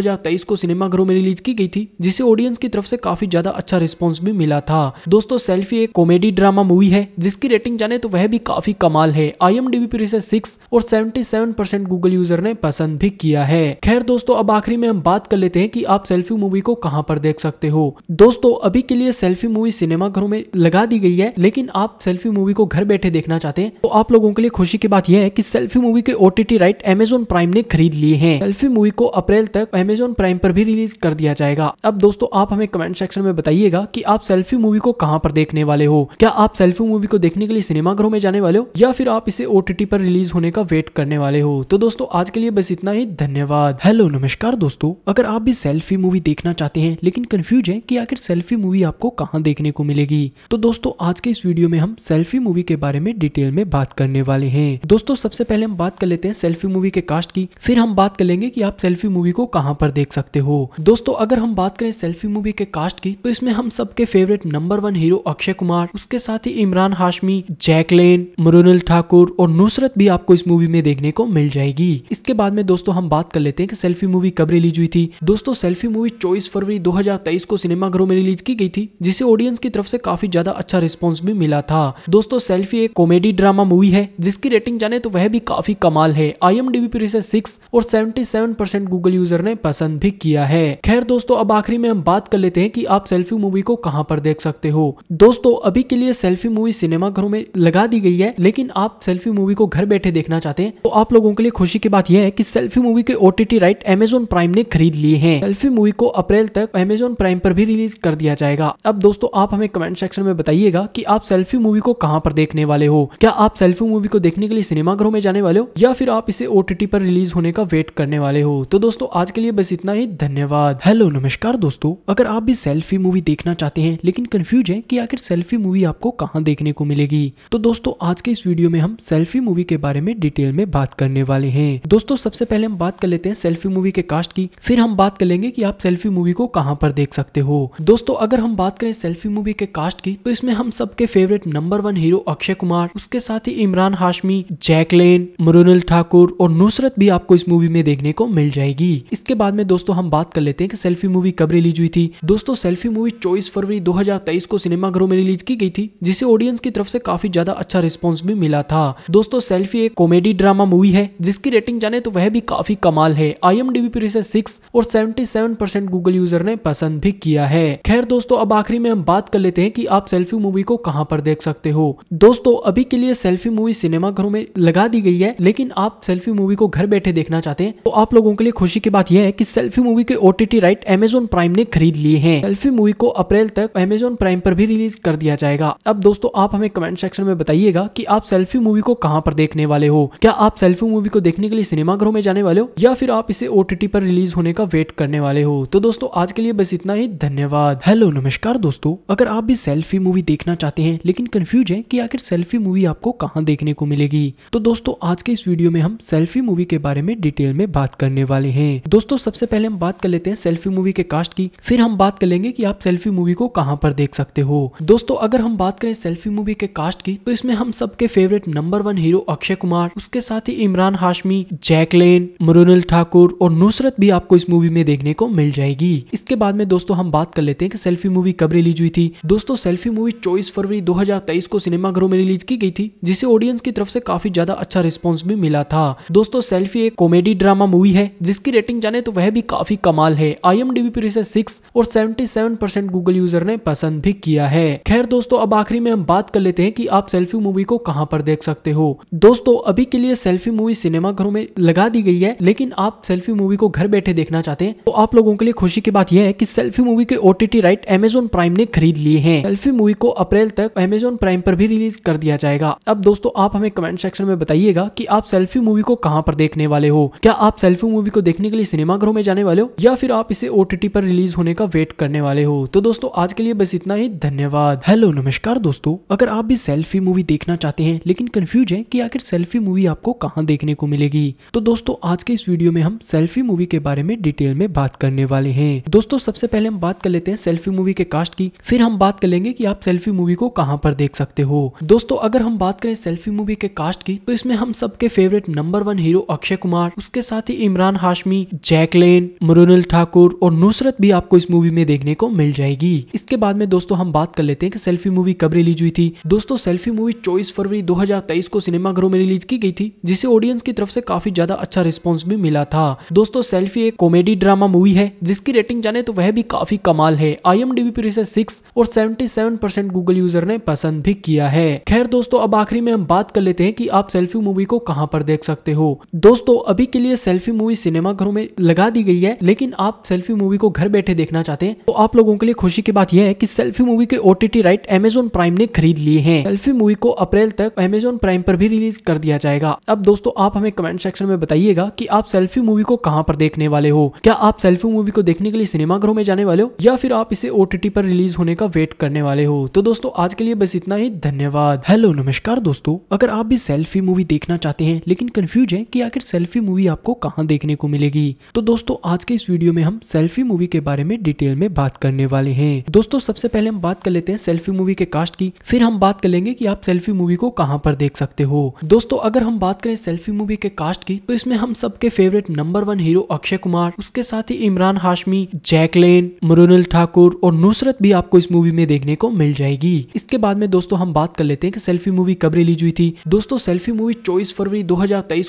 को सिनेमाघरों में रिलीज की गई थी जिसे ऑडियंस की तरफ से काफी ज्यादा अच्छा रिस्पॉन्स भी मिला था दोस्तों सेल्फी एक कॉमेडी ड्रामा मूवी है जिसकी रेटिंग जाने तो वह भी काफी कमाल है आई एम पर इसे सिक्स और seventy seven percent Google user ने पसंद भी किया है खैर दोस्तों अब आखिरी में हम बात कर लेते हैं कि आप सेल्फी मूवी को कहां पर देख सकते हो दोस्तों अभी के लिए सेल्फी मूवी सिनेमा घरों में लगा दी गई है लेकिन आप सेल्फी मूवी को घर बैठे देखना चाहते हैं तो आप लोगों के लिए खुशी की बात यह है की सेल्फी मूवी के ओटीटी राइट एमेजोन प्राइम ने खरीद लिए हैं सेल्फी मूवी को अप्रैल तक एमेजोन प्राइम पर भी रिलीज कर दिया जाएगा अब दोस्तों आप हमें कमेंट सेक्शन में बताइएगा की आप सेल्फी मूवी को कहाँ पर देखने वाले हो क्या आप सेल्फी मूवी को देखने के लिए सिनेमा घरों में जाने वाले हो या फिर आप इसे ओटीटी पर रिलीज होने का वेट करने वाले वाले हो तो दोस्तों आज के लिए बस इतना ही धन्यवाद हेलो नमस्कार दोस्तों अगर आप भी सेल्फी मूवी देखना चाहते हैं लेकिन कंफ्यूज है कि आखिर सेल्फी मूवी आपको कहाँ देखने को मिलेगी तो दोस्तों आज के इस वीडियो में हम सेल्फी मूवी के बारे में डिटेल में बात करने वाले हैं दोस्तों सबसे पहले हम बात कर लेते हैं सेल्फी मूवी के कास्ट की फिर हम बात कर लेंगे की आप सेल्फी मूवी को कहाँ पर देख सकते हो दोस्तों अगर हम बात करें सेल्फी मूवी के कास्ट की तो इसमें हम सबके favourite number one hero Akshay Kumar उसके साथ ही इमरान हाशमी जैकलेन मरुनल ठाकुर और नुसरत भी आपको इस मूवी में देखने को को मिल जाएगी इसके बाद में दोस्तों हम बात कर लेते हैं कि सेल्फी मूवी कब रिलीज हुई थी दोस्तों सेल्फी मूवी चौबीस फरवरी 2023 को सिनेमाघरों में रिलीज की गई थी जिसे ऑडियंस की तरफ से काफी ज्यादा अच्छा रिस्पॉन्स भी मिला था दोस्तों सेल्फी एक कॉमेडी ड्रामा मूवी है जिसकी रेटिंग जाने तो वह भी काफी कमाल है आई पर इसे सिक्स और सेवेंटी गूगल यूजर ने पसंद भी किया है खैर दोस्तों अब आखिरी में हम बात कर लेते हैं की आप सेल्फी मूवी को कहाँ पर देख सकते हो दोस्तों अभी के लिए सेल्फी मूवी सिनेमाघरों में लगा दी गई है लेकिन आप सेल्फी मूवी को घर बैठे देखना चाहते हैं तो आप आप लोगों के लिए खुशी की बात यह है कि सेल्फी मूवी के ओटीटी राइट एमेजोन प्राइम ने खरीद लिए हैं सेल्फी मूवी को अप्रैल तक एमेजोन प्राइम पर भी रिलीज कर दिया जाएगा अब दोस्तों आप हमें कमेंट सेक्शन में बताइएगा कि आप सेल्फी मूवी को कहाँ पर देखने वाले हो क्या आप सेल्फी मूवी को देखने के लिए सिनेमाघरों में जाने वाले हो या फिर आप इसे ओटीटी पर रिलीज होने का वेट करने वाले हो तो दोस्तों आज के लिए बस इतना ही धन्यवाद हेलो नमस्कार दोस्तों अगर आप भी सेल्फी मूवी देखना चाहते हैं लेकिन कंफ्यूज है कि आखिर सेल्फी मूवी आपको कहाँ देखने को मिलेगी तो दोस्तों आज के इस वीडियो में हम सेल्फी मूवी के बारे में डिटेल में बात बात करने वाले हैं दोस्तों सबसे पहले हम बात कर लेते हैं सेल्फी मूवी के कास्ट की फिर हम बात कर लेंगे कि आप सेल्फी मूवी को कहाँ पर देख सकते हो दोस्तों अगर हम बात करें सेल्फी मूवी के कास्ट की तो इसमें हम सबके favourite number one hero Akshay Kumar उसके साथ ही इमरान हाशमी जैकलेन मरुनल ठाकुर और नुसरत भी आपको इस मूवी में देखने को मिल जाएगी इसके बाद में दोस्तों हम बात कर लेते हैं कि सेल्फी मूवी कब रिलीज हुई थी दोस्तों सेल्फी मूवी चौबीस फरवरी 2023 को सिनेमाघरों में रिलीज की गई थी जिसे ऑडियंस की तरफ से काफी ज्यादा अच्छा रिस्पॉन्स भी मिला था दोस्तों सेल्फी एक कॉमेडी ड्रामा मूवी मूवी है जिसकी रेटिंग जाने तो वह भी काफी कमाल है आई पर इसे सिक्स और सेवेंटी गूगल यूजर ने पसंद भी किया है खैर दोस्तों अब आखिरी में हम बात कर लेते हैं की आप सेल्फी मूवी को कहाँ पर देख सकते हो दोस्तों अभी के लिए सेल्फी मूवी सिनेमा घरों में लगा दी गई है लेकिन आप सेल्फी मूवी को घर बैठे देखना चाहते हैं तो आप लोगों के लिए खुशी की बात यह है कि सेल्फी मूवी के ओटीटी राइट एमेजोन प्राइम ने खरीद लिए हैं सेल्फी मूवी को अप्रैल तक एमेजोन प्राइम पर भी रिलीज कर दिया जाएगा अब दोस्तों आप हमें कमेंट सेक्शन में बताइएगा की आप सेल्फी मूवी को कहाँ पर देखने वाले हो क्या आप सेल्फी मूवी को देखने के लिए सिनेमाघरों में जाने वाले हो या फिर आप इसे ओ पर रिलीज होने का वेट करने वाले हो तो दोस्तों आज के लिए बस इतना ही धन्यवाद हेलो नमस्कार दोस्तों अगर आप भी सेल्फी मूवी देखना चाहते हैं लेकिन कंफ्यूज है कि आखिर सेल्फी मूवी आपको कहाँ देखने को मिलेगी तो दोस्तों आज के इस वीडियो में हम सेल्फी मूवी के बारे में डिटेल में बात करने वाले हैं दोस्तों सबसे पहले हम बात कर लेते हैं सेल्फी मूवी के कास्ट की फिर हम बात कर लेंगे की आप सेल्फी मूवी को कहाँ पर देख सकते हो दोस्तों अगर हम बात करें सेल्फी मूवी के कास्ट की तो इसमें हम सबके favourite number one hero Akshay Kumar उसके साथ ही इमरान हाशमी जैकलेन मरुनल ठाकुर और नुसरत भी आपको इस मूवी में देखने को मिल जाएगी इसके बाद में दोस्तों हम बात कर लेते हैं कि सेल्फी मूवी कब रिलीज हुई थी दोस्तों सेल्फी मूवी चौबीस फरवरी 2023 को सिनेमाघरों में रिलीज की गई थी जिसे ऑडियंस की तरफ से काफी ज्यादा अच्छा रिस्पॉन्स भी मिला था दोस्तों सेल्फी एक कॉमेडी ड्रामा मूवी है जिसकी रेटिंग जाने तो वह भी काफी कमाल है आई पर इसे सिक्स और सेवेंटी गूगल यूजर ने पसंद भी किया है खैर दोस्तों अब आखिरी में हम बात कर लेते हैं की आप सेल्फी मूवी को कहाँ पर देख सकते हो दोस्तों अभी के लिए सेल्फी सेल्फी मूवी सिनेमाघरों में लगा दी गई है लेकिन आप सेल्फी मूवी को घर बैठे देखना चाहते हैं तो आप लोगों के लिए खुशी की बात यह है कि सेल्फी मूवी के ओटीटी राइट एमेजोन प्राइम ने खरीद लिए हैं सेल्फी मूवी को अप्रैल तक एमेजोन प्राइम पर भी रिलीज कर दिया जाएगा अब दोस्तों आप हमें कमेंट सेक्शन में बताइएगा की आप सेल्फी मूवी को कहाँ पर देखने वाले हो क्या आप सेल्फी मूवी को देखने के लिए सिनेमाघरों में जाने वाले हो या फिर आप इसे ओटीटी पर रिलीज होने का वेट करने वाले हो तो दोस्तों आज के लिए बस इतना ही धन्यवाद हेलो नमस्कार दोस्तों अगर आप भी सेल्फी मूवी देखना चाहते हैं लेकिन कंफ्यूज है कि आखिर सेल्फी मूवी आपको कहाँ कहाँ देखने को मिलेगी तो दोस्तों आज के इस वीडियो में हम सेल्फी मूवी के बारे में डिटेल में बात करने वाले हैं दोस्तों सबसे पहले हम बात कर लेते हैं सेल्फी मूवी के कास्ट की फिर हम बात कर लेंगे कि आप सेल्फी मूवी को कहाँ पर देख सकते हो दोस्तों अगर हम बात करें सेल्फी मूवी के कास्ट की तो इसमें हम सबके favourite number one hero Akshay Kumar उसके साथ ही इमरान हाशमी जैकलेन मृणाल ठाकुर और नुसरत भी आपको इस मूवी में देखने को मिल जाएगी इसके बाद में दोस्तों हम बात कर लेते हैं कि सेल्फी मूवी कब रिलीज हुई थी दोस्तों सेल्फी मूवी चौबीस फरवरी 2023 को सिनेमाघरों में रिलीज की गई थी जिसे ऑडियंस की तरफ से काफी ज्यादा अच्छा रिस्पॉन्स भी मिला था दोस्तों सेल्फी एक कॉमेडी ड्रामा मूवी है जिसकी रेटिंग जाने तो वह भी काफी कमाल है आई एम पर इसे सिक्स और seventy seven percent Google user ने पसंद भी किया है खैर दोस्तों अब आखिरी में हम बात कर लेते हैं कि आप सेल्फी मूवी को कहाँ पर देख सकते हो दोस्तों अभी के लिए सेल्फी मूवी सिनेमा घरों में लगा दी गई है लेकिन आप सेल्फी मूवी को घर बैठे देखना चाहते हैं तो आप लोगों के लिए खुशी की बात यह है कि सेल्फी मूवी के ओटीटी राइट एमेजोन प्राइम ने खरीद लिए हैं सेल्फी मूवी को अप्रैल तक अमेजोन प्राइम पर भी रिलीज कर दिया जाएगा अब दोस्तों दोस्तों आप हमें कमेंट सेक्शन में बताइएगा कि आप सेल्फी मूवी को कहाँ पर देखने वाले हो क्या आप सेल्फी मूवी को देखने के लिए सिनेमाघरों में जाने वाले हो या फिर आप इसे ओटीटी पर रिलीज होने का वेट करने वाले हो तो दोस्तों आज के लिए बस इतना ही धन्यवाद हेलो नमस्कार दोस्तों अगर आप भी सेल्फी मूवी देखना चाहते हैं लेकिन कंफ्यूज है की आखिर सेल्फी मूवी आपको कहाँ देखने को मिलेगी तो दोस्तों आज के इस वीडियो में हम सेल्फी मूवी के बारे में डिटेल में बात करने वाले हैं दोस्तों सबसे पहले हम बात कर लेते हैं सेल्फी मूवी के कास्ट की फिर हम बात कर लेंगे की आप सेल्फी मूवी को कहाँ पर देख सकते हो दोस्तों अगर हम बात करें सेल्फी मूवी के कास्ट की तो इसमें हम सबके favourite number one hero Akshay Kumar उसके साथ ही इमरान हाशमी जैकलेन मुरुनल ठाकुर और नुसरत भी आपको इस मूवी में देखने को मिल जाएगी इसके बाद में दोस्तों हम बात कर लेते हैं कि सेल्फी मूवी कब रिलीज हुई थी दोस्तों सेल्फी मूवी चौबीस फरवरी दो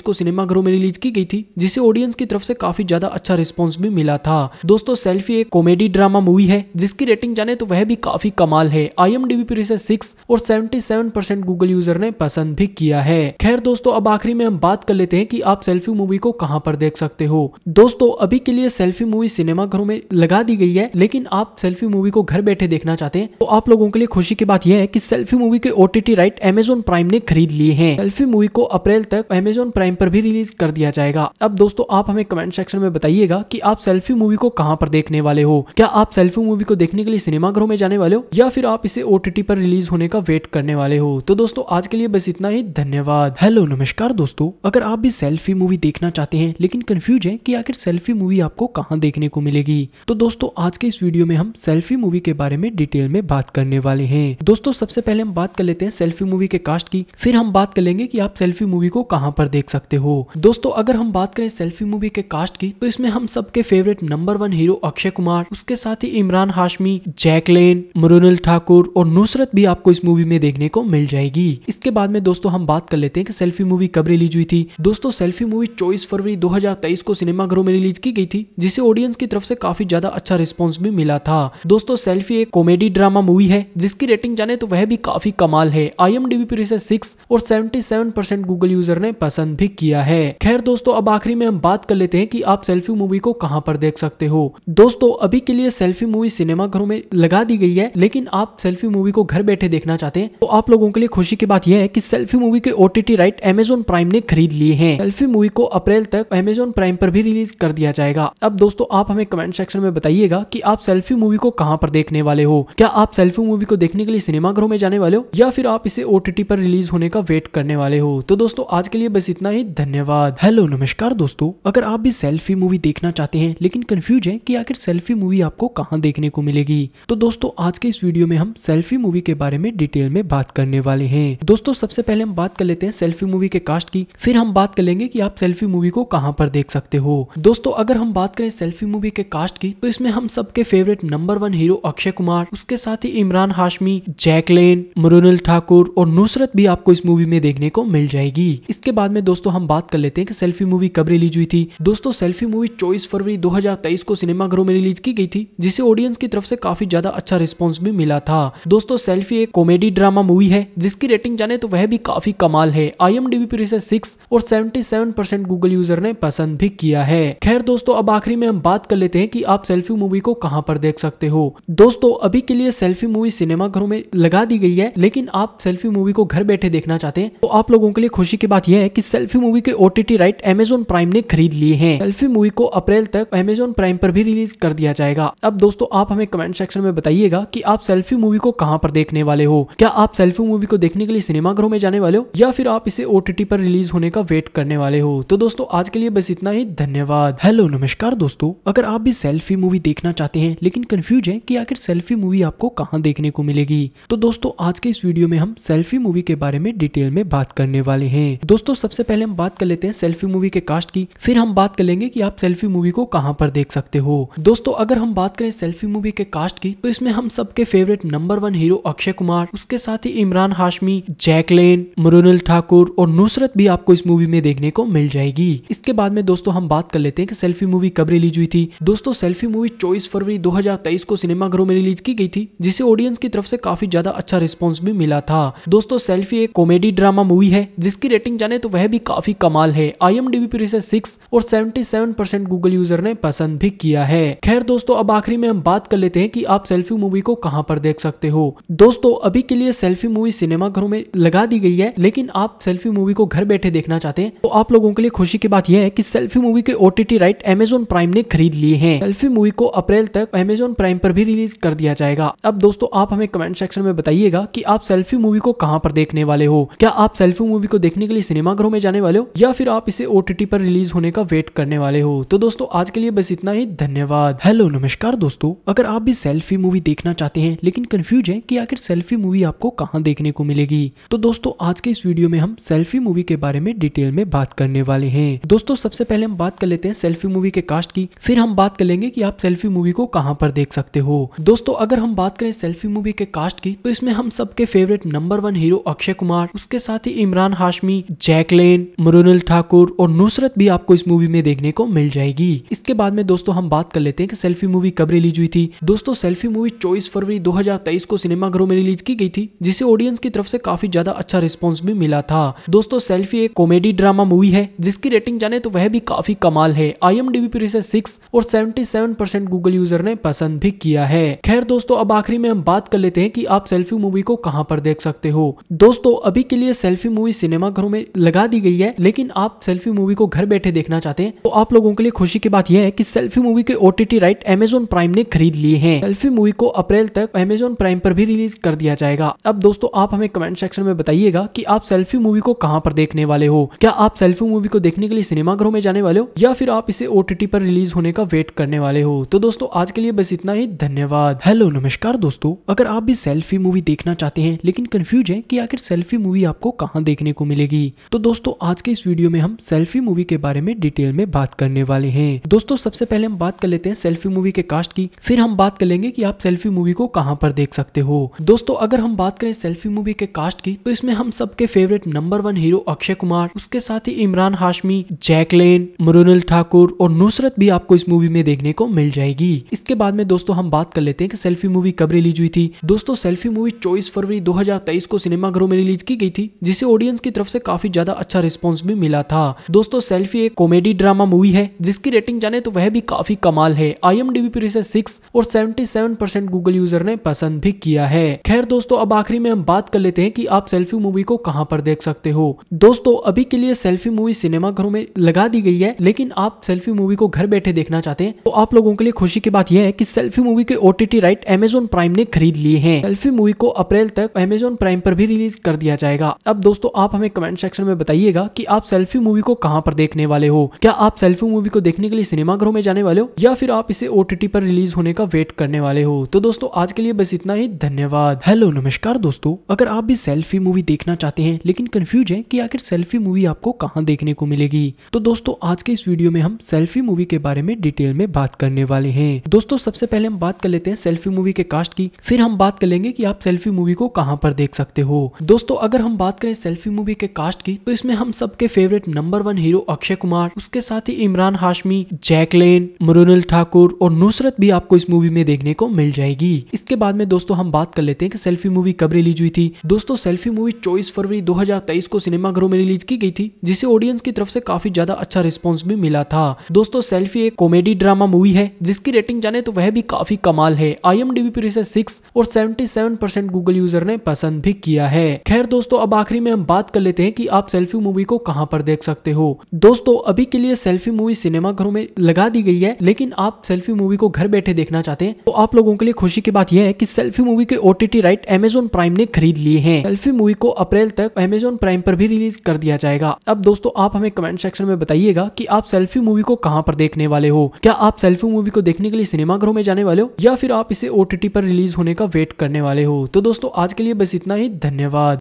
को सिनेमाघरों में रिलीज की गई थी जिसे ऑडियंस की तरफ से काफी ज्यादा अच्छा रिस्पॉन्स भी मिला था दोस्तों सेल्फी एक कॉमेडी ड्रामा मूवी है जिसकी रेटिंग जाने तो वह भी काफी कमाल है आई पर इसे सिक्स और सेवेंटी गूगल यूजर ने पसंद भी किया है खैर दोस्तों अब आखिरी में में हम बात कर लेते हैं कि आप सेल्फी मूवी को कहाँ पर देख सकते हो दोस्तों अभी के लिए सेल्फी मूवी सिनेमा घरों में लगा दी गई है लेकिन आप सेल्फी मूवी को घर बैठे देखना चाहते हैं तो आप लोगों के लिए खुशी की बात यह है कि सेल्फी मूवी के ओटीटी राइट एमेजोन प्राइम ने खरीद लिए हैं सेल्फी मूवी को अप्रैल तक एमेजोन प्राइम पर भी रिलीज कर दिया जाएगा अब दोस्तों आप हमें कमेंट सेक्शन में बताइएगा की आप सेल्फी मूवी को कहाँ पर देखने वाले हो क्या आप सेल्फी मूवी को देखने के लिए सिनेमा घरों में जाने वाले हो या फिर आप इसे ओटीटी पर रिलीज होने का वेट करने वाले हो तो दोस्तों आज के लिए बस इतना ही धन्यवाद हेलो नमस्कार दोस्तों दोस्तों अगर आप भी सेल्फी मूवी देखना चाहते हैं लेकिन कंफ्यूज हैं कि आखिर सेल्फी मूवी आपको कहाँ देखने को मिलेगी तो दोस्तों आज के इस वीडियो में हम सेल्फी मूवी के बारे में डिटेल में बात करने वाले हैं दोस्तों सबसे पहले हम बात कर लेते हैं सेल्फी मूवी के कास्ट की फिर हम बात कर लेंगे की आप सेल्फी मूवी को कहाँ पर देख सकते हो दोस्तों अगर हम बात करें सेल्फी मूवी के कास्ट की तो इसमें हम सबके favourite number one hero Akshay Kumar उसके साथ ही इमरान हाशमी जैकलेन मरुनल ठाकुर और नुसरत भी आपको इस मूवी में देखने को मिल जाएगी इसके बाद में दोस्तों हम बात कर लेते हैं कि सेल्फी मूवी कब रिलीज रिलीज हुई थी दोस्तों सेल्फी मूवी चौबीस फरवरी 2023 को सिनेमाघरों में रिलीज की गई थी जिसे ऑडियंस की तरफ से काफी ज्यादा अच्छा रिस्पॉन्स भी मिला था दोस्तों सेल्फी एक कॉमेडी ड्रामा मूवी है जिसकी रेटिंग जाने तो वह भी काफी कमाल है आई एम पर इसे सिक्स और सेवेंटी गूगल यूजर ने पसंद भी किया है खैर दोस्तों अब आखिरी में हम बात कर लेते हैं की आप सेल्फी मूवी को कहाँ पर देख सकते हो दोस्तों अभी के लिए सेल्फी मूवी सिनेमाघरों में लगा दी गई है लेकिन आप सेल्फी मूवी को घर बैठे देखना चाहते हैं तो आप लोगों के लिए खुशी की बात यह है कि सेल्फी मूवी के ओटीटी राइट एमेजोन प्राइम ने खरीद लिए हैं सेल्फी मूवी को अप्रैल तक अमेजोन प्राइम पर भी रिलीज कर दिया जाएगा अब दोस्तों आप हमें कमेंट सेक्शन में बताइएगा कि आप सेल्फी मूवी को कहाँ पर देखने वाले हो क्या आप सेल्फी मूवी को देखने के लिए सिनेमाघरों में जाने वाले हो या फिर आप इसे ओटीटी पर रिलीज होने का वेट करने वाले हो तो दोस्तों आज के लिए बस इतना ही धन्यवाद हेलो नमस्कार दोस्तों अगर आप भी सेल्फी मूवी देखना चाहते हैं लेकिन कंफ्यूज है की आखिर सेल्फी मूवी आपको कहाँ देखने को मिलेगी तो दोस्तों आज के इस वीडियो में हम सेल्फी मूवी के बारे में डिटेल में बात करने वाले हैं दोस्तों सबसे पहले हम बात कर लेते हैं सेल्फी मूवी के कास्ट की फिर हम बात कर लेंगे कि आप सेल्फी मूवी को कहाँ पर देख सकते हो दोस्तों अगर हम बात करें सेल्फी मूवी के कास्ट की तो इसमें हम सबके favourite number one hero Akshay Kumar उसके साथ ही इमरान हाशमी जैकलेन मरुनल ठाकुर और नुसरत भी आपको इस मूवी में देखने को मिल जाएगी इसके बाद में दोस्तों हम बात कर लेते हैं कि सेल्फी मूवी कब रिलीज हुई थी दोस्तों सेल्फी मूवी चौबीस फरवरी 2023 को सिनेमाघरों में रिलीज की गई थी जिसे ऑडियंस की तरफ से काफी ज्यादा अच्छा रिस्पॉन्स भी मिला था दोस्तों सेल्फी एक कॉमेडी ड्रामा मूवी है जिसकी रेटिंग जाने तो वह भी काफी कमाल है आई एम पे 76 और seventy seven percent Google user ने पसंद भी किया है खैर दोस्तों अब आखिरी में हम बात कर लेते हैं कि आप सेल्फी मूवी को कहाँ पर देख सकते हो दोस्तों अभी के लिए सेल्फी मूवी सिनेमा घरों में लगा दी गई है लेकिन आप सेल्फी मूवी को घर बैठे देखना चाहते हैं तो आप लोगों के लिए खुशी की बात यह है की सेल्फी मूवी के ओटीटी राइट एमेजोन प्राइम ने खरीद लिए हैं सेल्फी मूवी को अप्रैल तक एमेजोन प्राइम पर भी रिलीज कर दिया जाएगा अब दोस्तों आप हमें कमेंट सेक्शन में बताइएगा की आप सेल्फी मूवी को कहाँ पर देखने वाले हो क्या आप सेल्फी मूवी को देखने के लिए सिनेमा घरों में जाने वाले हो या फिर आप इसे ओटीटी पर रिलीज रिलीज होने का वेट करने वाले हो तो दोस्तों आज के लिए बस इतना ही धन्यवाद हेलो नमस्कार दोस्तों अगर आप भी सेल्फी मूवी देखना चाहते हैं लेकिन कंफ्यूज है कि आखिर सेल्फी मूवी आपको कहाँ देखने को मिलेगी तो दोस्तों आज के इस वीडियो में हम सेल्फी मूवी के बारे में डिटेल में बात करने वाले हैं दोस्तों सबसे पहले हम बात कर लेते हैं सेल्फी मूवी के कास्ट की फिर हम बात कर लेंगे की आप सेल्फी मूवी को कहाँ पर देख सकते हो दोस्तों अगर हम बात करें सेल्फी मूवी के कास्ट की तो इसमें हम सबके favourite number one hero Akshay Kumar उसके साथ ही इमरान हाशमी जैकलेन मरुनल ठाकुर और नुसरत भी आपको इस मूवी में देखने को मिल जाएगी इसके बाद में दोस्तों हम बात कर लेते हैं कि सेल्फी मूवी कब रिलीज हुई थी दोस्तों सेल्फी मूवी चौबीस फरवरी 2023 को सिनेमा घरों में रिलीज की गई थी जिसे ऑडियंस की तरफ से काफी ज्यादा अच्छा रिस्पॉन्स भी मिला था दोस्तों सेल्फी एक कॉमेडी ड्रामा मूवी है जिसकी रेटिंग जाने तो वह भी काफी कमाल है आई एम पर इसे सिक्स और सेवेंटी गूगल यूजर ने पसंद भी किया है खैर दोस्तों अब आखिरी में हम बात कर लेते हैं की आप सेल्फी मूवी को कहाँ पर देख सकते हो दोस्तों अभी के लिए सेल्फी मूवी सिनेमा घरों में लगा दी गई है लेकिन आप सेल्फी मूवी को घर बैठे देखना चाहते हैं तो आप लोगों के लिए खुशी की बात यह है कि सेल्फी मूवी के ओटीटी राइट एमेजोन प्राइम ने खरीद लिए हैं सेल्फी मूवी को अप्रैल तक एमेजोन प्राइम पर भी रिलीज कर दिया जाएगा अब दोस्तों आप हमें कमेंट सेक्शन में बताइएगा की आप सेल्फी मूवी को कहाँ पर देखने वाले हो क्या आप सेल्फी मूवी को देखने के लिए सिनेमाघरों में जाने वाले हो या फिर आप इसे ओटीटी पर रिलीज होने का वेट करने वाले हो तो दोस्तों आज के लिए बस इतना ही धन्यवाद हेलो नमस्कार दोस्तों अगर आप भी सेल्फी मूवी देखना चाहते हैं लेकिन कंफ्यूज है कि आखिर सेल्फी मूवी आपको कहाँ देखने को मिलेगी तो दोस्तों आज के इस वीडियो में हम सेल्फी मूवी के बारे में डिटेल में बात करने वाले हैं दोस्तों सबसे पहले हम बात कर लेते हैं सेल्फी मूवी के कास्ट की फिर हम बात कर लेंगे की आप सेल्फी मूवी को कहाँ पर देख सकते हो दोस्तों अगर हम बात करें सेल्फी मूवी के कास्ट की तो इसमें हम सबके favourite number one hero Akshay Kumar उसके साथ ही इमरान हाशमी जैकलेन मरुनल ठाकुर और नुसरत भी आपको इस मूवी में देखने को मिल जाएगी इसके बाद में दोस्तों हम बात कर लेते हैं कि सेल्फी मूवी कब रिलीज हुई थी दोस्तों सेल्फी मूवी चौबीस फरवरी 2023 को सिनेमाघरों में रिलीज की गई थी जिसे ऑडियंस की तरफ से काफी ज्यादा अच्छा रिस्पॉन्स भी मिला था दोस्तों सेल्फी एफ एक कॉमेडी ड्रामा मूवी है जिसकी रेटिंग जाने तो वह भी काफी कमाल है आई एम पर इसे सिक्स और seventy seven percent Google user ने पसंद भी किया है खैर दोस्तों अब आखिरी में हम बात कर लेते हैं कि आप सेल्फी मूवी को कहाँ पर देख सकते हो दोस्तों अभी के लिए सेल्फी मूवी सिनेमा घरों में लगा दी गई है लेकिन आप सेल्फी मूवी को घर बैठे देखना चाहते हैं तो आप लोगों के लिए खुशी की बात यह है कि सेल्फी मूवी के ओटीटी राइट एमेजोन प्राइम ने खरीद लिए हैं सेल्फी मूवी को अप्रैल तक एमेजोन प्राइम पर भी रिलीज कर दिया जाएगा अब दोस्तों आप हमें कमेंट सेक्शन में बताइएगा की आप सेल्फी मूवी को कहाँ पर देखने देखने वाले हो क्या आप सेल्फी मूवी को देखने के लिए सिनेमाघरों में जाने वाले हो या फिर आप इसे ओ पर रिलीज होने का वेट करने वाले हो तो दोस्तों आज के लिए बस इतना ही धन्यवाद हेलो नमस्कार दोस्तों अगर आप भी सेल्फी मूवी देखना चाहते हैं लेकिन कंफ्यूज है कि आखिर सेल्फी मूवी आपको कहाँ देखने को मिलेगी तो दोस्तों आज के इस वीडियो में हम सेल्फी मूवी के बारे में डिटेल में बात करने वाले हैं दोस्तों सबसे पहले हम बात कर लेते हैं सेल्फी मूवी के कास्ट की फिर हम बात कर लेंगे की आप सेल्फी मूवी को कहाँ पर देख सकते हो दोस्तों अगर हम बात करें सेल्फी मूवी के कास्ट की तो इसमें हम सबके favourite number one hero Akshay Akshay Kumar उसके साथ ही इमरान हाशमी जैकलेन मरुनल ठाकुर और नुसरत भी आपको इस मूवी में देखने को मिल जाएगी इसके बाद में दोस्तों हम बात कर लेते हैं कि सेल्फी मूवी कब रिलीज हुई थी दोस्तों सेल्फी मूवी चौबीस फरवरी 2023 को सिनेमाघरों में रिलीज की गई थी जिसे ऑडियंस की तरफ से काफी ज्यादा अच्छा रिस्पॉन्स भी मिला था दोस्तों सेल्फी एक कॉमेडी ड्रामा मूवी है जिसकी रेटिंग जाने तो वह भी काफी कमाल है आई एम पर इसे सिक्स और seventy seven percent Google user ने पसंद भी किया है खैर दोस्तों अब आखिरी में हम बात कर लेते हैं की आप सेल्फी मूवी को कहाँ पर देख सकते हो दोस्तों दोस्तों अभी के लिए सेल्फी मूवी सिनेमा घरों में लगा दी गई है लेकिन आप सेल्फी मूवी को घर बैठे देखना चाहते हैं तो आप लोगों के लिए खुशी की बात यह है कि सेल्फी मूवी के ओटीटी राइट एमेजोन प्राइम ने खरीद लिए हैं सेल्फी मूवी को अप्रैल तक एमेजोन प्राइम पर भी रिलीज कर दिया जाएगा अब दोस्तों आप हमें कमेंट सेक्शन में बताइएगा की आप सेल्फी मूवी को कहाँ पर देखने वाले हो क्या आप सेल्फी मूवी को देखने के लिए सिनेमा घरों में जाने वाले हो या फिर आप इसे ओटीटी पर रिलीज होने का वेट करने वाले हो तो दोस्तों आज के लिए बस इतना ही धन्यवाद हेलो नमस्कार दोस्तों अगर आप भी सेल्फी मूवी देखना चाहते हैं लेकिन कंफ्यूज है की आखिर सेल्फी मूवी आपको कहाँ देखने को मिलेगी तो दोस्तों आज के इस वीडियो में हम सेल्फी मूवी के बारे में डिटेल में बात करने वाले हैं दोस्तों सबसे पहले हम बात कर लेते हैं सेल्फी मूवी के कास्ट की फिर हम बात कर लेंगे की आप सेल्फी मूवी को कहाँ पर देख सकते हो दोस्तों अगर हम बात करें सेल्फी मूवी के कास्ट की तो इसमें हम सबके favourite number one hero Akshay Kumar उसके साथ ही इमरान हाशमी जैकलेन मरुनल ठाकुर और नुसरत भी आपको इस मूवी में देखने को मिल जाएगी इसके बाद में दोस्तों हम बात कर लेते हैं कि सेल्फी मूवी कब रिलीज हुई थी दोस्तों सेल्फी मूवी चौबीस फरवरी 2023 को सिनेमाघरों में रिलीज की गई थी जिसे ऑडियंस की तरफ से काफी ज्यादा अच्छा रिस्पॉन्स भी मिला था दोस्तों सेल्फी एक कॉमेडी ड्रामा मूवी है जिसकी रेटिंग जाने तो वह भी काफी कमाल है आई पर इसे सिक्स और सेवेंटी गूगल यूजर ने पसंद भी किया है खैर दोस्तों अब आखिरी में हम बात कर लेते हैं की आप सेल्फी मूवी को कहाँ पर देख सकते हो दोस्तों अभी के लिए सेल्फी मूवी सिनेमा घरों में लगा दी गई है लेकिन आप सेल्फी मूवी को घर बैठे देखना चाहते हैं तो आप लोगों के लिए खुशी की बात यह है कि सेल्फी मूवी के ओटीटी राइट एमेजोन प्राइम ने खरीद लिए हैं सेल्फी मूवी को अप्रैल तक एमेजोन प्राइम पर भी रिलीज कर दिया जाएगा अब दोस्तों आप हमें कमेंट सेक्शन में बताइएगा कि आप सेल्फी मूवी को कहाँ पर देखने वाले हो क्या आप सेल्फी मूवी को देखने के लिए सिनेमाघरों में जाने वाले हो या फिर आप इसे ओटीटी पर रिलीज होने का वेट करने वाले हो तो दोस्तों आज के लिए बस इतना ही धन्यवाद